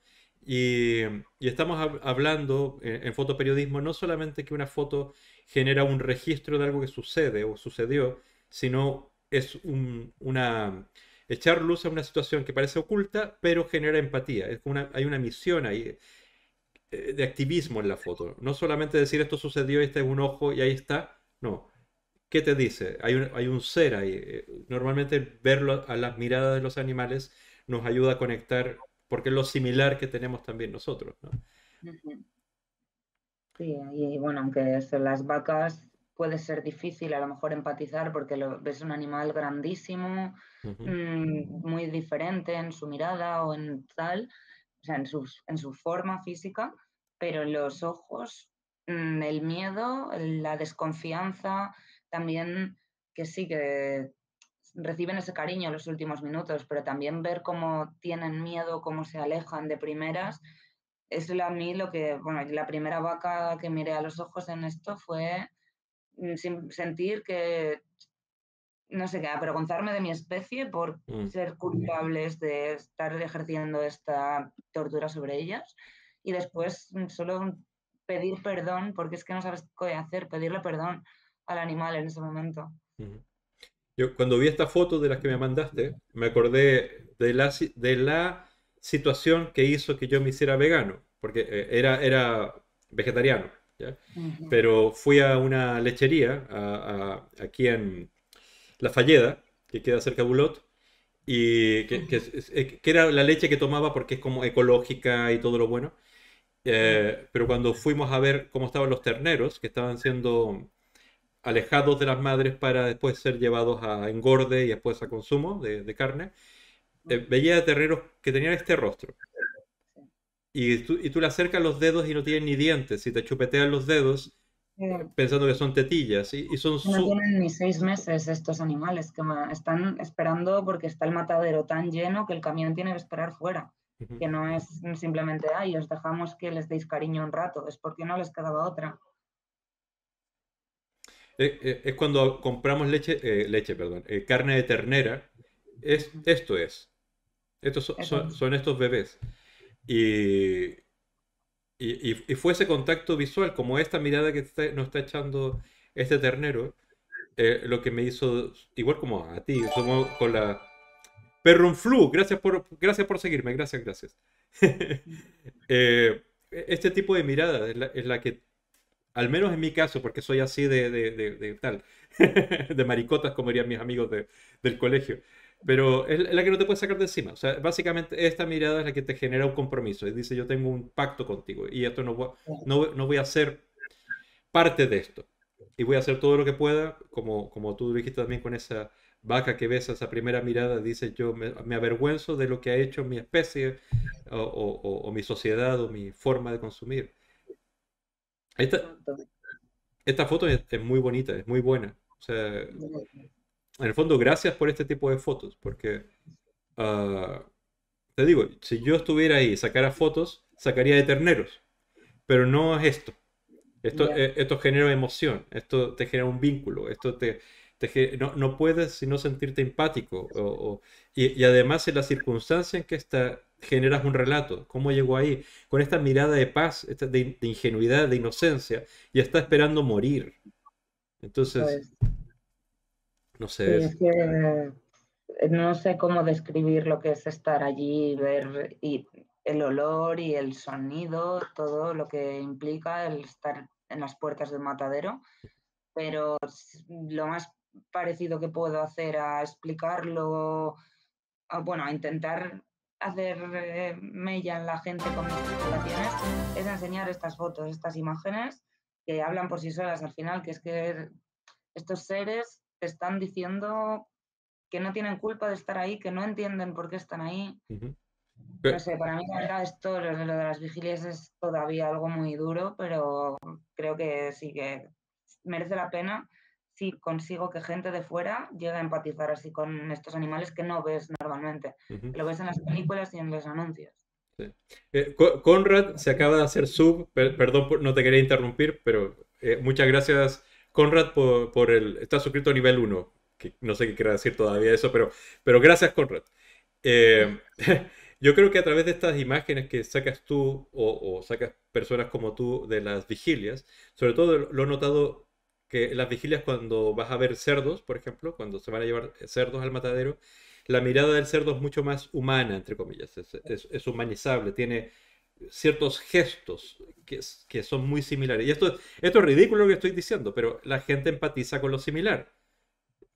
Mm, y, estamos hablando eh, en fotoperiodismo no solamente que una foto genera un registro de algo que sucede o sucedió, sino es una echar luz a una situación que parece oculta, pero genera empatía. hay una misión ahí eh, de activismo en la foto. No solamente decir esto sucedió, este es un ojo y ahí está. No. ¿Qué te dice? Hay un, hay un ser ahí. Eh, normalmente verlo a las miradas de los animales nos ayuda a conectar porque es lo similar que tenemos también nosotros. Sí, y bueno, aunque las vacas puede ser difícil a lo mejor empatizar porque lo, ves un animal grandísimo, mm, muy diferente en su mirada o en tal, o sea, en, en su forma física, pero los ojos, mm, el miedo, la desconfianza, también que sí, que reciben ese cariño en los últimos minutos, pero también ver cómo tienen miedo, cómo se alejan de primeras, es a mí lo que, bueno, la primera vaca que miré a los ojos en esto fue mm, sentir que, no sé, qué, avergonzarme de mi especie por mm. ser culpables de estar ejerciendo esta tortura sobre ellas y después mm, solo pedir perdón, porque es que no sabes qué hacer, pedirle perdón al animal en ese momento. Yo cuando vi esta foto de las que me mandaste, me acordé de la, de la situación que hizo que yo me hiciera vegano, porque eh, era, era vegetariano. Pero fui a una lechería aquí en La Falleda, que queda cerca de Bulot, y que, era la leche que tomaba porque es como ecológica y todo lo bueno. Eh, pero cuando fuimos a ver cómo estaban los terneros, que estaban siendo alejados de las madres para después ser llevados a engorde y después a consumo de, carne, eh, veía terneros que tenían este rostro. Y tú, le acercas los dedos y no tienen ni dientes, y te chupetean los dedos eh, pensando que son tetillas. Y, son No tienen ni seis meses estos animales, que están esperando porque está el matadero tan lleno que el camión tiene que esperar fuera. Que no es simplemente, ahí os dejamos que les deis cariño un rato, es porque no les quedaba otra. Eh, eh, es cuando compramos leche, eh, leche, perdón, carne de ternera. Es, esto es. Estos son, estos bebés. Y, y, y, fue ese contacto visual, como esta mirada que no nos está echando este ternero, lo que me hizo, igual como a ti, con la... flu. gracias por, gracias por seguirme, gracias, gracias. *laughs* este tipo de mirada es la, es la que al menos en mi caso, porque soy así de, tal, *laughs* de maricotas, como dirían mis amigos del colegio. Pero es la que no te puedes sacar de encima. O sea, básicamente esta mirada es la que te genera un compromiso. Y dice, yo tengo un pacto contigo y esto no voy, no, voy a ser parte de esto. Y voy a hacer todo lo que pueda, como, como tú dijiste también con esa vaca que ves esa primera mirada, dice, yo me, avergüenzo de lo que ha hecho mi especie o mi sociedad o mi forma de consumir. Esta, foto es, muy bonita, es muy buena. en el fondo, gracias por este tipo de fotos, porque ah, te digo, si yo estuviera ahí y sacara fotos, sacaría de terneros, pero no es esto. Esto, eh, esto genera emoción, esto te genera un vínculo, esto te, te no, no, puedes sino sentirte empático. y, y, además en la circunstancia en que está generas un relato, cómo llegó ahí, con esta mirada de paz, de, ingenuidad, de inocencia, y está esperando morir. Entonces, pues, no sé. Eh, no sé cómo describir lo que es estar allí y ver y el olor y el sonido, todo lo que implica el estar en las puertas del matadero, pero lo más parecido que puedo hacer a explicarlo, bueno, a intentar hacer eh, mella en la gente con mis publicaciones es enseñar estas fotos, estas imágenes que hablan por sí solas al final, que es que estos seres te están diciendo que no tienen culpa de estar ahí, que no entienden por qué están ahí. sé, para mí la verdad esto, de lo de las vigilias es todavía algo muy duro, pero creo que sí que merece la pena si consigo que gente de fuera llegue a empatizar así con estos animales que no ves normalmente. Lo ves en las películas y en los anuncios. Eh, Conrad se acaba de hacer sub, perdón, no te quería interrumpir, pero eh, muchas gracias Conrad por, por, el... Estás suscrito a nivel 1, que no sé qué quiera decir todavía eso, pero, pero gracias Conrad. Eh, *laughs* yo creo que a través de estas imágenes que sacas tú o, o sacas personas como tú de las vigilias, sobre todo lo he notado las vigilias cuando vas a ver cerdos, por ejemplo, cuando se van a llevar eh, cerdos al matadero, la mirada del cerdo es mucho más humana, entre comillas, es, humanizable, tiene ciertos gestos que, que, son muy similares. Y esto, esto es ridículo lo que estoy diciendo, pero la gente empatiza con lo similar.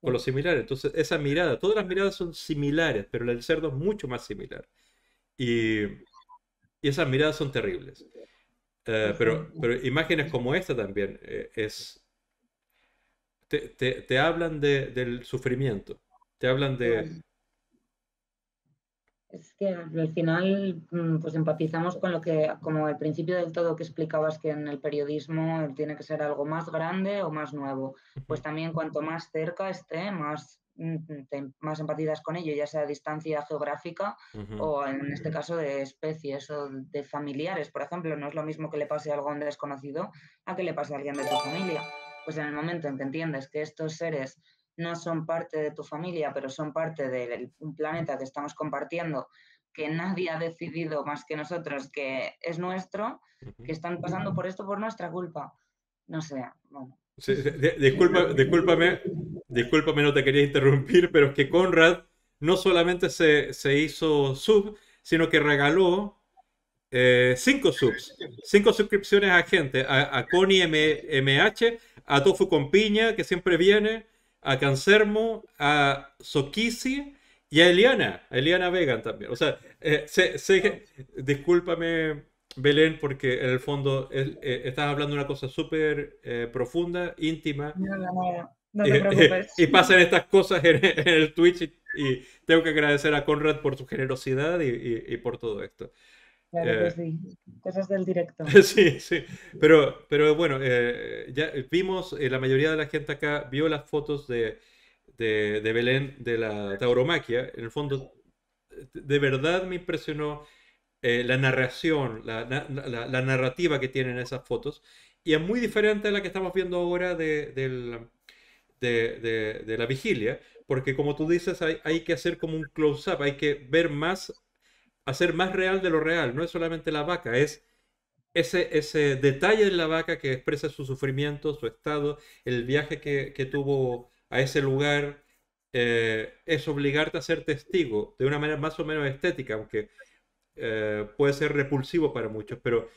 Con lo similar. Entonces, esa mirada, todas las miradas son similares, pero la del cerdo es mucho más similar. Y, esas miradas son terribles. Eh, pero, pero imágenes como esta también eh, es, te, hablan de, del sufrimiento, te hablan de... Es que al final mm, pues empatizamos con lo que, como el principio del todo que explicabas que en el periodismo tiene que ser algo más grande o más nuevo. Pues también cuanto más cerca esté, más, mm, más empatizas con ello, ya sea distancia geográfica o en este caso de especies o de familiares. Por ejemplo, no es lo mismo que le pase algo a un desconocido a que le pase a alguien de tu familia pues en el momento en que entiendes que estos seres no son parte de tu familia, pero son parte del un planeta que estamos compartiendo, que nadie ha decidido más que nosotros que es nuestro, que están pasando por esto por nuestra culpa. No sé, bueno. disculpa, discúlpame, discúlpame, no te quería interrumpir, pero es que Conrad no solamente se, se hizo sub, sino que regaló eh, cinco subs, cinco suscripciones a gente, a, a Connie a Tofu con Piña, que siempre viene, a Cancermo, a Sokisi y a Eliana, a Eliana Vegan también. O sea, eh, sé, discúlpame Belén, porque en el fondo eh, estás hablando una cosa súper profunda, íntima. y pasan estas cosas en, el Twitch y, tengo que agradecer a Conrad por su generosidad y por todo esto. Claro eh, sí, cosas del directo. *laughs* Sí, sí, pero, pero bueno, eh, ya vimos, eh, la mayoría de la gente acá vio las fotos de, de, Belén de la tauromaquia. En el fondo, de verdad me impresionó la narración, la, la, narrativa que tienen esas fotos, y es muy diferente a la que estamos viendo ahora de, de, de, la vigilia, porque como tú dices, hay, hay que hacer como un close-up, hay que ver más hacer más real de lo real. No es solamente la vaca, es ese, ese detalle de la vaca que expresa su sufrimiento, su estado, el viaje que, tuvo a ese lugar. Eh, es obligarte a ser testigo de una manera más o menos estética, aunque eh, puede ser repulsivo para muchos, pero,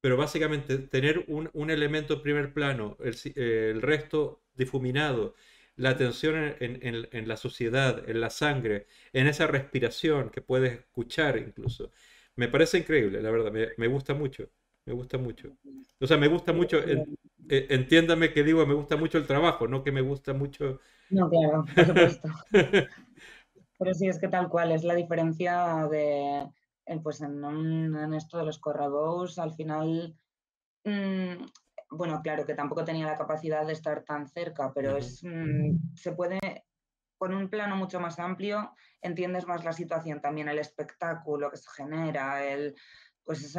pero básicamente tener un, elemento en primer plano, el, eh, el resto difuminado, la tensión en, la sociedad, en la sangre, en esa respiración que puedes escuchar incluso. Me parece increíble, la verdad, me, gusta mucho, me gusta mucho. O sea, me gusta mucho, eh, eh, entiéndame que digo, me gusta mucho el trabajo, no que me gusta mucho... No, claro, por supuesto. *laughs* Pero sí, es que tal cual, es la diferencia de, eh, pues en, esto de los corredores al final mm, bueno, claro que tampoco tenía la capacidad de estar tan cerca, pero es, mm, se puede, con un plano mucho más amplio, entiendes más la situación también, el espectáculo que se genera, el, pues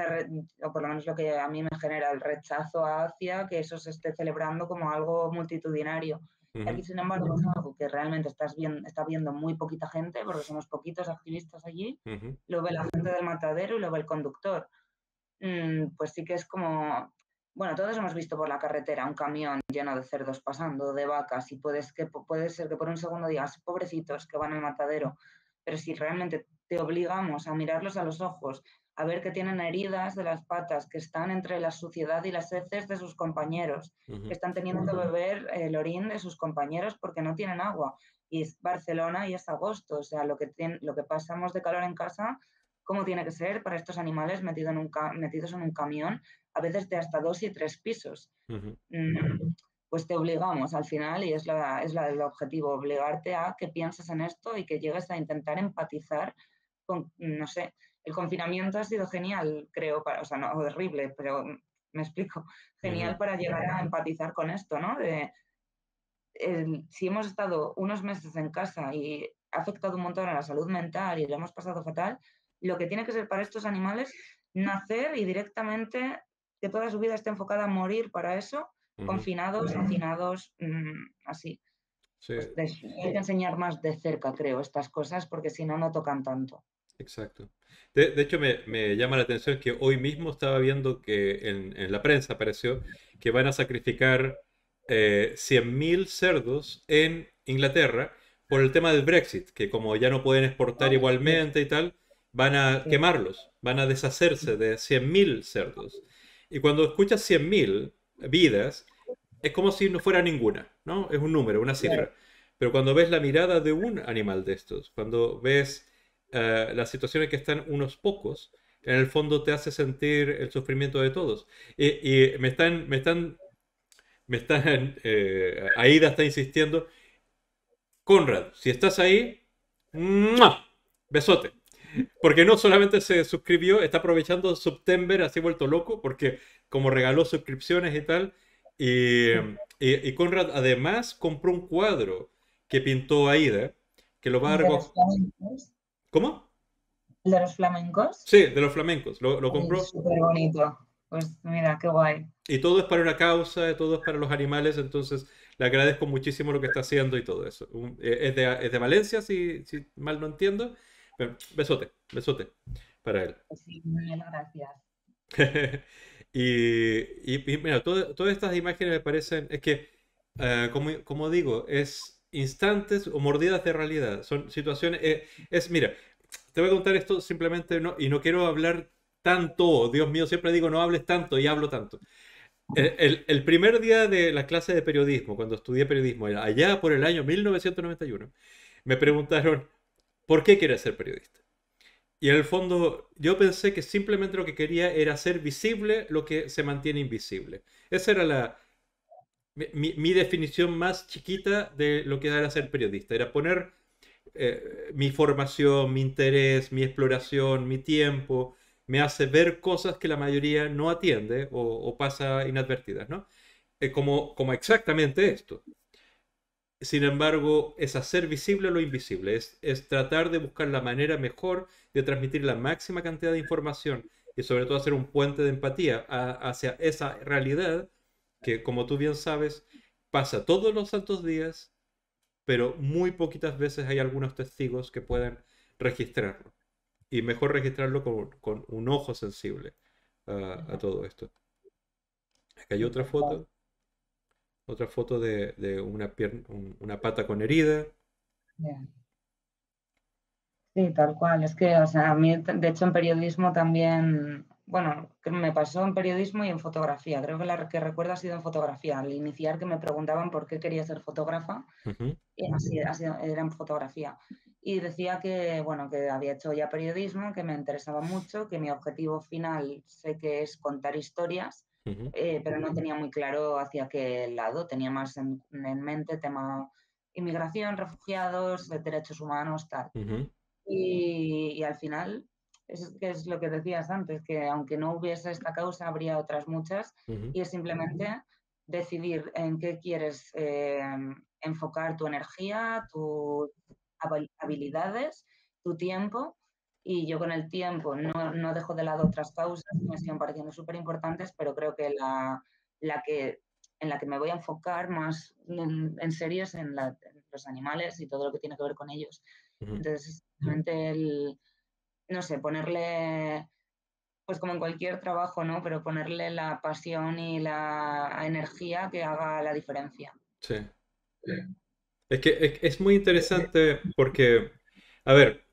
o por lo menos lo que a mí me genera el rechazo hacia que eso se esté celebrando como algo multitudinario. Aquí, sin embargo, es algo que realmente estás viendo, está viendo muy poquita gente, porque somos poquitos activistas allí, lo ve la gente del matadero y lo ve el conductor. Mm, pues sí que es como, bueno, todos hemos visto por la carretera un camión lleno de cerdos pasando, de vacas, y que, puede ser que por un segundo digas, pobrecitos, que van al matadero, pero si realmente te obligamos a mirarlos a los ojos, a ver que tienen heridas de las patas, que están entre la suciedad y las heces de sus compañeros, que están teniendo que beber el orín de sus compañeros porque no tienen agua. Y es Barcelona y es agosto, o sea, lo que, lo que pasamos de calor en casa, ¿cómo tiene que ser para estos animales metidos en metidos en un camión a veces de hasta dos y tres pisos. Mm, pues te obligamos al final y es, la, es la, el objetivo, obligarte a que pienses en esto y que llegues a intentar empatizar con, no sé, el confinamiento ha sido genial, creo, para, o sea, no horrible, pero mm, me explico, genial para llegar a empatizar con esto, ¿no? De, si hemos estado unos meses en casa y ha afectado un montón a la salud mental y lo hemos pasado fatal, lo que tiene que ser para estos animales nacer y directamente que toda su vida esté enfocada a morir para eso, confinados, confinados, mm, así. Pues hay que enseñar más de cerca, creo, estas cosas, porque si no, no tocan tanto. Exacto. De, hecho, me, llama la atención que hoy mismo estaba viendo que en, la prensa apareció que van a sacrificar 100.000 eh, cerdos en Inglaterra por el tema del Brexit, que como ya no pueden exportar igualmente y tal, van a quemarlos, van a deshacerse de 100.000 cerdos. Y cuando escuchas 100.000 vidas, es como si no fuera ninguna, ¿no? Es un número, una cifra. Pero cuando ves la mirada de un animal de estos, cuando ves eh, las situaciones que están unos pocos, en el fondo te hace sentir el sufrimiento de todos. Y, me están, me están, me están, *laughs* eh, Aida está insistiendo, Conrad, si estás ahí, besote. Porque no solamente se suscribió, está aprovechando September así vuelto loco, porque como regaló suscripciones y tal. Y, y, Conrad además compró un cuadro que pintó Aida, que lo va a ¿Cómo? ¿De los flamencos? Sí, de los flamencos. Lo, lo compró. Súper bonito. Pues mira, qué guay. Y todo es para una causa, todo es para los animales, entonces le agradezco muchísimo lo que está haciendo y todo eso. Eh, es de, es de Valencia, si, si mal no entiendo besote, besote para él. Sí, gracias. *laughs* y, mira, todas estas imágenes me parecen, es que, eh, como, digo, es instantes o mordidas de realidad. Son situaciones, eh, es, mira, te voy a contar esto simplemente, y no quiero hablar tanto, Dios mío, siempre digo, no hables tanto y hablo tanto. Eh, el, primer día de la clase de periodismo, cuando estudié periodismo, allá por el año 1991, me preguntaron, ¿Por qué quería ser periodista? Y en el fondo yo pensé que simplemente lo que quería era hacer visible lo que se mantiene invisible. Esa era la, mi, definición más chiquita de lo que era ser periodista. Era poner eh, mi formación, mi interés, mi exploración, mi tiempo, me hace ver cosas que la mayoría no atiende o, pasa inadvertidas, ¿no? Es eh, como, como exactamente esto. Sin embargo, es hacer visible lo invisible, es, tratar de buscar la manera mejor de transmitir la máxima cantidad de información y sobre todo hacer un puente de empatía hacia esa realidad que, como tú bien sabes, pasa todos los altos días, pero muy poquitas veces hay algunos testigos que pueden registrarlo. Y mejor registrarlo con, con un ojo sensible ah, a, a todo esto. Acá hay otra foto. Otra foto de, una, pata con herida. Sí, tal cual. Es que, o sea, a mí, de hecho, en periodismo también, bueno, me pasó en periodismo y en fotografía. Creo que la que recuerdo ha sido en fotografía. Al iniciar que me preguntaban por qué quería ser fotógrafa, era en fotografía. Y decía que, bueno, que había hecho ya periodismo, que me interesaba mucho, que mi objetivo final sé que es contar historias eh, pero no tenía muy claro hacia qué lado, tenía más en, mente tema inmigración, refugiados, derechos humanos, tal. y, al final, es, es lo que decías antes, que aunque no hubiese esta causa, habría otras muchas, y es simplemente decidir en qué quieres eh, enfocar tu energía, tus habilidades, tu tiempo y yo con el tiempo no, no dejo de lado otras causas que me siguen pareciendo súper importantes, pero creo que la, la, que en la que me voy a enfocar más en, serio es en, los animales y todo lo que tiene que ver con ellos. Entonces, realmente el, no sé, ponerle, pues como en cualquier trabajo, ¿no? Pero ponerle la pasión y la energía que haga la diferencia. Sí. Es que es muy interesante porque, a ver,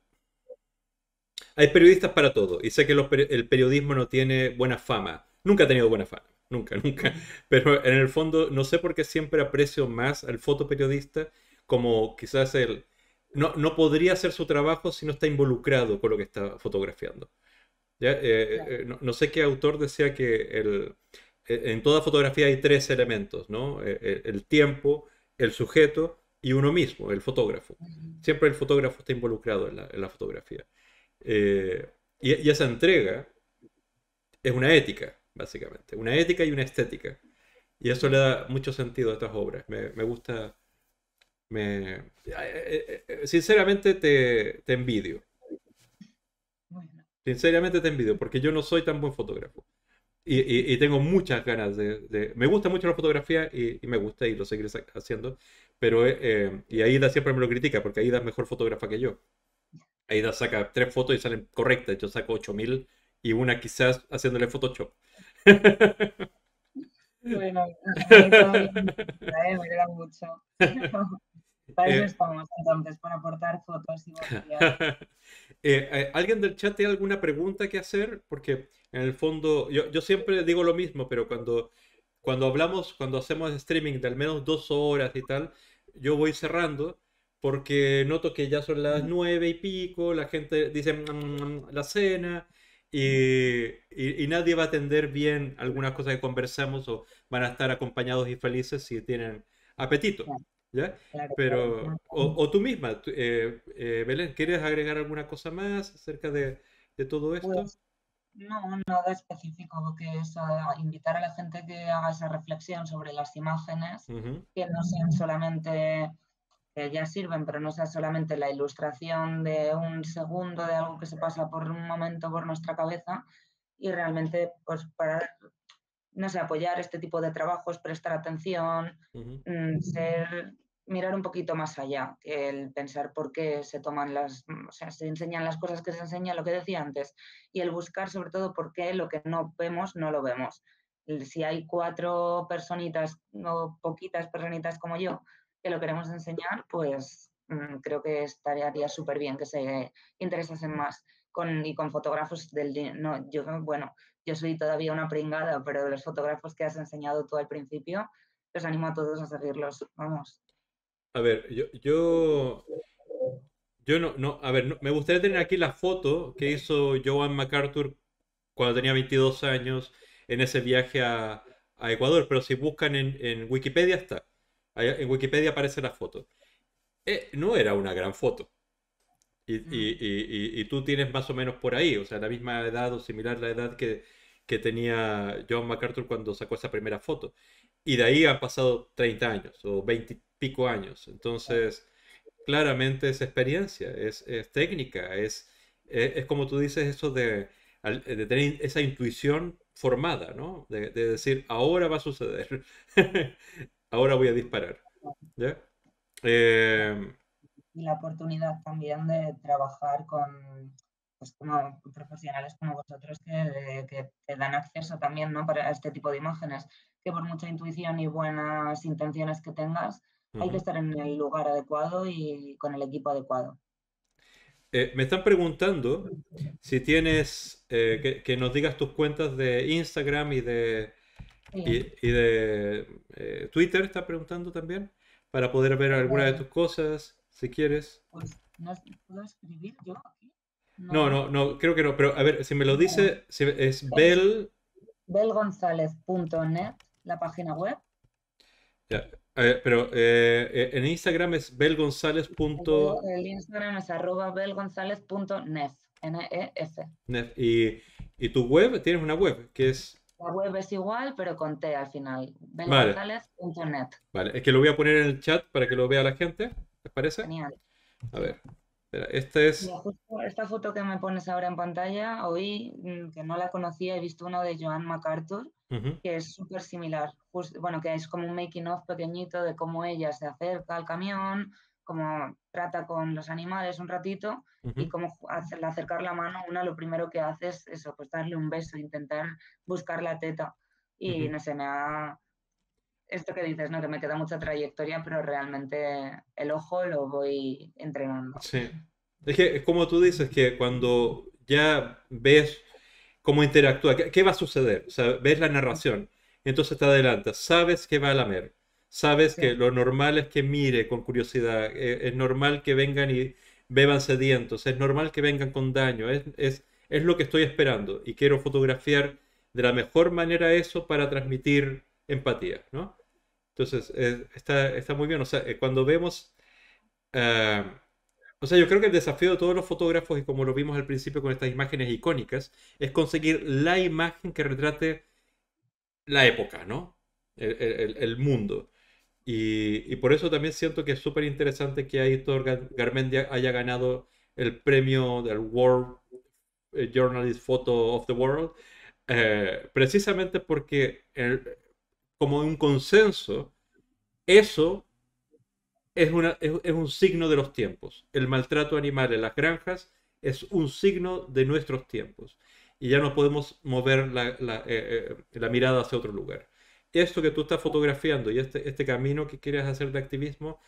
hay periodistas para todo. Y sé que el periodismo no tiene buena fama. Nunca ha tenido buena fama. Nunca, *laughs* nunca. Pero en el fondo, no sé por qué siempre aprecio más al fotoperiodista como quizás él No, podría hacer su trabajo si no está involucrado con lo que está fotografiando. Eh, eh, eh, no, sé qué autor decía que el, e, en toda fotografía hay tres elementos, ¿no? E, e, el, tiempo, el sujeto y uno mismo, el fotógrafo. Siempre el fotógrafo está involucrado en la fotografía. Eh, y, esa entrega es una ética, básicamente, una ética y una estética. Y eso le da mucho sentido a estas obras. Me, gusta, eh, eh, sinceramente te, te envidio. Sinceramente te envidio, porque yo no soy tan buen fotógrafo. Y, tengo muchas ganas de, Me gusta mucho la fotografía y, me gusta y lo seguiré haciendo. Pero, y Aida siempre me lo critica, porque Aida es mejor fotógrafa que yo. Aida saca tres fotos y salen correctas. Yo saco 8000 y una quizás haciéndole Photoshop. Bueno, *laughs* ¿eh? me alegra mucho. *laughs* Para eso eh, estamos entonces, para aportar fotos y *laughs* eh, ¿Alguien del chat tiene alguna pregunta que hacer? Porque en el fondo, yo, yo, siempre digo lo mismo, pero cuando, cuando hablamos, cuando hacemos streaming de al menos dos horas y tal, yo voy cerrando porque noto que ya son las nueve y pico, la gente dice mm, mm, mm, la cena y, y, nadie va a atender bien algunas cosas que conversamos o van a estar acompañados y felices si tienen apetito. ¿ya? Pero, o, tú misma, eh, eh, Belén, ¿quieres agregar alguna cosa más acerca de, de todo esto? Pues, no, nada específico, que es ah, invitar a la gente que haga esa reflexión sobre las imágenes, que no sean solamente que ya sirven, pero no sea solamente la ilustración de un segundo de algo que se pasa por un momento por nuestra cabeza y realmente pues para no sé, apoyar este tipo de trabajos, prestar atención, mm, ser, mirar un poquito más allá el pensar por qué se toman las, mm, se enseñan las cosas que se enseñan, lo que decía antes, y el buscar sobre todo por qué lo que no vemos, no lo vemos. Si hay cuatro personitas o poquitas personitas como yo lo queremos enseñar, pues mm, creo que estaría súper bien que se interesasen más con, y con fotógrafos del... No, yo, bueno, yo soy todavía una pringada, pero los fotógrafos que has enseñado tú al principio, los animo a todos a seguirlos, vamos. A ver, yo... yo... no, no, a ver, me gustaría tener aquí la foto que hizo Joan MacArthur cuando tenía 22 años en ese viaje a, Ecuador, pero si buscan en Wikipedia está. En Wikipedia aparece la foto. Eh, no era una gran foto. Mm. Y, y, y, tú tienes más o menos por ahí, o sea, la misma edad o similar la edad que, que tenía John MacArthur cuando sacó esa primera foto. Y de ahí han pasado 30 años o 20 y pico años. Entonces, claramente es experiencia, es, es técnica, es, es, como tú dices eso de, tener esa intuición formada, ¿no? De, de decir, ahora va a suceder. *laughs* ahora voy a disparar. Em, y la oportunidad también de trabajar con pues, profesionales como vosotros eh, que, te dan acceso también ¿no? para este tipo de imágenes, que por mucha intuición y buenas intenciones que tengas, hay que estar en el lugar adecuado y con el equipo adecuado. Eh, me están preguntando si tienes, eh, que, nos digas tus cuentas de Instagram y de, y, de eh, Twitter está preguntando también para poder ver alguna de tus cosas, si quieres. Pues, ¿no puedo escribir yo aquí? No. no, no, creo que no, pero a ver, si me lo dice, es, Bel... la página web. pero eh, eh, en Instagram es belgonzález. El Instagram es arroba belgonzalez.net n e Y, y tu web, tienes una web que es la web es igual, pero con T al final. Vale. vale, es que lo voy a poner en el chat para que lo vea la gente, ¿Te parece? Genial. A ver, esta es... esta foto que me pones ahora en pantalla, hoy, mm, que no la conocía, he visto una de Joan MacArthur, que es súper similar. bueno, que es como un making of pequeñito de cómo ella se acerca al camión, como trata con los animales un ratito y como hacerle acercar la mano, una lo primero que haces es eso, pues darle un beso, intentar buscar la teta. Y no sé, me ha... Esto que dices, ¿no? Que me queda mucha trayectoria, pero realmente el ojo lo voy entrenando. Sí. Es que como tú dices que cuando ya ves cómo interactúa, qué, va a suceder, o sea, ves la narración, entonces te adelantas, sabes qué va a lamer, sabes que lo normal es que mire con curiosidad, eh, es, normal que vengan y beban sedientos, es normal que vengan con daño, es, es, lo que estoy esperando y quiero fotografiar de la mejor manera eso para transmitir empatía, ¿no? Entonces, eh, está, muy bien, o sea, eh, cuando vemos... Ah, o sea, yo creo que el desafío de todos los fotógrafos, y como lo vimos al principio con estas imágenes icónicas, es conseguir la imagen que retrate la época, ¿no? el, el mundo. Y, por eso también siento que es súper interesante que Aitor Garmendia haya ganado el premio del World eh, Journalist Photo of the World, eh, precisamente porque como un consenso, eso es, una, es, un signo de los tiempos. El maltrato animal en las granjas es un signo de nuestros tiempos. Y ya no podemos mover la, la eh, mirada hacia otro lugar esto que tú estás fotografiando y este, este camino que quieres hacer de activismo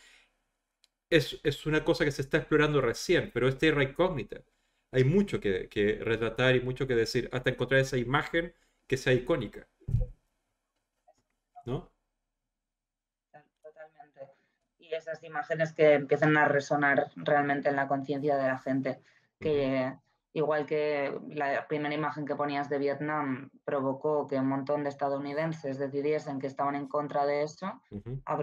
es, una cosa que se está explorando recién, pero es este tierra incógnita. Hay mucho que, que retratar y mucho que decir, hasta encontrar esa imagen que sea icónica. ¿No? Totalmente. Y esas imágenes que empiezan a resonar realmente en la conciencia de la gente. Que, Igual que la primera imagen que ponías de Vietnam provocó que un montón de estadounidenses decidiesen que estaban en contra de eso,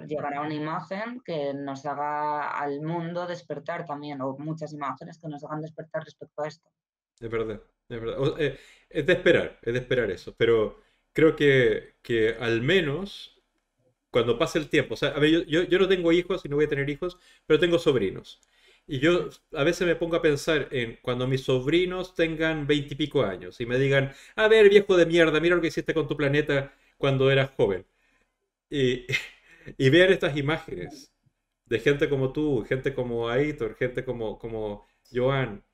llegará una imagen que nos haga al mundo despertar también, o muchas imágenes que nos hagan despertar respecto a esto. Es verdad, es verdad. Eh, es de esperar, es de esperar eso, pero creo que, que al menos cuando pase el tiempo, o sea, a ver, yo, yo no tengo hijos y no voy a tener hijos, pero tengo sobrinos. Y yo a veces me pongo a pensar en cuando mis sobrinos tengan veintipico años y me digan, a ver, viejo de mierda, mira lo que hiciste con tu planeta cuando eras joven. Y, *laughs* y vean estas imágenes de gente como tú, gente como Aitor, gente como, como Joan,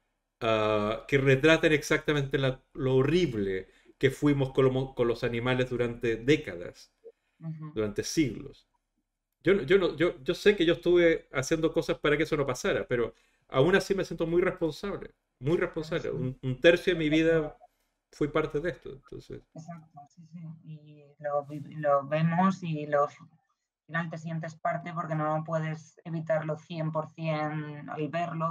ah, que retraten exactamente lo horrible que fuimos con, con los animales durante décadas, durante siglos. Yo, yo, no, yo, yo sé que yo estuve haciendo cosas para que eso no pasara, pero aún así me siento muy responsable, muy responsable. Un, tercio de mi vida fui parte de esto. Entonces. Exacto, sí, sí. Y lo, vemos y los al final te sientes parte porque no puedes evitarlo 100% al verlo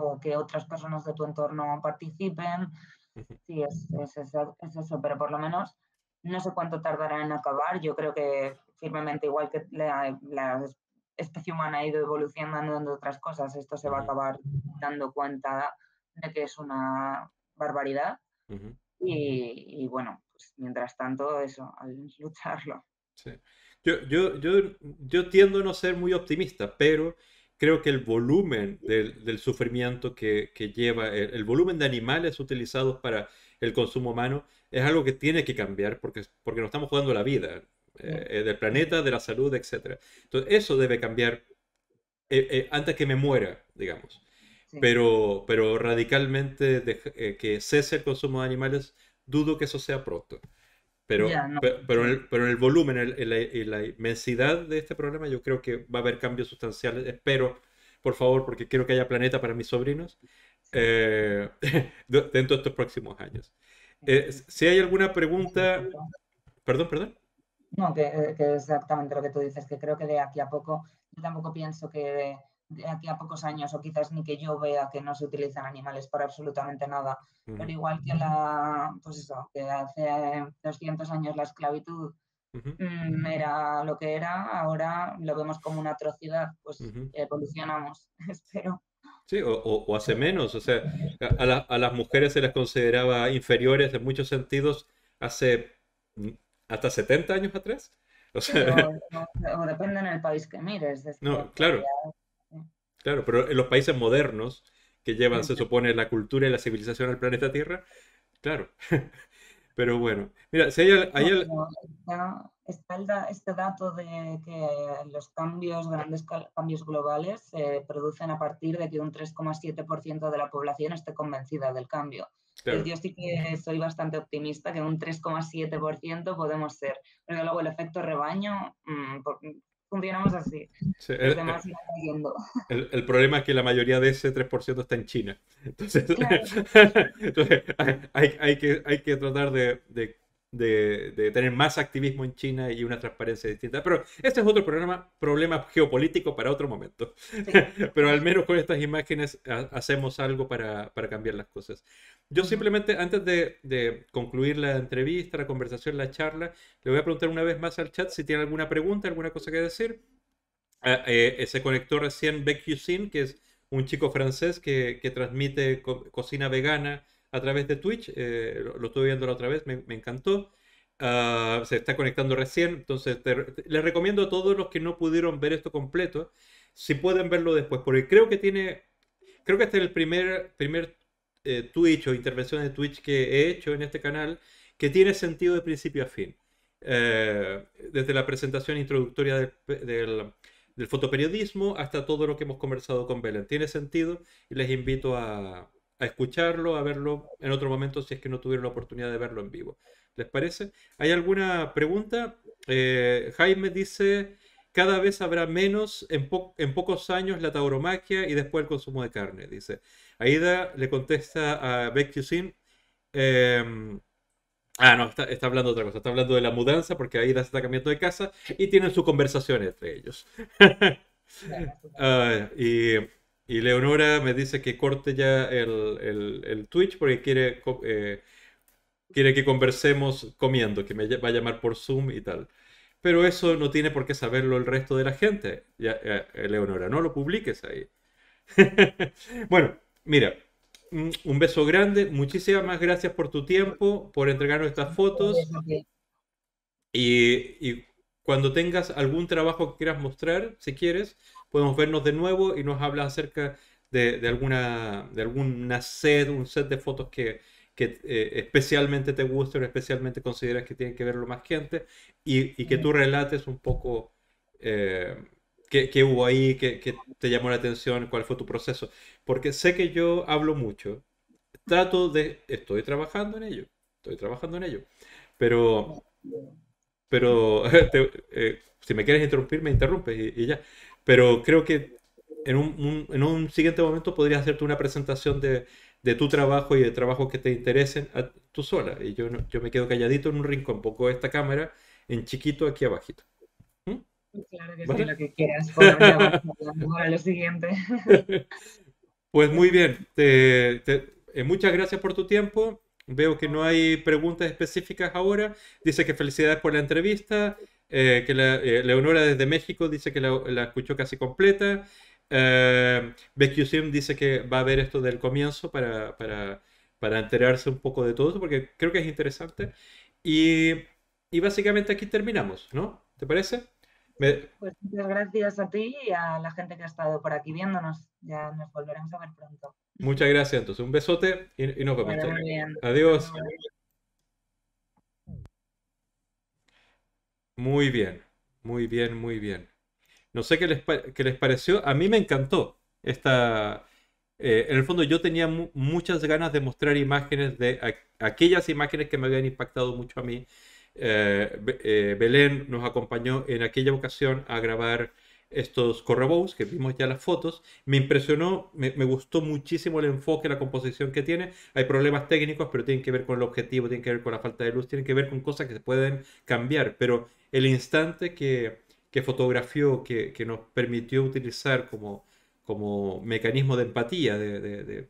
o que otras personas de tu entorno participen. Sí, es, es eso, pero por lo menos no sé cuánto tardará en acabar. Yo creo que firmemente, igual que la, especie humana ha ido evolucionando en otras cosas, esto se va a acabar dando cuenta de que es una barbaridad. y, bueno, pues mientras tanto, eso, al lucharlo. Yo, yo, yo, yo tiendo a no ser muy optimista, pero creo que el volumen del, sufrimiento que, lleva, el, volumen de animales utilizados para el consumo humano es algo que tiene que cambiar porque, porque nos estamos jugando la vida eh, eh, del planeta, de la salud, etc. Entonces, eso debe cambiar eh, antes que me muera, digamos. Pero, pero radicalmente que cese el consumo de animales, dudo que eso sea pronto. Pero, pero, pero, en el, el, volumen, en, la, inmensidad de este problema, yo creo que va a haber cambios sustanciales. Espero, por favor, porque quiero que haya planeta para mis sobrinos *laughs* dentro de estos próximos años. Eh, si hay alguna pregunta... Perdón, perdón. No, eh, que, es exactamente lo que tú dices, que creo que de aquí a poco, yo tampoco pienso que de, aquí a pocos años, o quizás ni que yo vea que no se utilizan animales para absolutamente nada, pero igual que la, pues eso, que hace 200 años la esclavitud mm, era lo que era, ahora lo vemos como una atrocidad, pues evolucionamos, *laughs* espero. Sí, o, hace menos. O sea, a, a, las mujeres se las consideraba inferiores en muchos sentidos hace mm, hasta 70 años atrás. O, sea, o, *laughs* depende en el país que mires. No, claro. Claro, pero en los países modernos que llevan, se supone, la cultura y la civilización al planeta Tierra, claro, *laughs* Pero bueno, mira, si hay, Está, este dato de que los cambios, grandes cambios globales, se producen a partir de que un 3,7% de la población esté convencida del cambio. yo sí que soy bastante optimista que un 3,7% podemos ser. Pero luego el efecto rebaño, mm, funcionamos así. *laughs* el, problema es que la mayoría de ese 3% está en China. *laughs* Entonces, *laughs* hay, que, hay que tratar de de, tener más activismo en China y una transparencia distinta. Pero este es otro programa, problema geopolítico para otro momento. *laughs* Pero al menos con estas imágenes hacemos algo para, cambiar las cosas. Yo simplemente, antes de, concluir la entrevista, la conversación, la charla, le voy a preguntar una vez más al chat si tiene alguna pregunta, alguna cosa que decir. Ah, eh, ese conector se conectó recién Beck Husin, que es un chico francés que, transmite cocina vegana a través de Twitch. Eh, lo, estuve viendo la otra vez, me, encantó. Ah, se está conectando recién, entonces les recomiendo a todos los que no pudieron ver esto completo, si pueden verlo después, porque creo que tiene, creo que este es el primer, primer eh, Twitch o intervención de Twitch que he hecho en este canal que tiene sentido de principio a fin. Eh, desde la presentación introductoria del, del, del fotoperiodismo hasta todo lo que hemos conversado con Belén. Tiene sentido y les invito a, a escucharlo, a verlo en otro momento si es que no tuvieron la oportunidad de verlo en vivo. ¿Les parece? ¿Hay alguna pregunta? Eh, Jaime dice, cada vez habrá menos en, pocos años la tauromaquia y después el consumo de carne, dice. Aida le contesta a Beck eh, ah, no, está, hablando de otra cosa, está hablando de la mudanza porque Aida se está cambiando de casa y tienen su conversación entre ellos. *laughs* Ah, y y Leonora me dice que corte ya el, el, Twitch porque quiere, eh, quiere que conversemos comiendo, que me va a llamar por Zoom y tal. Pero eso no tiene por qué saberlo el resto de la gente, ya, eh, eh, Leonora. No lo publiques ahí. *laughs* bueno, mira, un beso grande. Muchísimas gracias por tu tiempo, por entregarnos estas fotos. Y, y cuando tengas algún trabajo que quieras mostrar, si quieres, podemos vernos de nuevo y nos hablas acerca de, de alguna, de alguna set, un set de fotos que, que eh, especialmente te o especialmente consideras que tienen que verlo más gente, y, y que tú relates un poco eh, qué, qué, hubo ahí, qué, te llamó la atención, cuál fue tu proceso. Porque sé que yo hablo mucho, trato de, estoy trabajando en ello, estoy trabajando en ello, pero, pero *laughs* eh, si me quieres interrumpir, me interrumpes y ya. Pero creo que en un, en un siguiente momento podrías hacerte una presentación de, de, tu trabajo y de trabajos que te interesen a, tú sola. Y yo, yo me quedo calladito en un rincón, poco esta cámara en chiquito aquí abajito. ¿Mm? Claro que lo que quieras. *laughs* siguiente. *laughs* Pues muy bien, eh, muchas gracias por tu tiempo. Veo que no hay preguntas específicas ahora. Dice que felicidades por la entrevista. Eh, que la, eh, Leonora desde México dice que la, escuchó casi completa. Eh, dice que va a ver esto del comienzo para, para, para, enterarse un poco de todo eso, porque creo que es interesante. Y, y básicamente aquí terminamos, ¿no? ¿Te parece? Pues muchas gracias a ti y a la gente que ha estado por aquí viéndonos. Ya nos volveremos a ver pronto. Muchas gracias, entonces. Un besote y, nos vemos. Adiós. Muy bien, muy bien, muy bien. No sé qué les, pareció. A mí me encantó esta... Eh, en el fondo yo tenía muchas ganas de mostrar imágenes de aquellas imágenes que me habían impactado mucho a mí. Eh, eh, Belén nos acompañó en aquella ocasión a grabar estos correbows, que vimos ya las fotos, me impresionó, me, gustó muchísimo el enfoque, la composición que tiene. Hay problemas técnicos, pero tienen que ver con el objetivo, tienen que ver con la falta de luz, tienen que ver con cosas que se pueden cambiar. Pero el instante que, que fotografió, que, que, nos permitió utilizar como, como mecanismo de empatía, de,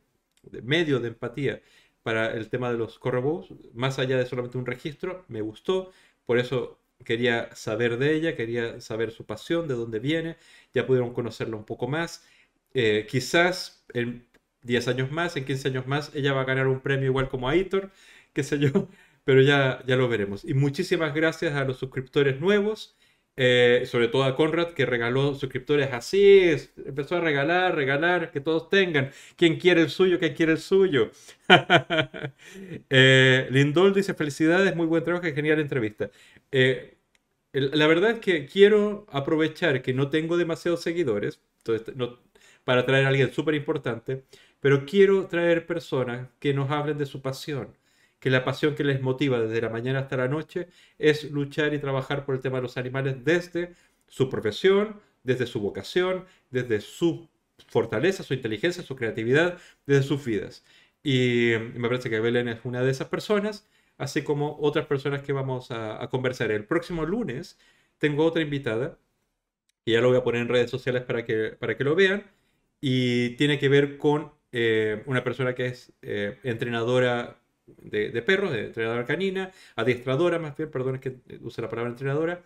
medio de empatía para el tema de los correbows, más allá de solamente un registro, me gustó. Por eso quería saber de ella, quería saber su pasión, de dónde viene, ya pudieron conocerla un poco más. Eh, quizás en 10 años más, en 15 años más, ella va a ganar un premio igual como Aitor, qué sé yo, *laughs* pero ya, ya lo veremos. Y muchísimas gracias a los suscriptores nuevos. Eh, sobre todo a Conrad que regaló suscriptores así, empezó a regalar, regalar, que todos tengan, quién quiere el suyo, Quién quiere el suyo. *laughs* Eh, Lindol dice felicidades, muy buen trabajo, genial entrevista. Eh, la verdad es que quiero aprovechar que no tengo demasiados seguidores para traer a alguien súper importante, pero quiero traer personas que nos hablen de su pasión, que la pasión que les motiva desde la mañana hasta la noche es luchar y trabajar por el tema de los animales desde su profesión, desde su vocación, desde su fortaleza, su inteligencia, su creatividad, desde sus vidas. Y me parece que Belén es una de esas personas así como otras personas que vamos a, conversar. El próximo lunes tengo otra invitada, que ya lo voy a poner en redes sociales para que, para que lo vean, y tiene que ver con eh, una persona que es eh, entrenadora de, perros, de entrenadora canina, adiestradora más bien, perdón, que use la palabra entrenadora.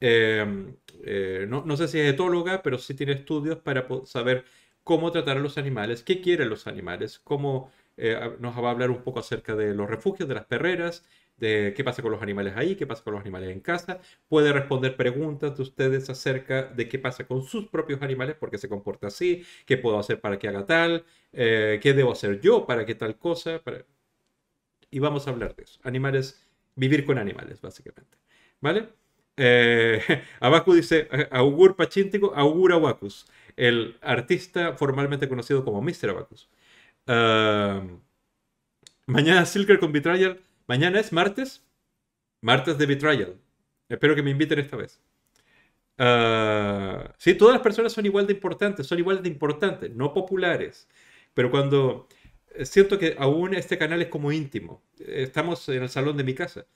Em, eh, no, no, sé si es etóloga, pero sí tiene estudios para saber cómo tratar a los animales, qué quieren los animales, cómo eh, nos va a hablar un poco acerca de los refugios, de las perreras, de qué pasa con los animales ahí, qué pasa con los animales en casa. Puede responder preguntas de ustedes acerca de qué pasa con sus propios animales, por qué se comporta así, qué puedo hacer para que haga tal, eh, qué debo hacer yo para que tal cosa. Y vamos a hablar de eso. Animales, vivir con animales, básicamente. ¿Vale? Eh, *laughs* Abacu dice, augur pachíntico, augur abacus, el artista formalmente conocido como Mr. Abacus mañana Silker con Betrayal. Mañana es martes. Martes de Betrayal. Espero que me inviten esta vez. Si, ah, sí, todas las personas son igual de importantes, son igual de importantes, no populares. Pero cuando eh, siento que aún este canal es como íntimo, estamos en el salón de mi casa.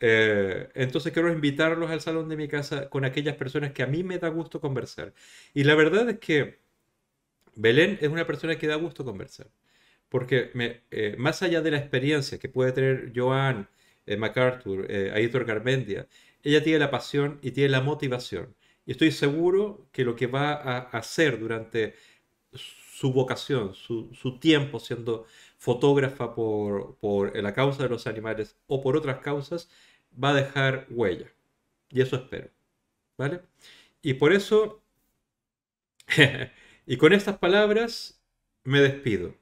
Eh, entonces quiero invitarlos al salón de mi casa con aquellas personas que a mí me da gusto conversar. Y la verdad es que Belén es una persona que da gusto conversar, porque eh, más allá de la experiencia que puede tener Joan, eh, MacArthur, eh, Aitor Garmendia, ella tiene la pasión y tiene la motivación. Y estoy seguro que lo que va a hacer durante su vocación, su, tiempo siendo fotógrafa por, por eh, la causa de los animales o por otras causas, va a dejar huella. Y eso espero. ¿Vale? Y por eso *laughs* Y con estas palabras me despido.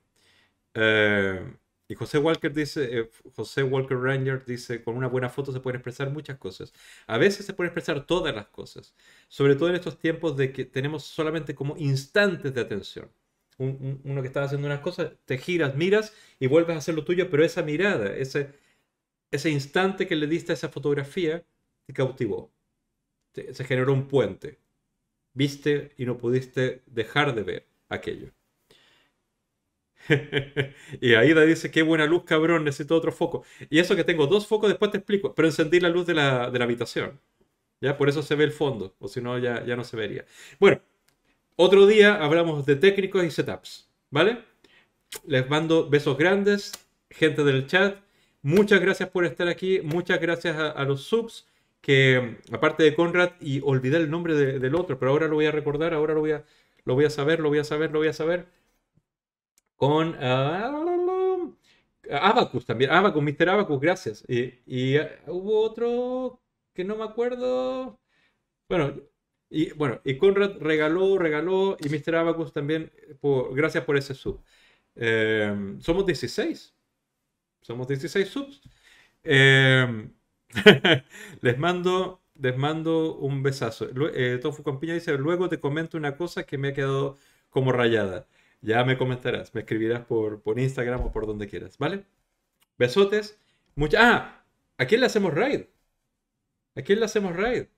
Eh, y José Walker dice, eh, José Walker Ranger dice, con una buena foto se pueden expresar muchas cosas. A veces se pueden expresar todas las cosas, sobre todo en estos tiempos de que tenemos solamente como instantes de atención. uno que está haciendo unas cosas, te giras, miras y vuelves a hacer lo tuyo, pero esa mirada, ese, ese instante que le diste a esa fotografía, te cautivó. se generó un puente viste y no pudiste dejar de ver aquello. *laughs* y Aida dice, qué buena luz, cabrón, necesito otro foco. Y eso que tengo dos focos, después te explico, pero encendí la luz de la, habitación. ¿Ya? Por eso se ve el fondo, o si no, ya, ya no se vería. Bueno, otro día hablamos de técnicos y setups, ¿vale? Les mando besos grandes, gente del chat. Muchas gracias por estar aquí, muchas gracias a los subs que aparte de Conrad, y olvidé el nombre del otro, pero ahora lo voy a recordar, ahora lo voy a, lo voy a saber, lo voy a saber, lo voy a saber. Con ah, Abacus también, Abacus, Mr. Abacus, gracias. Y, y ah, hubo otro que no me acuerdo. Bueno, y bueno, y Conrad regaló, regaló, y Mr. Abacus también, gracias por ese sub. Eh, somos 16. Somos 16 subs. Eh, *laughs* les mando les mando un besazo. Eh, Tofu Campiña dice, luego te comento una cosa que me ha quedado como rayada. Ya me comentarás, me escribirás por, por Instagram o por donde quieras, ¿vale? Besotes. Mucha... Ah, ¿a quién le hacemos raid? ¿A quién le hacemos raid?